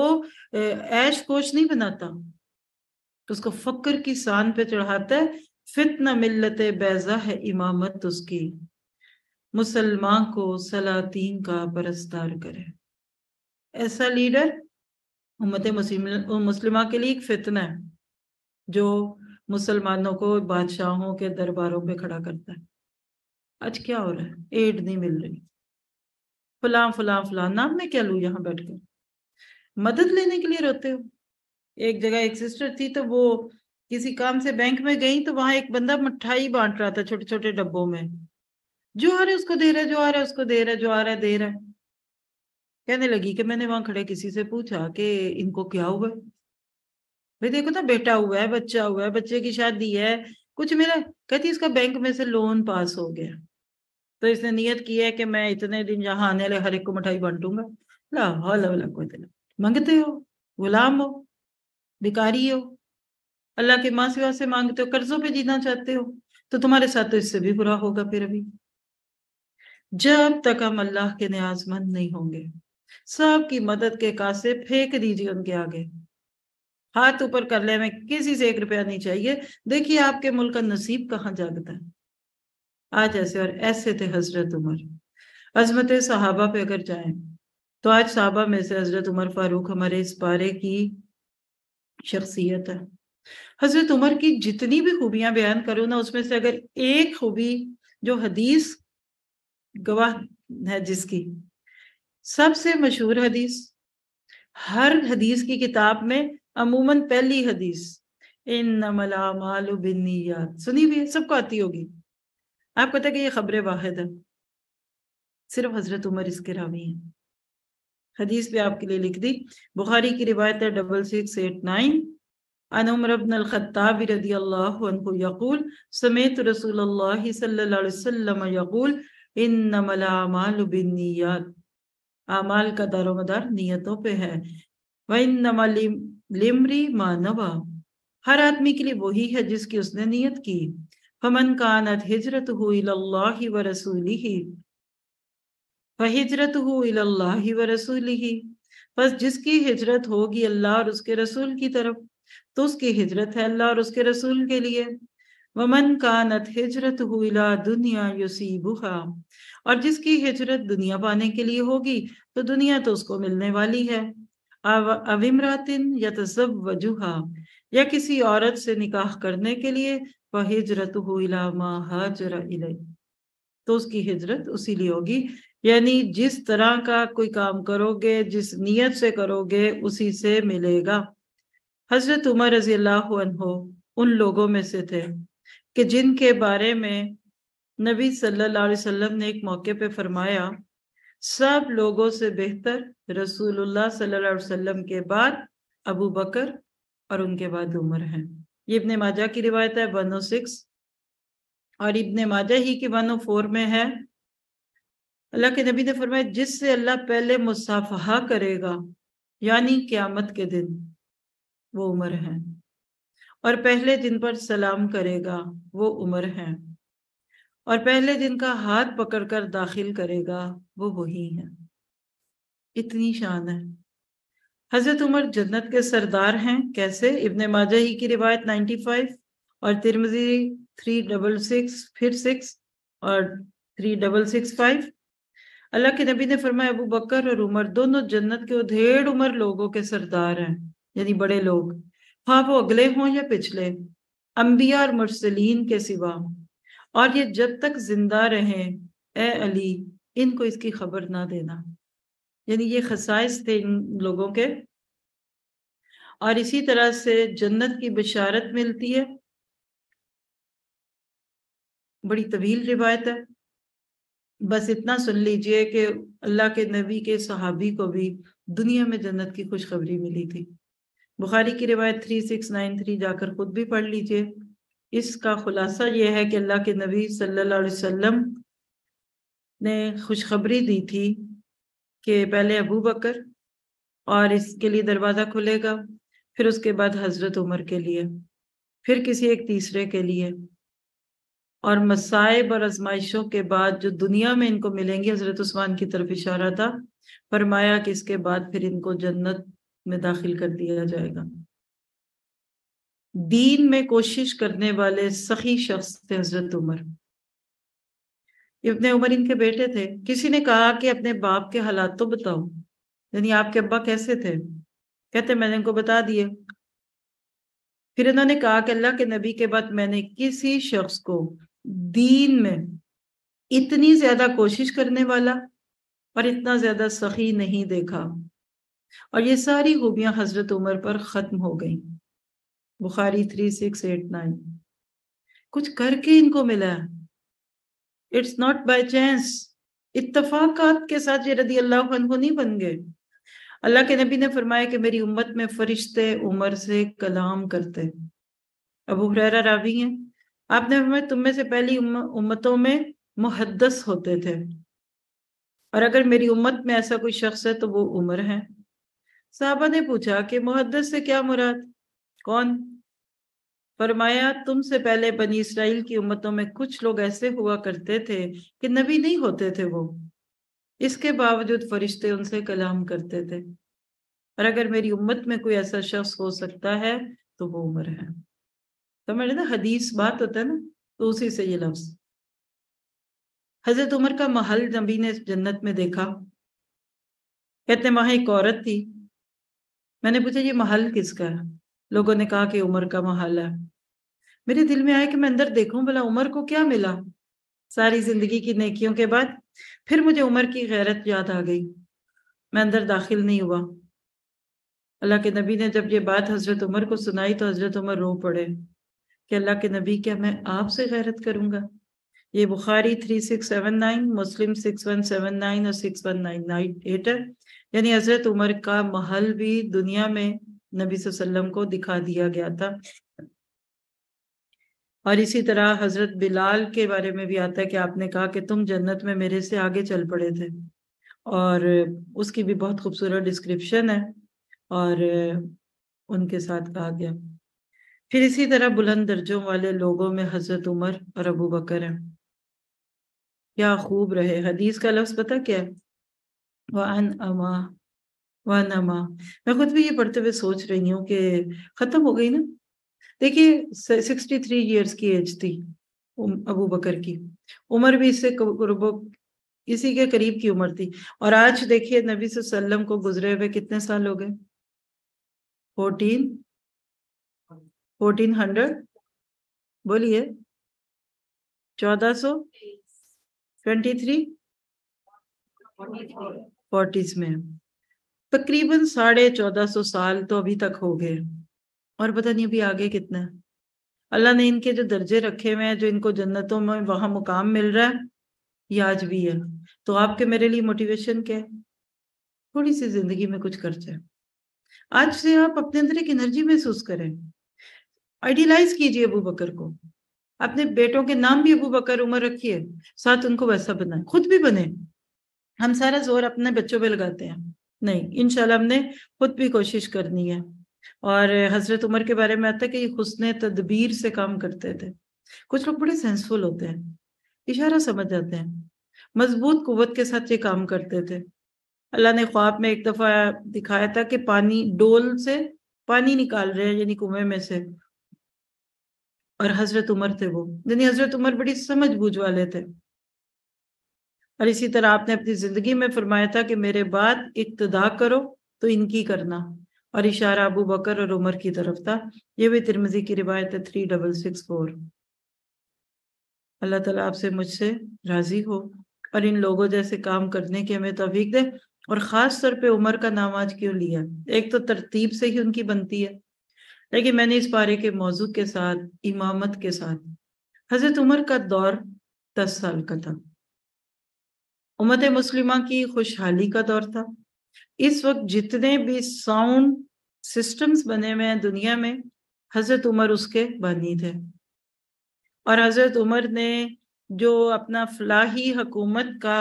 B: ऐश कोश नहीं बनाता तो उसको फकर की सान पे चढ़ाता है फितना मिल्लत बैजा है इमामत उसकी मुसलमान को सलातीन का परस्तार करे ऐसा लीडर उम्मत मुस्लिमा के लिए एक फितना है जो मुसलमानों को बादशाहों के दरबारों पे खड़ा करता है आज क्या हो रहा है एड नहीं मिल रही फलां फलां फलां नाम में क्या लू यहाँ बैठ कर मदद लेने के लिए रोते हो एक जगह एक सिस्टर थी तो वो किसी काम से बैंक में गई तो वहां एक बंदा मिठाई बांट रहा था छोटे छोटे डब्बों में जो आ रहा है उसको दे रहा है जो आ रहा है उसको दे रहा है जो आ रहा है दे रहा है कहने लगी कि मैंने वहां खड़े किसी से पूछा कि इनको क्या हुआ भाई देखो ना बेटा हुआ है बच्चा हुआ है बच्चे की शादी है कुछ मेरा कहती इसका बैंक में से लोन पास हो गया तो इसने नियत की है कि मैं इतने दिन यहाँ आने वाले हर एक को मिठाई बांटूंगा ला हौला वाला को मांगते हो गुलाम हो भिकारी हो अल्लाह के माँ सिवा से मांगते हो कर्जों पे जीना चाहते हो तो तुम्हारे साथ तो इससे भी बुरा होगा फिर अभी जब तक हम अल्लाह के न्याजमंद नहीं होंगे सब की मदद के कासे फेंक दीजिए उनके आगे हाथ ऊपर कर ले में किसी से एक रुपया नहीं चाहिए देखिए आपके मुल्क का नसीब कहाँ जागता है आज ऐसे और ऐसे थे हजरत उमर अजमत साहबा पे अगर जाए तो आज साहबा में से हजरत उमर फारूक हमारे इस पारे की शख्सियत है हजरत उमर की जितनी भी खूबियां बयान करो ना उसमें से अगर एक खूबी जो हदीस गवाह है जिसकी सबसे मशहूर हदीस हर हदीस की किताब में अमूमन पहली हदीस इन नमला मालू बिन्नीयात सुनी भी सबको आती होगी आपको पता तो कि ये खबरें वाहिद है सिर्फ हजरत उमर इसके रावी है हदीस भी आपके लिए लिख दी बुखारी की रिवायत है डबल सिक्स एट नाइन अन उमर रदी अल्लाह यकूल समेत रसूल अल्लाह सल्लल्लाहु अलैहि वसल्लम यकूल इन नमलामालबिनियात आमाल का दारोमदार नियतों पे है व इन नमलिमरी मानवा हर आदमी के लिए वही है जिसकी उसने नियत की फमन कानत हिजरत हुई व रसूली ही हिजरत हुई व रसूली ही बस जिसकी हिजरत होगी अल्लाह और उसके रसूल की तरफ तो उसकी हिजरत है अल्लाह और उसके रसूल के लिए वमन नत हिजरत हुईला दुनिया युसीबुहा और जिसकी हिजरत दुनिया पाने के लिए होगी तो दुनिया तो उसको मिलने वाली है अविमरातिन या तजब वजूहा या किसी औरत से निकाह करने के लिए वह हिजरत हुला इलाई तो उसकी हिजरत उसी लिए होगी यानी जिस तरह का कोई काम करोगे जिस नीयत से करोगे उसी से मिलेगा हजरत उमर रजी अल्लाह उन लोगों में से थे कि जिनके बारे में नबी सल्लल्लाहु अलैहि वसल्लम ने एक मौके पे फरमाया सब लोगों से बेहतर रसूलुल्लाह सल्लल्लाहु अलैहि वसल्लम के बाद अबू बकर और उनके बाद उमर हैं ये इबन माजा की रिवायत है सिक्स और इब्न माजा ही की फोर में है अल्लाह के नबी ने फरमाया जिससे अल्लाह पहले मुसाफहा करेगा यानी क्यामत के दिन वो उमर है और पहले दिन पर सलाम करेगा वो उमर है और पहले दिन का हाथ पकड़कर दाखिल करेगा वो वही है इतनी शान है हजरत उमर जन्नत के सरदार हैं कैसे इब्ने माजा ही की रिवायत 95 और तिरमजी थ्री डबल सिक्स फिर सिक्स और थ्री डबल सिक्स फाइव अल्लाह के नबी ने फरमाया अबू बकर और उमर दोनों जन्नत के उधेड़ उमर लोगों के सरदार हैं यानी बड़े लोग हाँ वो अगले हों या पिछले अम्बिया और मुरसलीन के सिवा और ये जब तक जिंदा रहें ए अली इनको इसकी खबर ना देना यानी ये खसाइस थे इन लोगों के और इसी तरह से जन्नत की बशारत मिलती है बड़ी तवील रिवायत है बस इतना सुन लीजिए कि अल्लाह के नबी के सहाबी को भी दुनिया में जन्नत की खुशखबरी मिली थी बुखारी की रिवायत थ्री सिक्स नाइन थ्री जाकर खुद भी पढ़ लीजिए इसका खुलासा यह है कि अल्लाह के नबी सल्लल्लाहु अलैहि वसल्लम ने खुशखबरी दी थी कि पहले अबू बकर और इसके लिए दरवाज़ा खुलेगा फिर उसके बाद हज़रत उमर के लिए फिर किसी एक तीसरे के लिए और मसाइब और आजमाइशों के बाद जो दुनिया में इनको मिलेंगी हज़रत उस्मान की तरफ इशारा था फरमाया कि इसके बाद फिर इनको जन्नत में दाखिल कर दिया जाएगा दीन में कोशिश करने वाले सखी शख्स थे हजरत उमर इतने उमर इनके बेटे थे किसी ने कहा कि अपने बाप के हालात तो बताओ यानी आपके अब्बा कैसे थे कहते मैंने इनको बता दिए फिर इन्होंने कहा कि अल्लाह के नबी के बाद मैंने किसी शख्स को दीन में इतनी ज्यादा कोशिश करने वाला और इतना ज्यादा सखी नहीं देखा और ये सारी खूबियां हजरत उमर पर ख़त्म हो गई बुखारी थ्री सिक्स एट नाइन कुछ करके इनको मिला इट्स नॉट बाय चांस इतफ़ाक के साथ ये रदी अल्लाह नहीं बन गए अल्लाह के नबी ने फरमाया कि मेरी उम्मत में फरिश्ते उमर से कलाम करते अब हुरैरा रावी हैं आपने फरमाया तुम में से पहली उम्म, उम्मतों में मुहदस होते थे और अगर मेरी उम्मत में ऐसा कोई शख्स है तो वो उमर है साहबा ने पूछा कि मुहदस से क्या मुराद कौन फरमाया तुमसे पहले बनी इसराइल की उम्मतों में कुछ लोग ऐसे हुआ करते थे कि नबी नहीं होते थे वो इसके बावजूद फरिश्ते उनसे कलाम करते थे और अगर मेरी उम्मत में कोई ऐसा शख्स हो सकता है तो वो उम्र है तो मेरे ना हदीस बात होता है ना तो उसी से ये लफ्ज हजरत उमर का महल नबी ने जन्नत में देखा कहते वहां एक औरत थी मैंने पूछा ये महल किसका है लोगों ने कहा कि उमर का महल है मेरे दिल में आया कि मैं अंदर देखूं भला उमर को क्या मिला सारी जिंदगी की नेकियों के बाद फिर मुझे उमर की गैरत याद आ गई मैं अंदर दाखिल नहीं हुआ अल्लाह के नबी ने जब ये बात हजरत उमर को सुनाई तो हजरत उमर रो पड़े कि अल्लाह के नबी क्या मैं आपसे गैरत करूंगा ये बुखारी थ्री सिक्स सेवन नाइन मुस्लिम सिक्स वन सेवन नाइन और six one nine nine eight है यानी हजरत उमर का महल भी दुनिया में नबी वसल्लम को दिखा दिया गया था और इसी तरह हजरत बिलाल के बारे में भी आता है कि आपने कहा कि तुम जन्नत में मेरे से आगे चल पड़े थे और उसकी भी बहुत खूबसूरत डिस्क्रिप्शन है और उनके साथ कहा गया फिर इसी तरह बुलंद दर्जों वाले लोगों में हजरत उमर और अबू बकर हैं क्या खूब रहे हदीस का लफ्ज पता क्या है वन अमा वन अमा मैं खुद भी ये पढ़ते हुए सोच रही हूँ कि खत्म हो गई ना देखिए सिक्सटी थ्री ईयर्स की एज थी अबू बकर की उम्र भी इससे इसी के करीब की उम्र थी और आज देखिए नबी सल्लम को गुजरे हुए कितने साल हो गए फोर्टीन फोर्टीन हंड्रेड बोलिए चौदह सौ ट्वेंटी थ्री फोर्टीज में तकरीबन साढ़े चौदह सौ साल तो अभी तक हो गए और पता नहीं अभी आगे कितना है अल्लाह ने इनके जो दर्जे रखे हुए हैं जो इनको जन्नतों में वहां मुकाम मिल रहा है ये आज भी है तो आपके मेरे लिए मोटिवेशन क्या है थोड़ी सी जिंदगी में कुछ कर जाए आज से आप अपने अंदर एक एनर्जी महसूस करें आइडियलाइज कीजिए अबू बकर को अपने बेटों के नाम भी अबू बकर उम्र रखिए साथ उनको वैसा बनाए खुद भी बने हम सारा जोर अपने बच्चों पे लगाते हैं नहीं इनशाला हमने खुद भी कोशिश करनी है और हजरत उमर के बारे में आता है कि हुसन तदबीर से काम करते थे कुछ लोग बड़े सेंसफुल होते हैं इशारा समझ जाते हैं मजबूत कुत के साथ ये काम करते थे अल्लाह ने ख्वाब में एक दफ़ा दिखाया था कि पानी डोल से पानी निकाल रहे हैं यानी कुएं में से और हजरत उमर थे वो यानी हजरत उमर बड़ी समझ बूझ वाले थे और इसी तरह आपने अपनी जिंदगी में फरमाया था कि मेरे बाद इक्तदा करो तो इनकी करना और इशारा अबू बकर और उमर की तरफ था ये भी तिरमजी की रिवायत है थ्री डबल सिक्स फोर अल्लाह ताला आपसे मुझसे राजी हो और इन लोगों जैसे काम करने की हमें तोीक दे और ख़ास तौर पर उमर का नाम आज क्यों लिया एक तो तरतीब से ही उनकी बनती है लेकिन मैंने इस पारे के मौजू के साथ इमामत के साथ हज़रत उमर का दौर दस साल का था उमत हम्म। मुस्लिमा की खुशहाली का दौर था इस वक्त जितने भी साउंड सिस्टम्स बने हुए हैं दुनिया में हज़रत उमर उसके बानी थे और हज़रत उमर ने जो अपना फलाही हकूमत का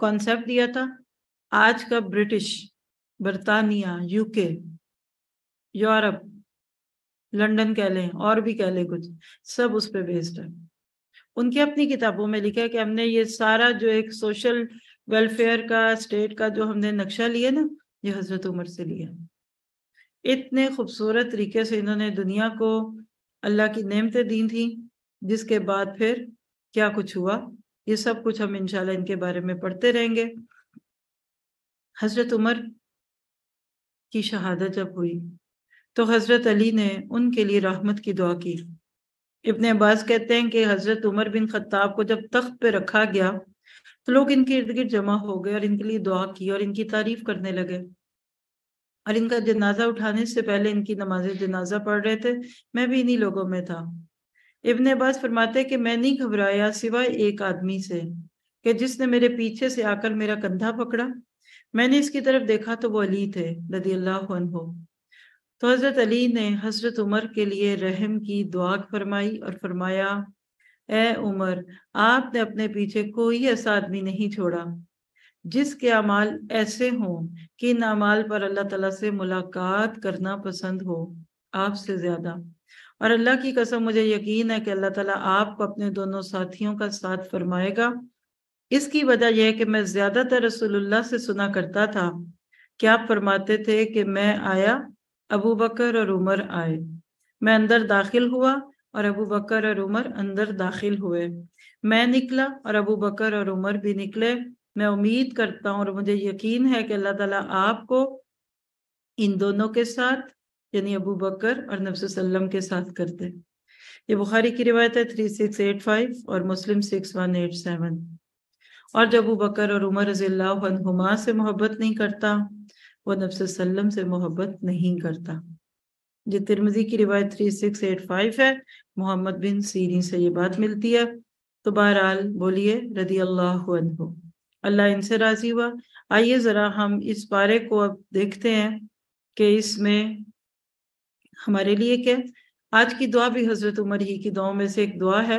B: कॉन्सेप्ट दिया था आज का ब्रिटिश बरतानिया यूके यूरोप लंदन कह लें और भी कह लें कुछ सब उस पर बेस्ड है उनकी अपनी किताबों में लिखा है कि हमने ये सारा जो एक सोशल वेलफेयर का स्टेट का जो हमने नक्शा लिया ना ये हजरत उमर से लिया इतने खूबसूरत तरीके से इन्होंने दुनिया को अल्लाह की नेमतें दी थी जिसके बाद फिर क्या कुछ हुआ ये सब कुछ हम इनशाला इनके बारे में पढ़ते रहेंगे हजरत उमर की शहादत जब हुई तो हजरत अली ने उनके लिए राहमत की दुआ की इबन अब्बास कहते हैं कि हजरत उमर बिन खत्ताब को जब तख्त पे रखा गया तो लोग इनके इर्द गिर्द जमा हो गए और इनके लिए दुआ की और इनकी तारीफ करने लगे और इनका जनाजा उठाने से पहले इनकी नमाज जनाजा पढ़ रहे थे मैं भी इन्हीं लोगों में था इबन अब्बास फरमाते कि मैं नहीं घबराया सिवाय एक आदमी से कि जिसने मेरे पीछे से आकर मेरा कंधा पकड़ा मैंने इसकी तरफ देखा तो वो अली थे रदी अल्लाह तो हज़रत अली ने हज़रत उमर के लिए रहम की दुआ फरमाई और फरमाया ए उमर आपने अपने पीछे कोई ऐसा आदमी नहीं छोड़ा जिसके अमाल ऐसे हों कि इन अमाल पर अल्लाह ताला से मुलाकात करना पसंद हो आपसे ज़्यादा और अल्लाह की कसम मुझे यकीन है कि अल्लाह ताला आपको अपने दोनों साथियों का साथ फरमाएगा इसकी वजह यह है कि मैं ज़्यादातर रसूलुल्लाह से सुना करता था क्या फरमाते थे कि मैं आया अबू बकर और उमर आए मैं अंदर दाखिल हुआ और अबू बकर और उमर अंदर दाखिल हुए मैं निकला और अबू बकर और उमर भी निकले मैं उम्मीद करता हूँ और मुझे यकीन है कि अल्लाह ताला आपको इन दोनों के साथ यानी अबू बकर और नब्सम के साथ करते ये बुखारी की रिवायत है थ्री सिक्स एट फाइव और मुस्लिम सिक्स वन एट सेवन और जब अबू बकर और उमर रजील्ला से मोहब्बत नहीं करता वह नब्स से मोहब्बत नहीं करता ये तिरमजी की रिवायत थ्री सिक्स एट फाइव है मोहम्मद बिन सीरी से ये बात मिलती है तो बहरहाल बोलिए रदी अल्लाह अल्लाह इनसे राजी हुआ आइए ज़रा हम इस पारे को अब देखते हैं कि इसमें हमारे लिए क्या आज की दुआ भी हज़रत उमर ही की दुआओं में से एक दुआ है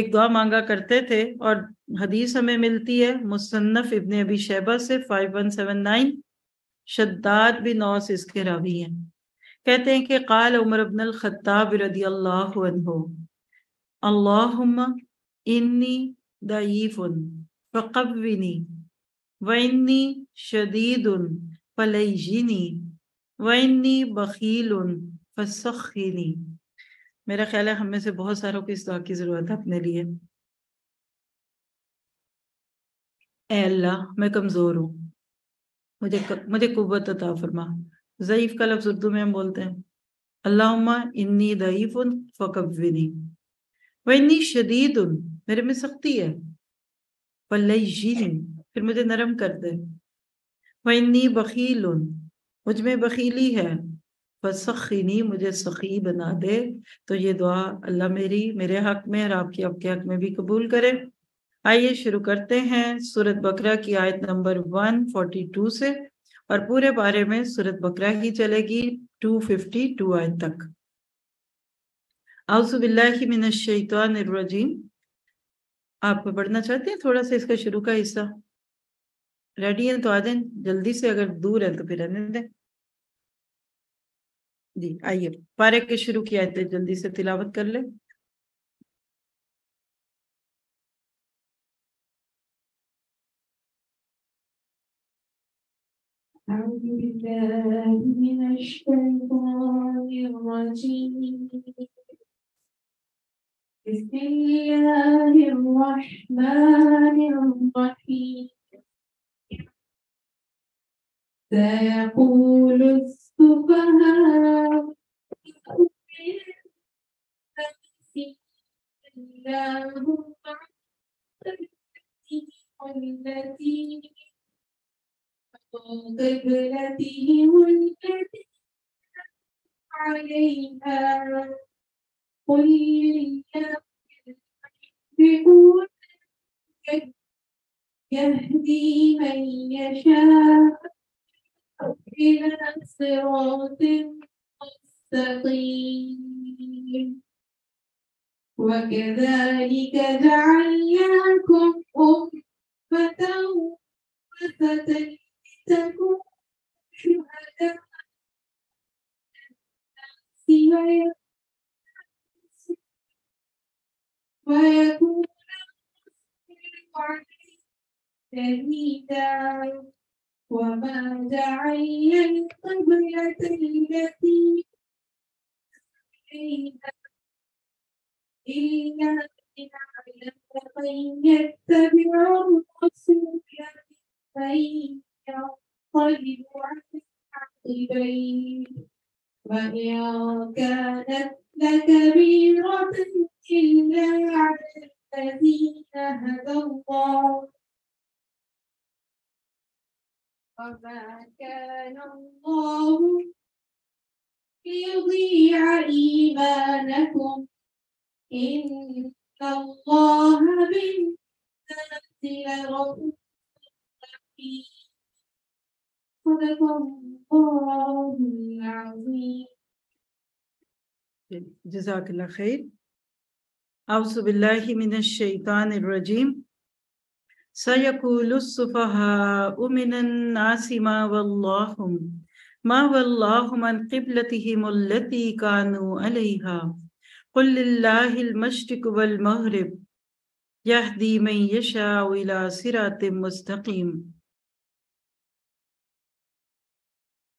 B: एक दुआ मांगा करते थे और हदीस हमें मिलती है मुसन्फ़ इबन अबी शैबा से फाइव वन सेवन नाइन शद्दाद बिन औस इसके रावी हैं कहते हैं कि काल उमर अबन ख़त्ताब रदी अल्लाह अल्लाहुम्मा इन्नी दईफ़ुन फ़कविनी व इन्नी शदीदुन फलैजनी व इन्नी बखीलुन फसखिनी मेरा ख्याल है हम में से बहुत सारों को इस दुआ की ज़रूरत है अपने लिए अल्लाह मैं कमज़ोर हूँ मुझे मुझे कुत अता फरमा ज़यीफ़ का लफ्ज़ उर्दू में हम बोलते हैं अल्लाह इन्नी दईफ़ उन फ़कविनी व इन्नी शदीद उन मेरे में सख्ती है वल्लजीनी फिर मुझे नरम कर दे व इन्नी बखील उन मुझ में बखीली है बसखीनी मुझे सखी बना दे तो ये दुआ अल्लाह मेरी मेरे हक में और आपके आपके हक में भी कबूल करे आइए शुरू करते हैं सूरत बकरा की आयत नंबर 142 से और पूरे बारे में सूरत बकरा ही चलेगी 252 आयत तक आउसबिल्लाशैतरजीम आप पढ़ना चाहते हैं थोड़ा सा इसका शुरू का हिस्सा रेडी है तो आ जाए जल्दी से अगर दूर है तो फिर रहने दें जी आइए पारे के शुरू की आयतें जल्दी से तिलावत कर लें
A: أعوذ بالله من الشيطان الرجيم بسم الله الرحمن الرحيم سيقول السفهاء الله التي قبلتهم التي عليها قل للمشركون يهدي من يشاء إلى صراط مستقيم وكذلك جعلناكم أمة وسطا ويكون شهيدا وما جعلنا القبلة التي إلا لنعلم من يتبع الرسول فإن طيب حقبين وإن كانت لكبيرة إلا على الذين هدى الله وما كان الله ليضيع إيمانكم إن الله بالناس لرؤوف رحيم الله
B: جزاك الله خير أعوذ بالله من الشيطان الرجيم سيقول السفهاء من الناس ما والله ما والله من قبلتهم التي كانوا عليها قل لله المشرق والمغرب يهدي من يشاء إلى صراط مستقيم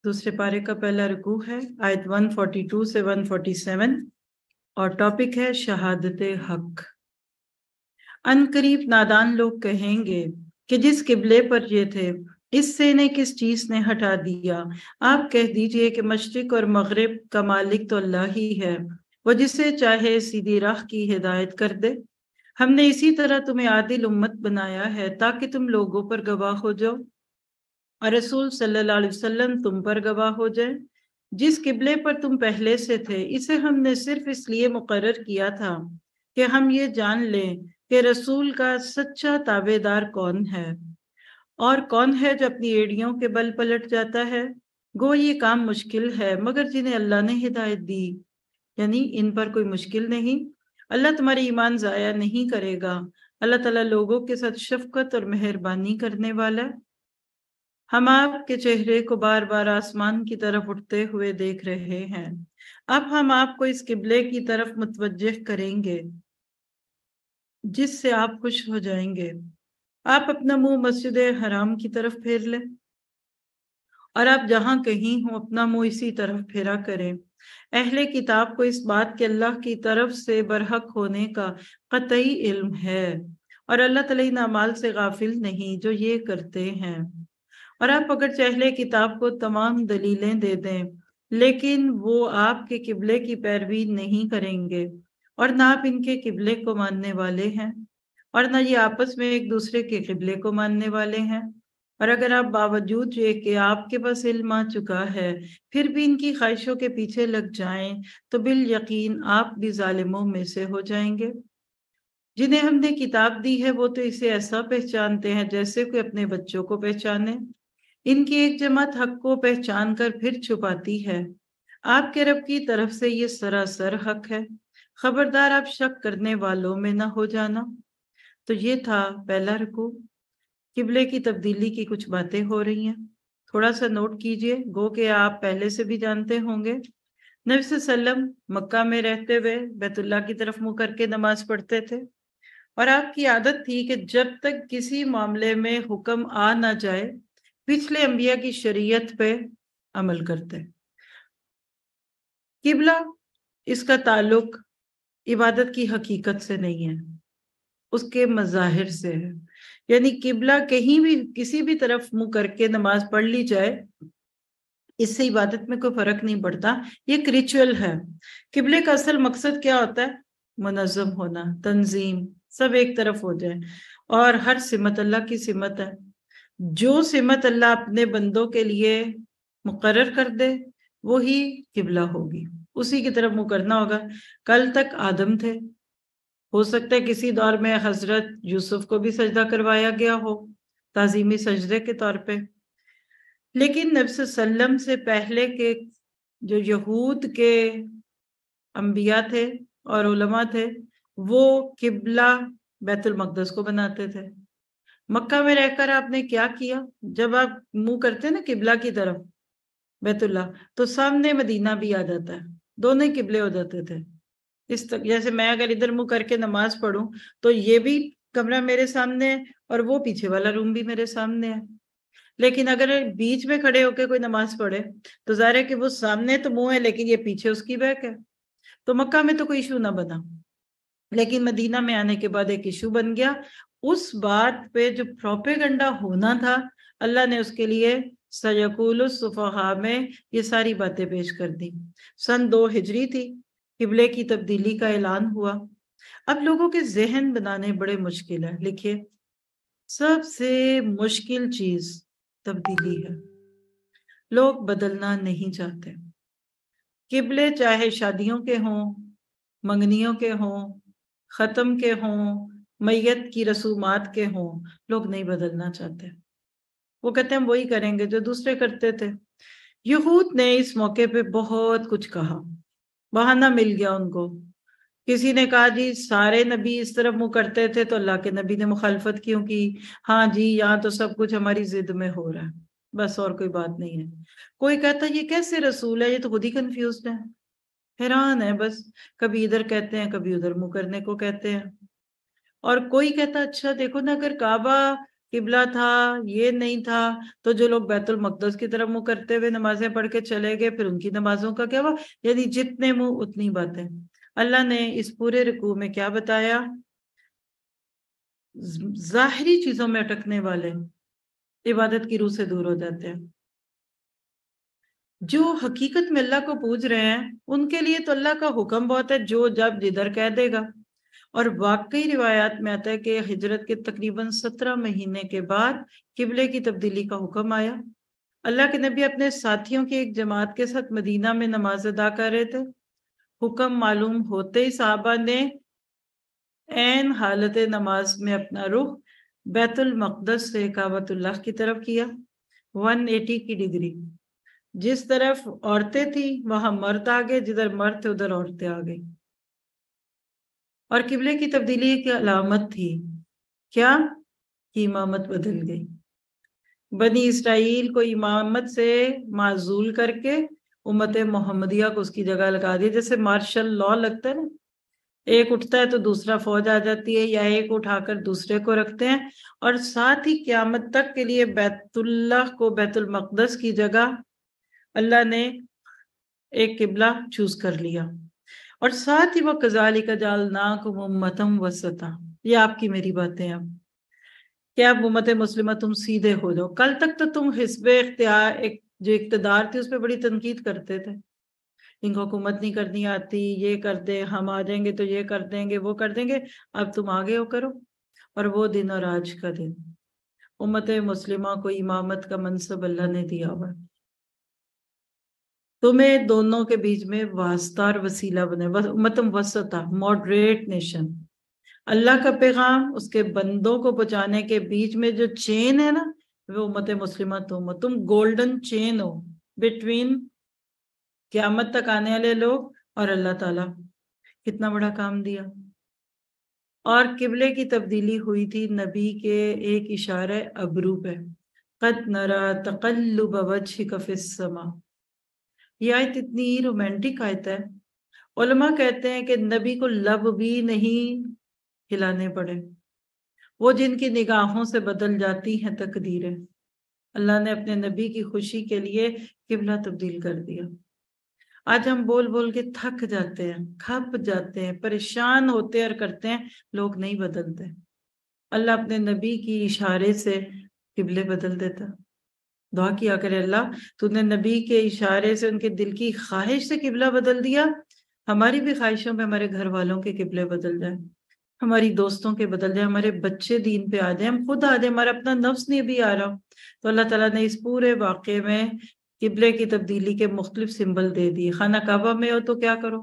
B: दूसरे पारे का पहला रुकू है आयत 142 से 147 और टॉपिक है शहादत हक अन करीब नादान लोग कहेंगे कि जिस किबले पर ये थे इससे इन्हें किस चीज ने हटा दिया आप कह दीजिए कि मशरक और मगरब का मालिक तो अल्लाह ही है वो जिसे चाहे सीधी राह की हिदायत कर दे हमने इसी तरह तुम्हें आदिल उम्मत बनाया है ताकि तुम लोगों पर गवाह हो जाओ और रसूल सल्लल्लाहु अलैहि वसल्लम तुम पर गवाह हो जाए जिस किबले पर तुम पहले से थे इसे हमने सिर्फ इसलिए मुकर किया था कि हम ये जान लें कि रसूल का सच्चा ताबेदार कौन है और कौन है जो अपनी एड़ियों के बल पलट जाता है गो ये काम मुश्किल है मगर जिन्हें अल्लाह ने हिदायत दी यानी इन पर कोई मुश्किल नहीं अल्लाह तुम्हारे ईमान ज़ाया नहीं करेगा अल्लाह ताला लोगों के साथ शफकत और मेहरबानी करने वाला है हम आपके चेहरे को बार बार आसमान की तरफ उठते हुए देख रहे हैं अब हम आपको इस किबले की तरफ मुतवजह करेंगे जिससे आप खुश हो जाएंगे आप अपना मुंह मस्जिद हराम की तरफ फेर लें और आप जहां कहीं हो अपना मुंह इसी तरफ फेरा करें अहले किताब को इस बात के अल्लाह की तरफ से बरहक होने का कतई इल्म है और अल्लाह तला नामाल से गाफिल नहीं जो ये करते हैं और आप अगर चहले किताब को तमाम दलीलें दे दें लेकिन वो आपके किबले की पैरवी नहीं करेंगे और ना आप इनके किबले को मानने वाले हैं और ना ये आपस में एक दूसरे के किबले को मानने वाले हैं और अगर आप बावजूद ये कि आपके पास इल्म आ चुका है फिर भी इनकी ख्वाहिशों के पीछे लग जाएं तो बिल यकीन आप भी जालिमों में से हो जाएंगे जिन्हें हमने किताब दी है वो तो इसे ऐसा पहचानते हैं जैसे कोई अपने बच्चों को पहचाने इनकी एक जमात हक को पहचान कर फिर छुपाती है आपके रब की तरफ से ये सरासर हक है खबरदार आप शक करने वालों में ना हो जाना तो ये था पहला रकू किबले की तब्दीली की कुछ बातें हो रही हैं थोड़ा सा नोट कीजिए गो के आप पहले से भी जानते होंगे नबी सल्लम मक्का में रहते हुए बैतुल्ला की तरफ मुँह करके नमाज पढ़ते थे और आपकी आदत थी कि जब तक किसी मामले में हुक्म आ ना जाए पिछले अंबिया की शरीयत पे अमल करते हैं किबला इसका ताल्लुक इबादत की हकीकत से नहीं है उसके मज़ाहिर से है यानी किबला कहीं भी किसी भी तरफ मुंह करके नमाज पढ़ ली जाए इससे इबादत में कोई फर्क नहीं पड़ता ये एक रिचुअल है किबले का असल मकसद क्या होता है मुनज़म होना तंजीम सब एक तरफ हो जाए और हर सिमत अल्लाह की सिमत है जो सिमत अल्लाह अपने बंदों के लिए मुकर कर दे वही किबला होगी उसी की तरफ मुँह करना होगा कल तक आदम थे हो सकता है किसी दौर में हजरत यूसुफ को भी सजदा करवाया गया हो ताजीमी सजदे के तौर पे लेकिन नब्स सल्लम से पहले के जो यहूद के अम्बिया थे और उलमा थे वो किबला बैतुलमकदस को बनाते थे मक्का में रहकर आपने क्या किया जब आप मुंह करते हैं ना किबला की तरफ बैतुल्ला तो सामने मदीना भी आ जाता है दोनों किबले हो जाते थे इस तक जैसे मैं अगर इधर मुंह करके नमाज पढ़ूं तो ये भी कमरा मेरे सामने है और वो पीछे वाला रूम भी मेरे सामने है लेकिन अगर बीच में खड़े होकर कोई नमाज पढ़े तो जाहिर है कि वो सामने तो मुंह है लेकिन ये पीछे उसकी बैक है तो मक्का में तो कोई इशू ना बना लेकिन मदीना में आने के बाद एक इशू बन गया उस बात पे जो प्रोपेगंडा होना था अल्लाह ने उसके लिए सयकुल में ये सारी बातें पेश कर दी सन दो हिजरी थी किबले की तब्दीली का ऐलान हुआ अब लोगों के जहन बनाने बड़े मुश्किल है लिखिए सबसे मुश्किल चीज तब्दीली है लोग बदलना नहीं चाहते किबले चाहे शादियों के हों मंगनियों के हों ख़त्म के हों मैयत की रसूमात के हों लोग नहीं बदलना चाहते वो कहते हैं हम वही करेंगे जो दूसरे करते थे यहूद ने इस मौके पे बहुत कुछ कहा बहाना मिल गया उनको किसी ने कहा जी सारे नबी इस तरफ मुंह करते थे तो अल्लाह के नबी ने मुखालफत क्यों की हाँ जी यहाँ तो सब कुछ हमारी जिद में हो रहा है बस और कोई बात नहीं है कोई कहता ये कैसे रसूल है ये तो खुद ही कंफ्यूज है हैरान है बस कभी इधर कहते हैं कभी उधर मुंह करने को कहते हैं और कोई कहता अच्छा देखो ना अगर काबा किबला था ये नहीं था तो जो लोग बैतुल मकदस की तरफ मुंह करते हुए नमाजें पढ़ के चले गए फिर उनकी नमाजों का क्या हुआ यदि जितने मुंह उतनी बातें अल्लाह ने इस पूरे रकू में क्या बताया जाहरी चीजों में अटकने वाले इबादत की रूह से दूर हो जाते हैं जो हकीकत में अल्लाह को पूज रहे हैं उनके लिए तो अल्लाह का हुक्म बहुत है जो जब जिधर कह देगा और वाकई रिवायात में आता है कि हिजरत के तकरीबन सत्रह महीने के बाद किबले की तब्दीली का हुक्म आया अल्लाह के नबी अपने साथियों की एक जमात के साथ मदीना में नमाज अदा कर रहे थे हुक्म मालूम होते ही साहबा ने एन हालत नमाज में अपना रुख बैतुलमकदस से काबतुल्लाह की तरफ किया 180 की डिग्री जिस तरफ औरतें थी वहां मर्द आ गए जिधर मर्द थे उधर औरतें आ गई और किबले की तब्दीली एक अलामत थी क्या कि इमामत बदल गई बनी इसराइल को इमामत से माजूल करके उम्मत मोहम्मदिया को उसकी जगह लगा दिया जैसे मार्शल लॉ लगता है ना एक उठता है तो दूसरा फौज आ जाती है या एक उठाकर दूसरे को रखते हैं और साथ ही क्यामत तक के लिए बैतुल्ला को बैतुल मकदस की जगह अल्लाह ने एक किबला चूज कर लिया और साथ ही वह कजाली का जाल नाक मतम वसता ये आपकी मेरी बातें अब क्या आप मुस्लिम तुम सीधे हो जाओ कल तक तो तुम हिस्ब इख्तियार एक जो इकतदार थी उस पर बड़ी तनकीद करते थे इनको हुकूमत नहीं करनी आती ये कर दे हम आ जाएंगे तो ये कर देंगे वो कर देंगे अब तुम आगे हो करो और वो दिन और आज का दिन उम्मत मुस्लिमा को इमामत का मनसब अल्लाह ने दिया हुआ तुम्हें तो दोनों के बीच में वास्ता और वसीला बने मतम मतलब वसता मॉडरेट नेशन अल्लाह का पैगाम उसके बंदों को पहुंचाने के बीच में जो चेन है ना वो उमत मुस्लिम तो तुम तुम गोल्डन चेन हो बिटवीन क्यामत तक आने वाले लोग और अल्लाह ताला कितना बड़ा काम दिया और किबले की तब्दीली हुई थी नबी के एक इशारे अबरू पे कत नरा तकल्लुब वजह कफिस समा ये आयत इतनी रोमांटिक आयत है उलमा कहते हैं कि नबी को लब भी नहीं हिलाने पड़े वो जिनकी निगाहों से बदल जाती हैं तकदीरें अल्लाह ने अपने नबी की खुशी के लिए किबला तब्दील कर दिया आज हम बोल बोल के थक जाते हैं खप जाते हैं परेशान होते और करते हैं लोग नहीं बदलते अल्लाह अपने नबी की इशारे से किबले बदल देता दुआ किया करे अल्लाह तूने नबी के इशारे से उनके दिल की ख्वाहिश से किबला बदल दिया हमारी भी ख्वाहिशों में हमारे घर वालों के किबले बदल जाए हमारी दोस्तों के बदल जाए हमारे बच्चे दीन पे आ जाए हम खुद आ जाए हमारा अपना नफ्स नहीं भी आ रहा तो अल्लाह तला ने इस पूरे वाक्य में किबले की तब्दीली के मुख्तलिफ सिम्बल दे दिए खाना काबा में हो तो क्या करो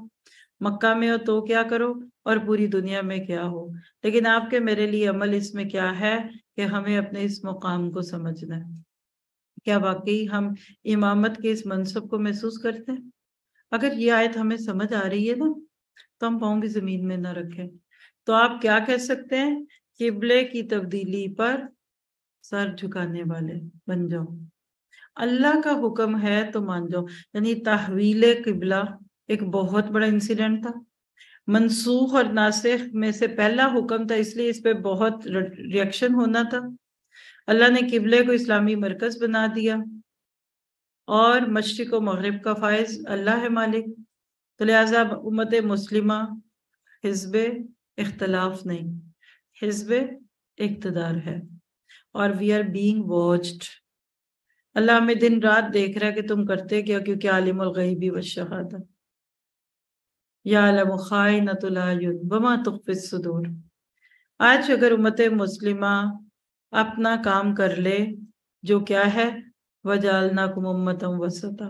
B: मक्का में हो तो क्या करो और पूरी दुनिया में क्या हो लेकिन आपके मेरे लिए अमल इसमें क्या है कि हमें अपने इस मुकाम को समझना है क्या वाकई हम इमामत के इस मनसब को महसूस करते हैं अगर ये आयत हमें समझ आ रही है ना तो हम पाओ जमीन में ना रखें तो आप क्या कह सकते हैं किबले की तब्दीली पर सर झुकाने वाले बन जाओ अल्लाह का हुक्म है तो मान जाओ यानी तहवील किबला एक बहुत बड़ा इंसिडेंट था मनसूख और नासिख में से पहला हुक्म था इसलिए इस पर बहुत रिएक्शन होना था अल्लाह ने किबले को इस्लामी मरकज़ बना दिया और मशरक व मगरब का फ़ायज अल्लाह है मालिक तो लिहाजा उम्मत मुस्लिम हिजब इख्तलाफ नहीं हिजब इकतदार है और वी आर बींग वॉचड अल्लाह हमें दिन रात देख रहा है कि तुम करते क्या क्योंकि गईबी व शहादा या खाय बमा तुफ़ आज अगर उम्मत मुस्लिमा अपना काम कर ले जो क्या है वह जालना को मम्मतम वसता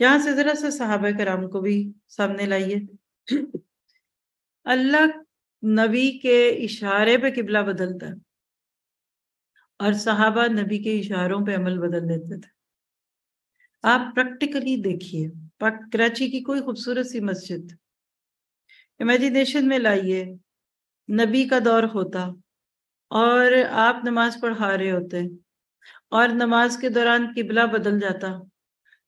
B: यहां से जरा सा साहब कराम को भी सामने लाइए अल्लाह नबी के इशारे पे किबला बदलता है और साहबा नबी के इशारों पे अमल बदल लेते थे आप प्रैक्टिकली देखिए कराची की कोई खूबसूरत सी मस्जिद इमेजिनेशन में लाइए नबी का दौर होता और आप नमाज पढ़ा रहे होते और नमाज के दौरान किबला बदल जाता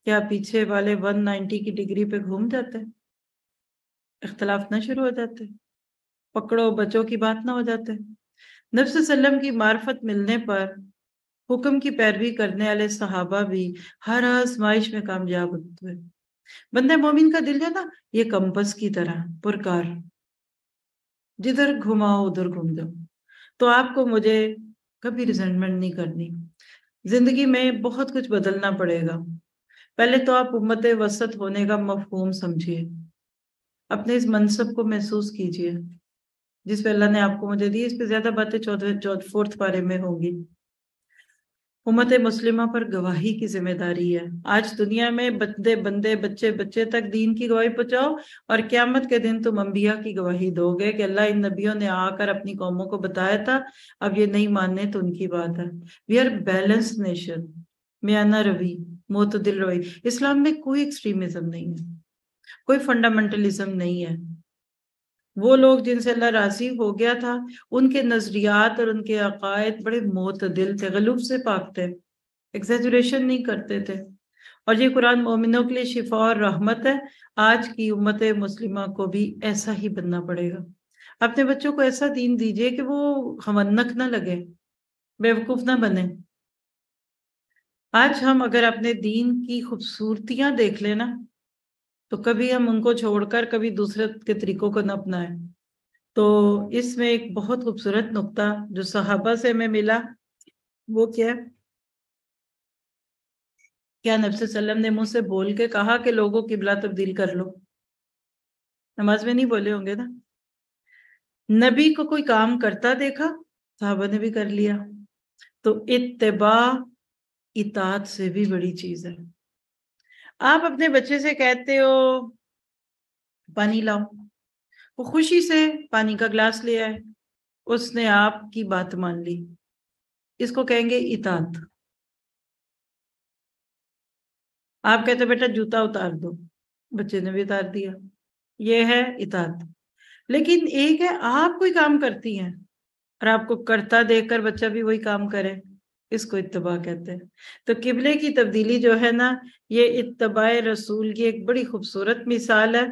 B: क्या पीछे वाले 190 की डिग्री पे घूम जाते इख्तलाफ ना शुरू हो जाते पकड़ो बचो की बात ना हो जाते नब्स वसल्लम की मार्फत मिलने पर हुक्म की पैरवी करने वाले सहाबा भी हर आजमाइश में कामयाब हुए बंदे मोमिन का दिल है ना ये कंपस की तरह पुरकार जिधर घुमाओ उधर घूम जाओ तो आपको मुझे कभी रिजेंटमेंट नहीं करनी जिंदगी में बहुत कुछ बदलना पड़ेगा पहले तो आप उम्मत वसत होने का मफहूम समझिए अपने इस मनसब को महसूस कीजिए जिस पे अल्लाह ने आपको मुझे दी इस पे ज्यादा बातें चौदह चौथ फोर्थ बारे में होंगी उमत मुस्लिमा पर गवाही की जिम्मेदारी है आज दुनिया में बंदे बंदे बच्चे बच्चे तक दीन की गवाही पहुंचाओ और क्यामत के दिन तुम अम्बिया की गवाही दोगे कि अल्लाह इन नबियों ने आकर अपनी कौमों को बताया था अब ये नहीं मानने तो उनकी बात है वी आर बैलेंस नेशन म्याना रवि मोतदिल रवि इस्लाम में कोई एक्सट्रीमिज्म नहीं है कोई फंडामेंटलिज्म नहीं है वो लोग जिनसे अल्लाह राजी हो गया था उनके नज़रियात और उनके अकायद बड़े दिल थे गलूब से पाक थे एग्जेजरेशन नहीं करते थे और ये कुरान मोमिनों के लिए शिफा और रहमत है आज की उम्मत मुस्लिमा को भी ऐसा ही बनना पड़ेगा अपने बच्चों को ऐसा दीन दीजिए कि वो हमन्नक ना लगे बेवकूफ ना बने आज हम अगर अपने दीन की खूबसूरतियां देख लेना तो कभी हम उनको छोड़कर कभी दूसरे के तरीकों को न अपनाएं तो इसमें एक बहुत खूबसूरत नुक्ता जो सहाबा से हमें मिला वो क्या है क्या नब सल्लम ने मुझसे बोल के कहा कि लोगों की बिला तब्दील कर लो नमाज में नहीं बोले होंगे ना नबी को कोई काम करता देखा साहबा ने भी कर लिया तो इतबा इतात से भी बड़ी चीज है आप अपने बच्चे से कहते हो पानी लाओ वो खुशी से पानी का ग्लास ले आए उसने आपकी बात मान ली इसको कहेंगे इतात आप कहते बेटा जूता उतार दो बच्चे ने भी उतार दिया ये है इतात लेकिन एक है आप कोई काम करती हैं और आपको करता देखकर बच्चा भी वही काम करे इसको इतबा कहते हैं तो किबले की तब्दीली जो है ना ये इतबा रसूल की एक बड़ी खूबसूरत मिसाल है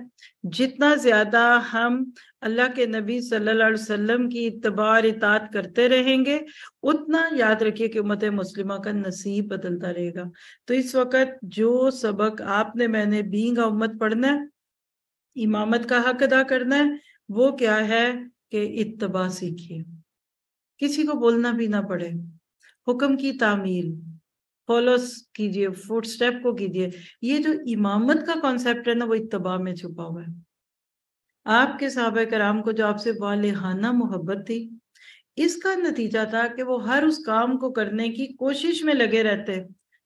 B: जितना ज़्यादा हम अल्लाह के नबी सल्लल्लाहु अलैहि वसल्लम की इतबा और इतात करते रहेंगे उतना याद रखिए कि उम्मत मुस्लिमा का नसीब बदलता रहेगा तो इस वक्त जो सबक आपने मैंने बींग उम्मत पढ़ना है इमामत का हक अदा करना है वो क्या है कि इतबा सीखिए किसी को बोलना भी ना पड़े हुक्म की तामील फॉलोस कीजिए फोर्थ स्टेप को कीजिए ये जो इमामत का कॉन्सेप्ट है ना वो इतबा में छुपा हुआ है आपके साहब कराम को जो आपसे वालहाना मोहब्बत थी इसका नतीजा था कि वो हर उस काम को करने की कोशिश में लगे रहते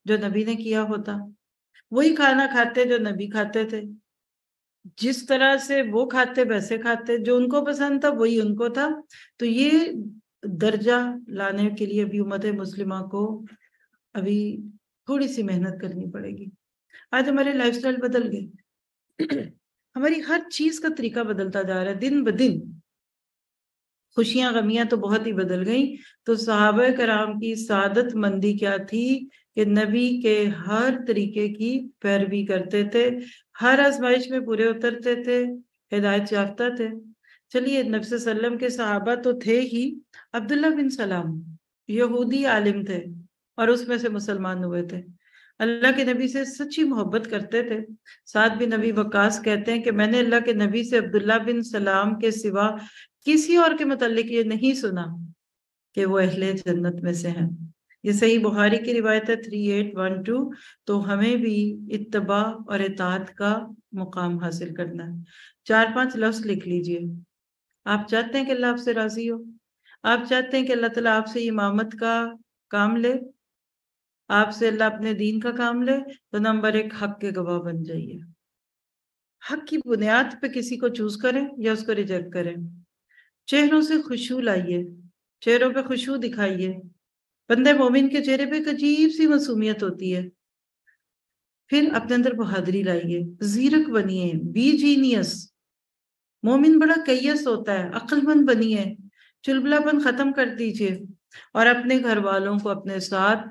B: जो नबी ने किया होता वही खाना खाते जो नबी खाते थे जिस तरह से वो खाते वैसे खाते जो उनको पसंद था वही उनको था तो ये दर्जा लाने के लिए अभी उम्मत मुस्लिमा को अभी थोड़ी सी मेहनत करनी पड़ेगी आज हमारे लाइफस्टाइल बदल गई हमारी हर चीज का तरीका बदलता जा रहा है दिन ब दिन खुशियां गमियां तो बहुत ही बदल गई तो साहब कराम की सादत मंदी क्या थी कि नबी के हर तरीके की पैरवी करते थे हर आजमाइश में पूरे उतरते थे हिदायत याफ्ता थे चलिए नबी सल्लम के सहाबा तो थे ही अब्दुल्ला बिन सलाम यहूदी आलिम थे और उसमें से मुसलमान हुए थे अल्लाह के नबी से सच्ची मोहब्बत करते थे साथ भी नबी वकास कहते हैं कि मैंने अल्लाह के नबी से अब्दुल्ला बिन सलाम के सिवा किसी और के मतलब ये नहीं सुना कि वो अहले जन्नत में से हैं ये सही बुहारी की रिवायत है थ्री एट वन टू तो हमें भी इतबा और इतात का मुकाम हासिल करना है चार पांच लफ्ज लिख लीजिए आप चाहते हैं कि अल्लाह आपसे राजी हो आप चाहते हैं कि अल्लाह ताला आपसे इमामत का काम ले आपसे अल्लाह अपने दीन का काम ले तो नंबर एक हक के गवाह बन जाइए हक की बुनियाद पे किसी को चूज करें या उसको रिजेक्ट करें चेहरों से खुशबू लाइए चेहरों पे खुशबू दिखाइए बंदे मोमिन के चेहरे पे एक अजीब सी मसूमियत होती है फिर अपने अंदर बहादरी लाइए जीरक बनिए बी जीनियस मोमिन बड़ा कैयस होता है अक्लमंद बनिए चुलबुलापन खत्म कर दीजिए और अपने घर वालों को अपने साथ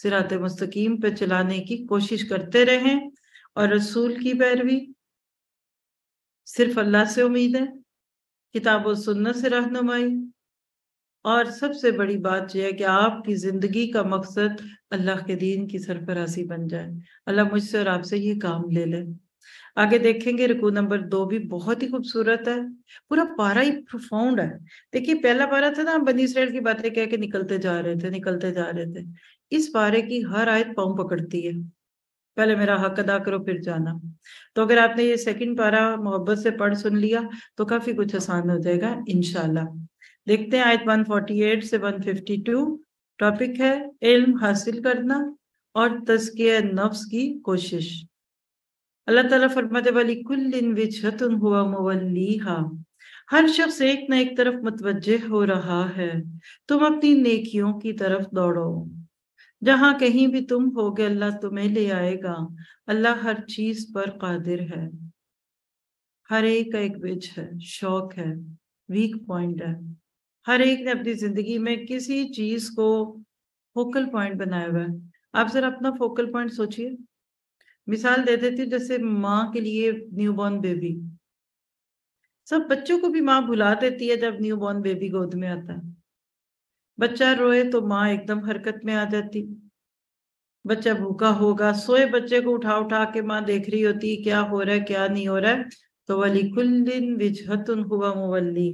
B: सिरात मुस्तकीम पर चलाने की कोशिश करते रहें और रसूल की पैरवी सिर्फ अल्लाह से उम्मीद है किताब और सुन्नत से रहनुमाई और सबसे बड़ी बात यह है कि आपकी ज़िंदगी का मकसद अल्लाह के दीन की सरफरासी बन जाए अल्लाह मुझसे और आपसे ये काम ले लें आगे देखेंगे रुकू नंबर दो भी बहुत ही खूबसूरत है पूरा पारा ही प्रोफाउंड है देखिए पहला पारा था ना बनी इसराइल की बातें कह के निकलते जा रहे थे निकलते जा रहे थे इस पारे की हर आयत पाँव पकड़ती है पहले मेरा हक अदा करो फिर जाना तो अगर आपने ये सेकंड पारा मोहब्बत से पढ़ सुन लिया तो काफी कुछ आसान हो जाएगा इनशाला देखते हैं आयत 148 से 152 टॉपिक है इल्म हासिल करना और तस्किया नफ्स की कोशिश अल्लाह ताला फरमाते वाली कुल्लिन हुआ मुवल्लीहा हर शख्स एक न एक तरफ मतवजह हो रहा है तुम अपनी नेकियों की तरफ दौड़ो जहां कहीं भी तुम होगे अल्लाह तुम्हें ले आएगा अल्लाह हर चीज पर कादिर है हर एक का एक विज है शौक है वीक पॉइंट है हर एक ने अपनी जिंदगी में किसी चीज को फोकल पॉइंट बनाया हुआ है आप जरा अपना फोकल पॉइंट सोचिए मिसाल दे देती हूँ जैसे माँ के लिए न्यू बॉर्न बेबी सब बच्चों को भी माँ भुला देती है जब न्यू बॉर्न बेबी गोद में आता है बच्चा रोए तो माँ एकदम हरकत में आ जाती बच्चा भूखा होगा सोए बच्चे को उठा उठा के माँ देख रही होती क्या हो रहा है क्या नहीं हो रहा है तो वाली कुल दिन विजहतुन हुआ मुवली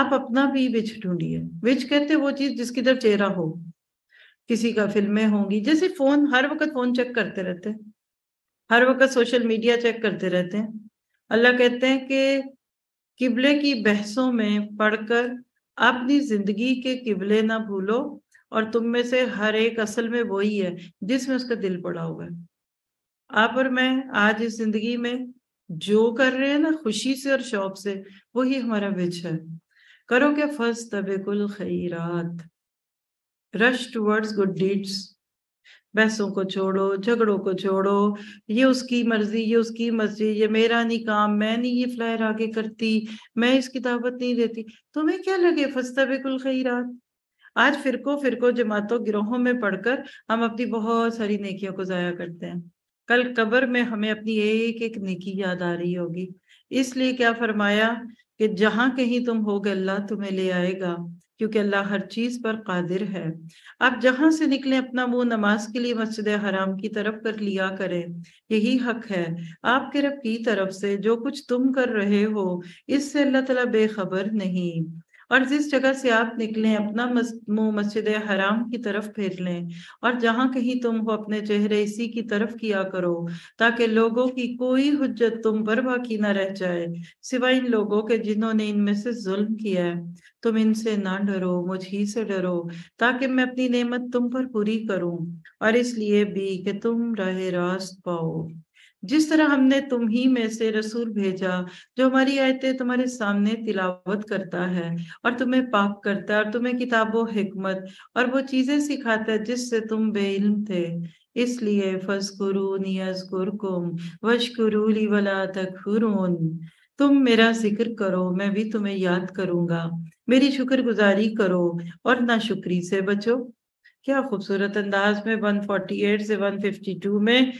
B: आप अपना भी विच ढूंढिए विच कहते वो चीज जिसकी तरफ चेहरा हो किसी का फिल्में होंगी जैसे फोन हर वक्त फोन चेक करते रहते हैं हर वक्त सोशल मीडिया चेक करते रहते हैं अल्लाह कहते हैं कि किबले की बहसों में पढ़कर अपनी जिंदगी के किबले ना भूलो और तुम में से हर एक असल में वही है जिसमें उसका दिल पड़ा हुआ है आप और मैं आज इस जिंदगी में जो कर रहे हैं ना खुशी से और शौक से वही हमारा विच है करो क्या फर्स्ट तबेकुल खैरात रश टूवर्ड्स गुड डीड्स बहसों को छोड़ो झगड़ों को छोड़ो ये उसकी मर्जी ये उसकी मर्जी ये मेरा नहीं काम मैं नहीं ये फ्लायर आगे करती मैं इसकी दावत नहीं देती तुम्हें क्या लगे बिल्कुल बिकुल खैरात आज फिरको फिरको जमातों गिरोहों में पढ़कर हम अपनी बहुत सारी नेकियों को ज़ाया करते हैं कल कब्र में हमें अपनी एक एक नेकी याद आ रही होगी इसलिए क्या फरमाया कि जहां कहीं तुम हो अल्लाह तुम्हें ले आएगा क्योंकि अल्लाह हर चीज पर कादिर है आप जहां से निकले अपना मुंह नमाज के लिए मस्जिद हराम की तरफ कर लिया करें यही हक है आपके रब की तरफ से जो कुछ तुम कर रहे हो इससे अल्लाह तला बेखबर नहीं और जिस जगह से आप निकलें अपना मुंह मस्जिद हराम की तरफ फेर लें और जहां कहीं तुम हो अपने चेहरे इसी की तरफ किया करो ताकि लोगों की कोई हजत तुम पर बाकी ना रह जाए सिवाय इन लोगों के जिन्होंने इनमें से जुल्म किया है तुम इनसे ना डरो मुझ ही से डरो ताकि मैं अपनी नेमत तुम पर पूरी करूं और इसलिए भी कि तुम राह रास्त पाओ जिस तरह हमने तुम ही में से रसूल भेजा जो हमारी आयतें तुम्हारे सामने तिलावत करता है और तुम्हें पाक करता है और तुम्हें किताबो हिकमत और वो चीजें सिखाता है जिससे तुम बेइल्म थे इसलिए तुम मेरा जिक्र करो मैं भी तुम्हें याद करूंगा मेरी शुक्रगुजारी करो और ना शुक्री से बचो क्या खूबसूरत अंदाज में 148 से 152 में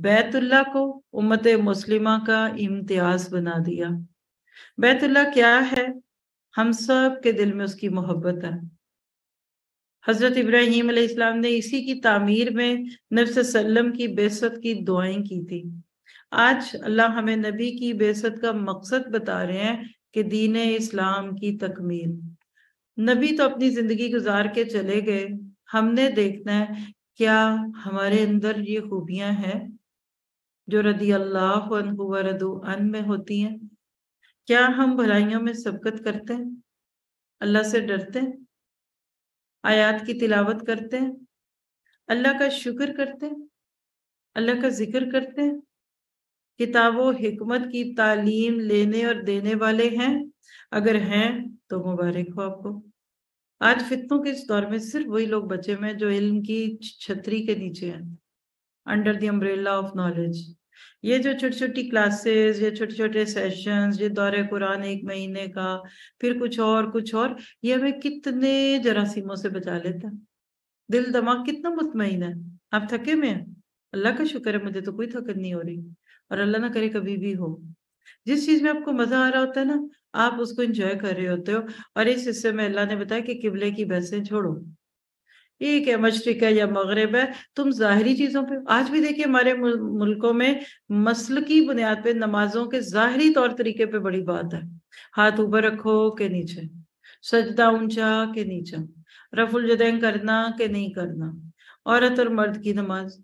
B: बैतुल्ला को उम्मत मुस्लिमा का इम्तियाज बना दिया बैतुल्ला क्या है हम सब के दिल में उसकी मोहब्बत है हजरत इब्राहिम इस्लाम ने इसी की तामीर में सल्लम की बेसत की दुआएं की थी आज अल्लाह हमें नबी की बेसत का मकसद बता रहे हैं कि दीन इस्लाम की तकमील नबी तो अपनी जिंदगी गुजार के चले गए हमने देखना है क्या हमारे अंदर ये खूबियां हैं जो रदी अल्लाह अन में होती हैं क्या हम भलाइयों में सबकत करते हैं अल्लाह से डरते हैं आयात की तिलावत करते हैं अल्लाह का शुक्र करते हैं अल्लाह का जिक्र करते हैं किताब हिकमत की तालीम लेने और देने वाले हैं अगर हैं तो मुबारक हो आपको आज फितनों के इस दौर में सिर्फ वही लोग बचे हुए हैं जो इल्म की छतरी के नीचे हैं under the umbrella of knowledge ये जो छोटी छोटी क्लासेस ये छोटे छोटे सेशंस ये दौरे कुरान एक महीने का फिर कुछ और कुछ और ये हमें कितने जरासीमों से बचा लेता दिल दिमाग कितना मुतमिन है आप थके में हैं अल्लाह का शुक्र है मुझे तो कोई थकन नहीं हो रही और अल्लाह ना करे कभी भी हो जिस चीज में आपको मजा आ रहा होता है ना आप उसको इंजॉय कर रहे होते हो और इस हिस्से में अल्लाह ने बताया कि किबले की बहसें छोड़ो एक है मशरक है या मगरब है तुम ज़ाहरी चीज़ों पे आज भी देखिए हमारे मुल्कों में मसल की बुनियाद पे नमाजों के ज़ाहरी तौर तरीके पे बड़ी बात है हाथ ऊपर रखो के नीचे सजदा ऊंचा के नीचा रफुल जदैन करना के नहीं करना औरत और मर्द की नमाज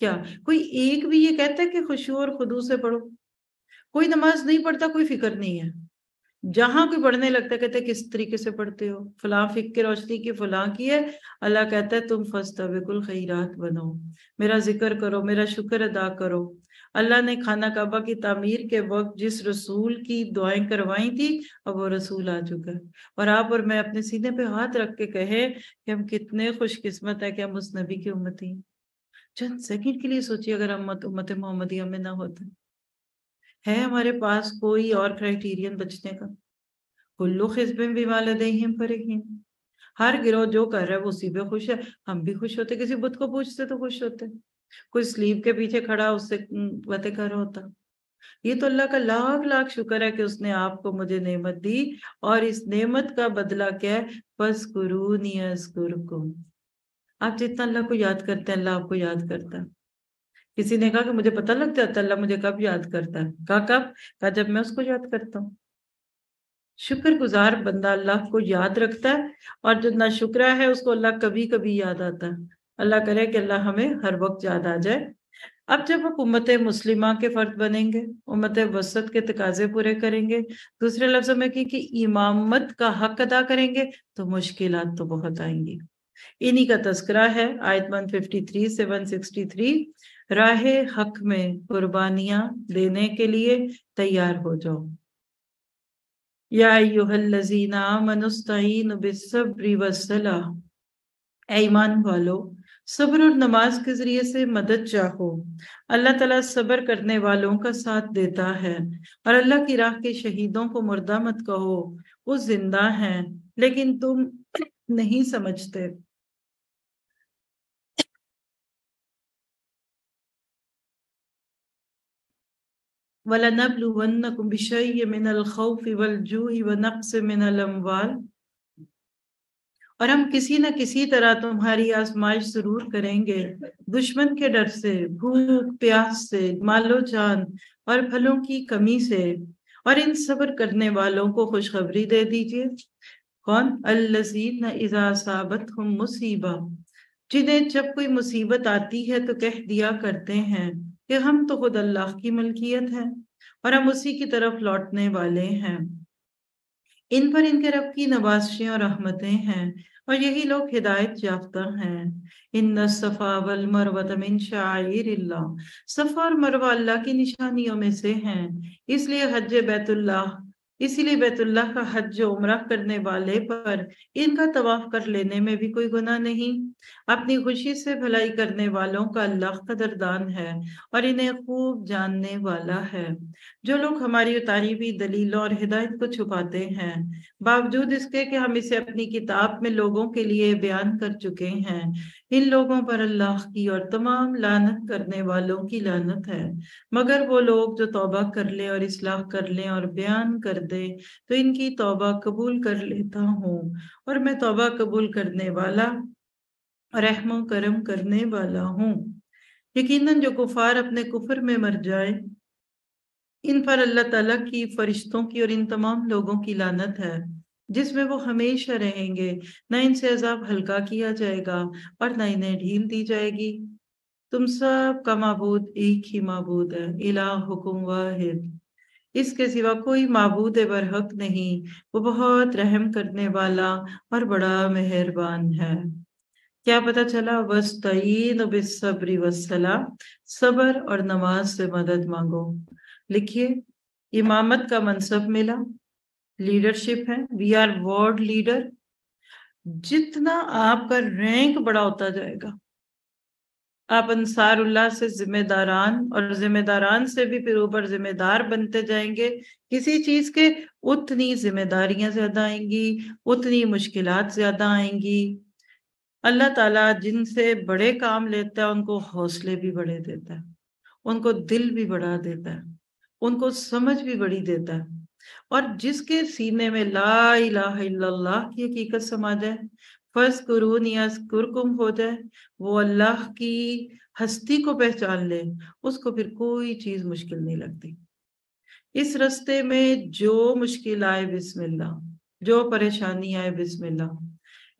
B: क्या कोई एक भी ये कहता है कि खुशबू और खुदू से पढ़ो कोई नमाज नहीं पढ़ता कोई फिक्र नहीं है जहां कोई पढ़ने लगता है कहते किस तरीके से पढ़ते हो फलां फिक की रोशनी की फलां की है अल्लाह कहता है तुम फंसता बिल्कुल खैरात बनो मेरा जिक्र करो मेरा शुक्र अदा करो अल्लाह ने खाना काबा की तामीर के वक्त जिस रसूल की दुआएं करवाई थी अब वो रसूल आ चुका है और आप और मैं अपने सीने पे हाथ रख के कहे कि हम कितने खुशकिस्मत है कि हम उस नबी की उम्मती चंद सेकंड के लिए सोचिए अगर हम उम्मत मोहम्मदिया में ना होते है हमारे पास कोई और क्राइटेरियन बचने का कुल्लू खिस्बे भी वालदहीम पर हर गिरोह जो कर रहा है वो उसी पे खुश है हम भी खुश होते किसी बुद्ध को पूछते तो खुश होते कोई स्लीव के पीछे खड़ा उससे बते कर होता ये तो अल्लाह का लाख लाख शुक्र है कि उसने आपको मुझे नेमत दी और इस नेमत का बदला क्या है बस को आप जितना अल्लाह को याद करते हैं अल्लाह आपको याद करता है किसी ने कहा कि मुझे पता लग जाता तो अल्लाह मुझे कब याद करता है कहा कब कहा जब मैं उसको याद करता हूँ शुक्रगुजार बंदा अल्लाह को याद रखता है और जो ना शुक्र है उसको अल्लाह कभी कभी याद आता है अल्लाह करे कि अल्लाह हमें हर वक्त याद आ जाए अब जब आप उम्मत मुस्लिमा के फर्द बनेंगे उम्मत वसत के तकाजे पूरे करेंगे दूसरे लफ्जों में कि इमामत का हक अदा करेंगे तो मुश्किल तो बहुत आएंगी इन्हीं का तस्करा है आयत थ्री से थ्री राह हक में कुर्बानियां देने के लिए तैयार हो जाओ याजीना मनुस्तीन बिसब्री वसला ऐमान वालो सब्र और नमाज के जरिए से मदद चाहो अल्लाह तला सब्र करने वालों का साथ देता है और अल्लाह की राह के शहीदों को मुर्दा मत कहो वो जिंदा हैं लेकिन तुम नहीं समझते और हम किसी न किसी तरह तुम्हारी आजमाइश जरूर करेंगे दुश्मन के डर से भूख प्यास से मालो जान और फलों की कमी से और इन सब्र करने वालों को खुशखबरी दे दीजिए कौन अल्लजीन इजा साबत हम मुसीबा जिन्हें जब कोई मुसीबत आती है तो कह दिया करते हैं कि हम तो खुद अल्लाह की मलकियत है और हम उसी की तरफ लौटने वाले हैं इन पर इनके रब की नवाशें और रहमतें हैं और यही लोग हिदायत याफ्ता हैं इन सफ़ा वल मरवतमिन शायर सफ़ा और मरवा अल्लाह की निशानियों में से हैं इसलिए हज बैतुल्लाह इसीलिए बैतुल्ला का हज उम्र करने वाले पर इनका तवाफ कर लेने में भी कोई गुना नहीं अपनी खुशी से भलाई करने वालों का अल्लाह कदरदान है और इन्हें खूब जानने वाला है जो लोग हमारी उतारी हुई दलीलों और हिदायत को छुपाते हैं बावजूद इसके कि हम इसे अपनी किताब में लोगों के लिए बयान कर चुके हैं इन लोगों पर अल्लाह की और तमाम लानत करने वालों की लानत है मगर वो लोग जो तौबा कर लें और इसलाह कर लें और बयान कर दें तो इनकी तौबा कबूल कर लेता हूँ और मैं तौबा कबूल करने वाला रहमो करम करने वाला हूँ यकीनन जो कुफार अपने कुफर में मर जाए इन पर अल्लाह ताला की फरिश्तों की और इन तमाम लोगों की लानत है जिसमें वो हमेशा रहेंगे ना इनसे अजाब हल्का किया जाएगा और ना इन्हें ढील दी जाएगी तुम सब का मबूद एक ही मबूद है इला हुकुम वाहिद इसके सिवा कोई मबूद बरहक नहीं वो बहुत रहम करने वाला और बड़ा मेहरबान है क्या पता चला बस तयीन बिसब्री वसला सबर और नमाज से मदद मांगो लिखिए इमामत का मनसब मिला लीडरशिप है वी आर वर्ल्ड लीडर जितना आपका रैंक बड़ा होता जाएगा आप अंसारुल्लाह से जिम्मेदारान और जिम्मेदारान से भी फिर ऊपर जिम्मेदार बनते जाएंगे किसी चीज के उतनी जिम्मेदारियां ज्यादा आएंगी उतनी मुश्किल ज्यादा आएंगी अल्लाह ताला जिनसे बड़े काम लेता है उनको हौसले भी बड़े देता है उनको दिल भी बढ़ा देता है उनको समझ भी बड़ी देता है और जिसके सीने में ला लाला की हकीकत समा जाए फर्ज कुरून या कुरकुम हो जाए वो अल्लाह की हस्ती को पहचान ले उसको फिर कोई चीज मुश्किल नहीं लगती इस रस्ते में जो मुश्किल आए बिस्मिल्ला जो परेशानी आए बिस्मिल्ला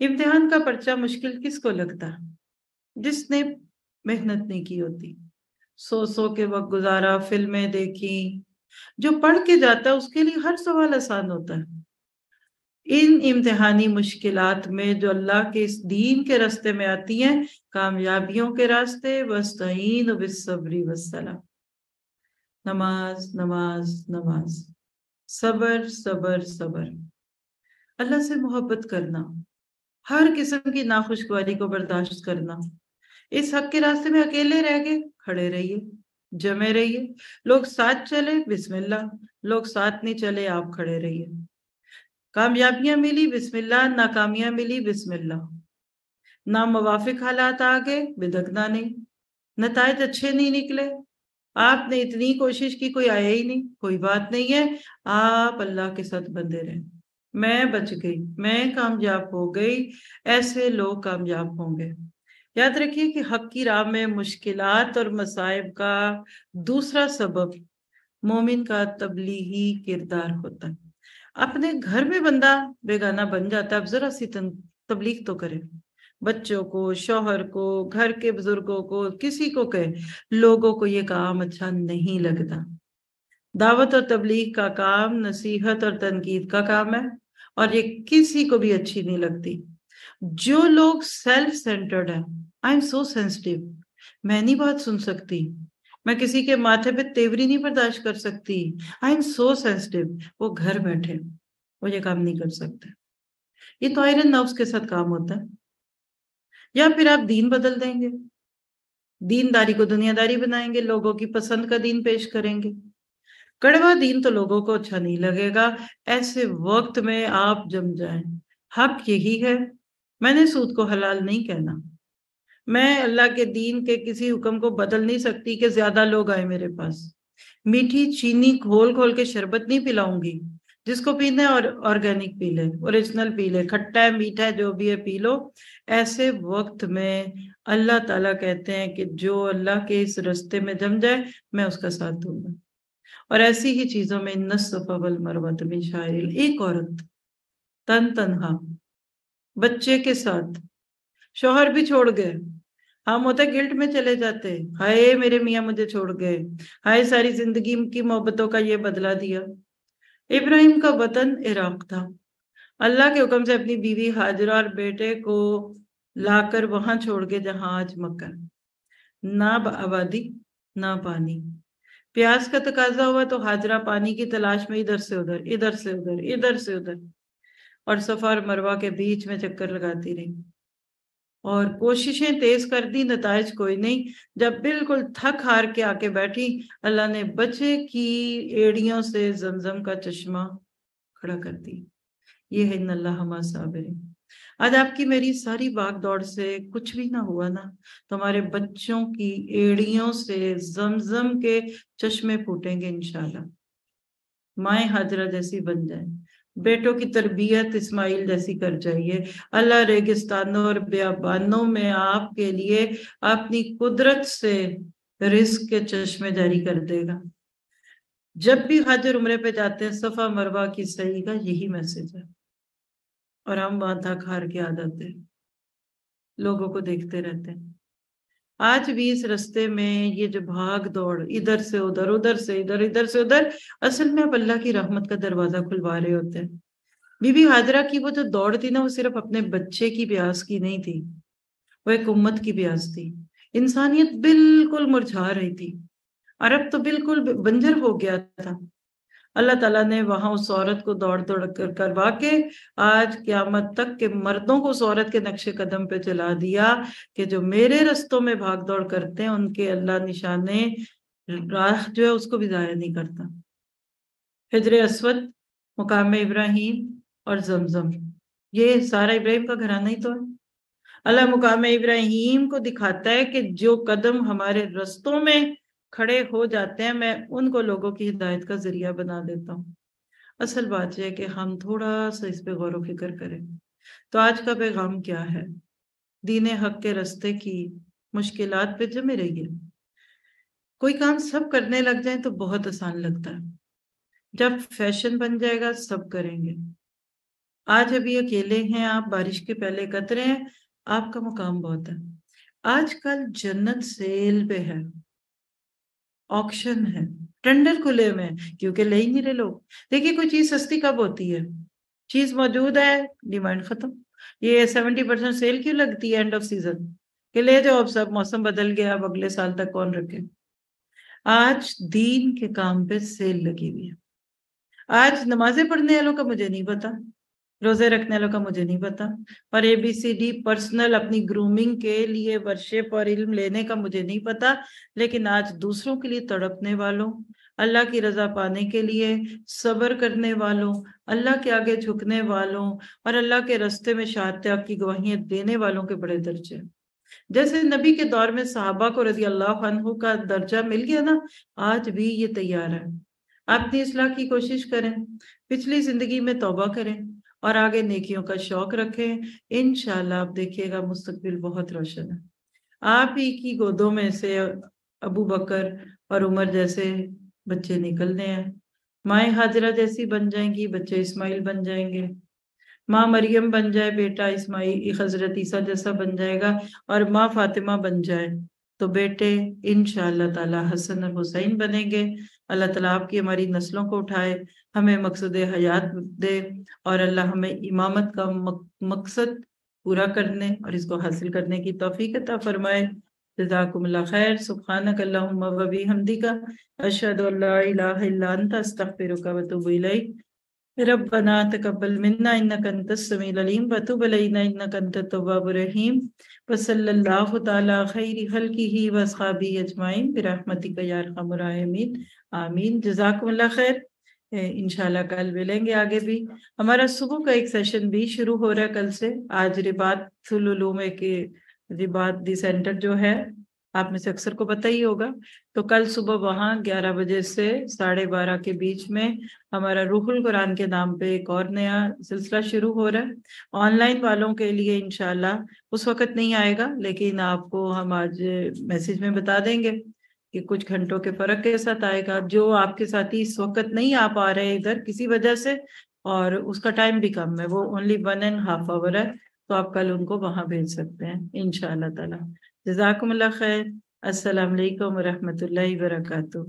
B: इम्तिहान का पर्चा मुश्किल किसको लगता जिसने मेहनत नहीं की होती सो सो के वक्त गुजारा फिल्में देखी जो पढ़ के जाता है उसके लिए हर सवाल आसान होता है इन इम्तहानी मुश्किल में जो अल्लाह के इस दीन के रास्ते में आती हैं कामयाबियों के रास्ते वस्तीन वसबरी वसलम नमाज नमाज नमाज सबर सबर सबर अल्लाह से मोहब्बत करना हर किस्म की नाखुशगवारी को बर्दाश्त करना इस हक के रास्ते में अकेले रह गए खड़े रहिए जमे रहिए लोग साथ चले बिस्मिल्ला लोग साथ नहीं चले आप खड़े रहिए कामयाबियां मिली बिस्मिल्ला नाकामियां मिली बिस्मिल्ला ना मुवाफिक हालात आ गए बिदकना नहीं नतज अच्छे नहीं निकले आपने इतनी कोशिश की कोई आया ही नहीं कोई बात नहीं है आप अल्लाह के साथ बंधे रहे मैं बच गई मैं कामयाब हो गई ऐसे लोग कामयाब होंगे याद रखिए कि हक की राह में मुश्किलात और मसाइब का दूसरा सबब मोमिन का तबलीगी किरदार होता है अपने घर में बंदा बेगाना बन जाता है अब जरा सी तबलीग तो करे बच्चों को शोहर को घर के बुजुर्गों को किसी को कहे लोगों को ये काम अच्छा नहीं लगता दावत और तबलीग का काम नसीहत और तनकीद का काम है और ये किसी को भी अच्छी नहीं लगती जो लोग सेल्फ सेंटर्ड हैं आई एम सो सेंसिटिव मैं नहीं बात सुन सकती मैं किसी के माथे पे तेवरी नहीं बर्दाश्त कर सकती आई एम सो सेंसिटिव वो घर बैठे वो ये काम नहीं कर सकते ये तो आयरन नर्व्स के साथ काम होता है या फिर आप दीन बदल देंगे दीनदारी को दुनियादारी बनाएंगे लोगों की पसंद का दीन पेश करेंगे कड़वा दीन तो लोगों को अच्छा नहीं लगेगा ऐसे वक्त में आप जम जाए हक यही है मैंने सूद को हलाल नहीं कहना मैं अल्लाह के दीन के किसी हुक्म को बदल नहीं सकती कि ज्यादा लोग आए मेरे पास मीठी चीनी खोल खोल के शरबत नहीं पिलाऊंगी जिसको पीने और ऑर्गेनिक पी ले ओरिजिनल पी ले खट्टा है मीठा है जो भी है पी लो ऐसे वक्त में अल्लाह ताला कहते हैं कि जो अल्लाह के इस रस्ते में जम जाए मैं उसका साथ दूंगा और ऐसी ही चीजों में नस्फल मरवत में शायरी एक औरत तन तनहा बच्चे के साथ शोहर भी छोड़ गए हम होते गिल्ट में चले जाते हाय मेरे मियाँ मुझे छोड़ गए हाय सारी जिंदगी की मोहब्बतों का ये बदला दिया इब्राहिम का वतन इराक था अल्लाह के हुक्म से अपनी बीवी हाजरा और बेटे को लाकर वहां छोड़ के जहां आज मक्का ना आबादी ना पानी प्यास का तकाजा हुआ तो हाजरा पानी की तलाश में इधर से उधर इधर से उधर इधर से उधर और सफा और मरवा के बीच में चक्कर लगाती रही और कोशिशें तेज कर दी नतज कोई नहीं जब बिल्कुल थक हार के आके बैठी अल्लाह ने बच्चे की एड़ियों से जमजम का चश्मा खड़ा कर दी ये है नल्ला हमा साबिर आज आपकी मेरी सारी बाग दौड़ से कुछ भी ना हुआ ना तो हमारे बच्चों की एड़ियों से जमजम के चश्मे फूटेंगे इनशाला माए हाजरा जैसी बन जाए बेटों की तरबियत इस्माइल जैसी कर जाइए अल्लाह रेगिस्तानों और ब्याबानों में आपके लिए अपनी कुदरत से रिस्क के चश्मे जारी कर देगा जब भी हाजिर और उम्र पे जाते हैं सफ़ा मरवा की सही का यही मैसेज है और हम वहां थक हार के आ जाते हैं लोगों को देखते रहते हैं आज भी इस रस्ते में ये जो भाग दौड़ इधर से उधर उधर से इधर इधर से उधर असल में आप अल्लाह की रहमत का दरवाजा खुलवा रहे होते हैं बीबी हाजरा की वो जो दौड़ थी ना वो सिर्फ अपने बच्चे की प्यास की नहीं थी वो एक उम्मत की प्यास थी इंसानियत बिल्कुल मुरझा रही थी अरब तो बिल्कुल बंजर हो गया था अल्लाह ताला ने वहां उस औरत को दौड़ दौड़ कर करवा के आज क्यामत तक के मर्दों को उस औरत के नक्शे कदम पे चला दिया कि जो मेरे रस्तों में भाग दौड़ करते हैं उनके अल्लाह निशाने राह जो है उसको भी ज़ाया नहीं करता हजर असवद मुकाम इब्राहिम और जमजम ये सारा इब्राहिम का घराना ही तो है अल्लाह मुकाम इब्राहिम को दिखाता है कि जो कदम हमारे रस्तों में खड़े हो जाते हैं मैं उनको लोगों की हिदायत का जरिया बना देता हूँ असल बात यह है कि हम थोड़ा सा इस पे गौर फिक्र करें तो आज का पैगाम क्या है दीन हक के रस्ते की मुश्किल पे जमे रहिए कोई काम सब करने लग जाए तो बहुत आसान लगता है जब फैशन बन जाएगा सब करेंगे आज अभी अकेले हैं आप बारिश के पहले कतरे हैं आपका मुकाम बहुत है आजकल जन्नत सेल पे है ऑक्शन है टेंडर खुले हुए हैं क्योंकि ले ही नहीं रहे लोग देखिए कोई चीज सस्ती कब होती है चीज मौजूद है डिमांड खत्म ये सेवेंटी परसेंट सेल क्यों लगती है एंड ऑफ सीजन कि ले जाओ अब सब मौसम बदल गया अब अगले साल तक कौन रखे आज दीन के काम पे सेल लगी हुई है आज नमाजें पढ़ने वालों का मुझे नहीं पता रोजे रखने वालों का मुझे नहीं पता और एबीसीडी पर्सनल अपनी ग्रूमिंग के लिए वर्शिप और इल्म लेने का मुझे नहीं पता लेकिन आज दूसरों के लिए तड़पने वालों अल्लाह की रजा पाने के लिए सब्र करने वालों अल्लाह के आगे झुकने वालों और अल्लाह के रस्ते में शाहत्याग की गवाहियां देने वालों के बड़े दर्जे जैसे नबी के दौर में साहबा को रजी अल्लाह का दर्जा मिल गया ना आज भी ये तैयार है अपनी इसलाह की कोशिश करें पिछली जिंदगी में तोबा करें और आगे नेकियों का शौक रखें इन आप देखिएगा मुस्तबिल बहुत रोशन है आप ही की गोदों में से अबू बकर और उमर जैसे बच्चे निकलने हैं माए हाजरा जैसी बन जाएंगी बच्चे इस्माइल बन जाएंगे माँ मरियम बन जाए बेटा इस्माइल हजरत ईसा जैसा बन जाएगा और माँ फातिमा बन जाए तो बेटे इन ताला हसन और हुसैन बनेंगे अल्लाह तला आपकी हमारी नस्लों को उठाए हमें मकसद हयात दे और अल्लाह हमें इमामत का मकसद पूरा करने और इसको हासिल करने की तोफ़ी अता फरमाए खैर सुबह हमदी का अशद ربنا تقبل منا انك انت السميع العليم وتب علينا انك انت التواب الرحيم وصلى الله تعالى خير خلقه واصحابه اجمعين برحمتك يا ارحم الراحمين امين आमीन الله खैर इनशाला कल मिलेंगे आगे भी हमारा सुबह का एक सेशन भी शुरू हो रहा है कल से आज रिबात थुलुलूमे के रिबात दी सेंटर जो है आप में से अक्सर को पता ही होगा तो कल सुबह वहां ग्यारह बजे से साढ़े बारह के बीच में हमारा रूहुल कुरान के नाम पे एक और नया सिलसिला शुरू हो रहा है ऑनलाइन वालों के लिए इनशाला उस वक्त नहीं आएगा लेकिन आपको हम आज मैसेज में बता देंगे कि कुछ घंटों के फर्क के साथ आएगा जो आपके साथ ही इस वक्त नहीं आ पा रहे इधर किसी वजह से और उसका टाइम भी कम है वो only one and half hour है तो आप कल उनको वहां भेज सकते हैं इनशाला तला جزاکم الله خیر السلام علیکم ورحمت الله وبرکاتہ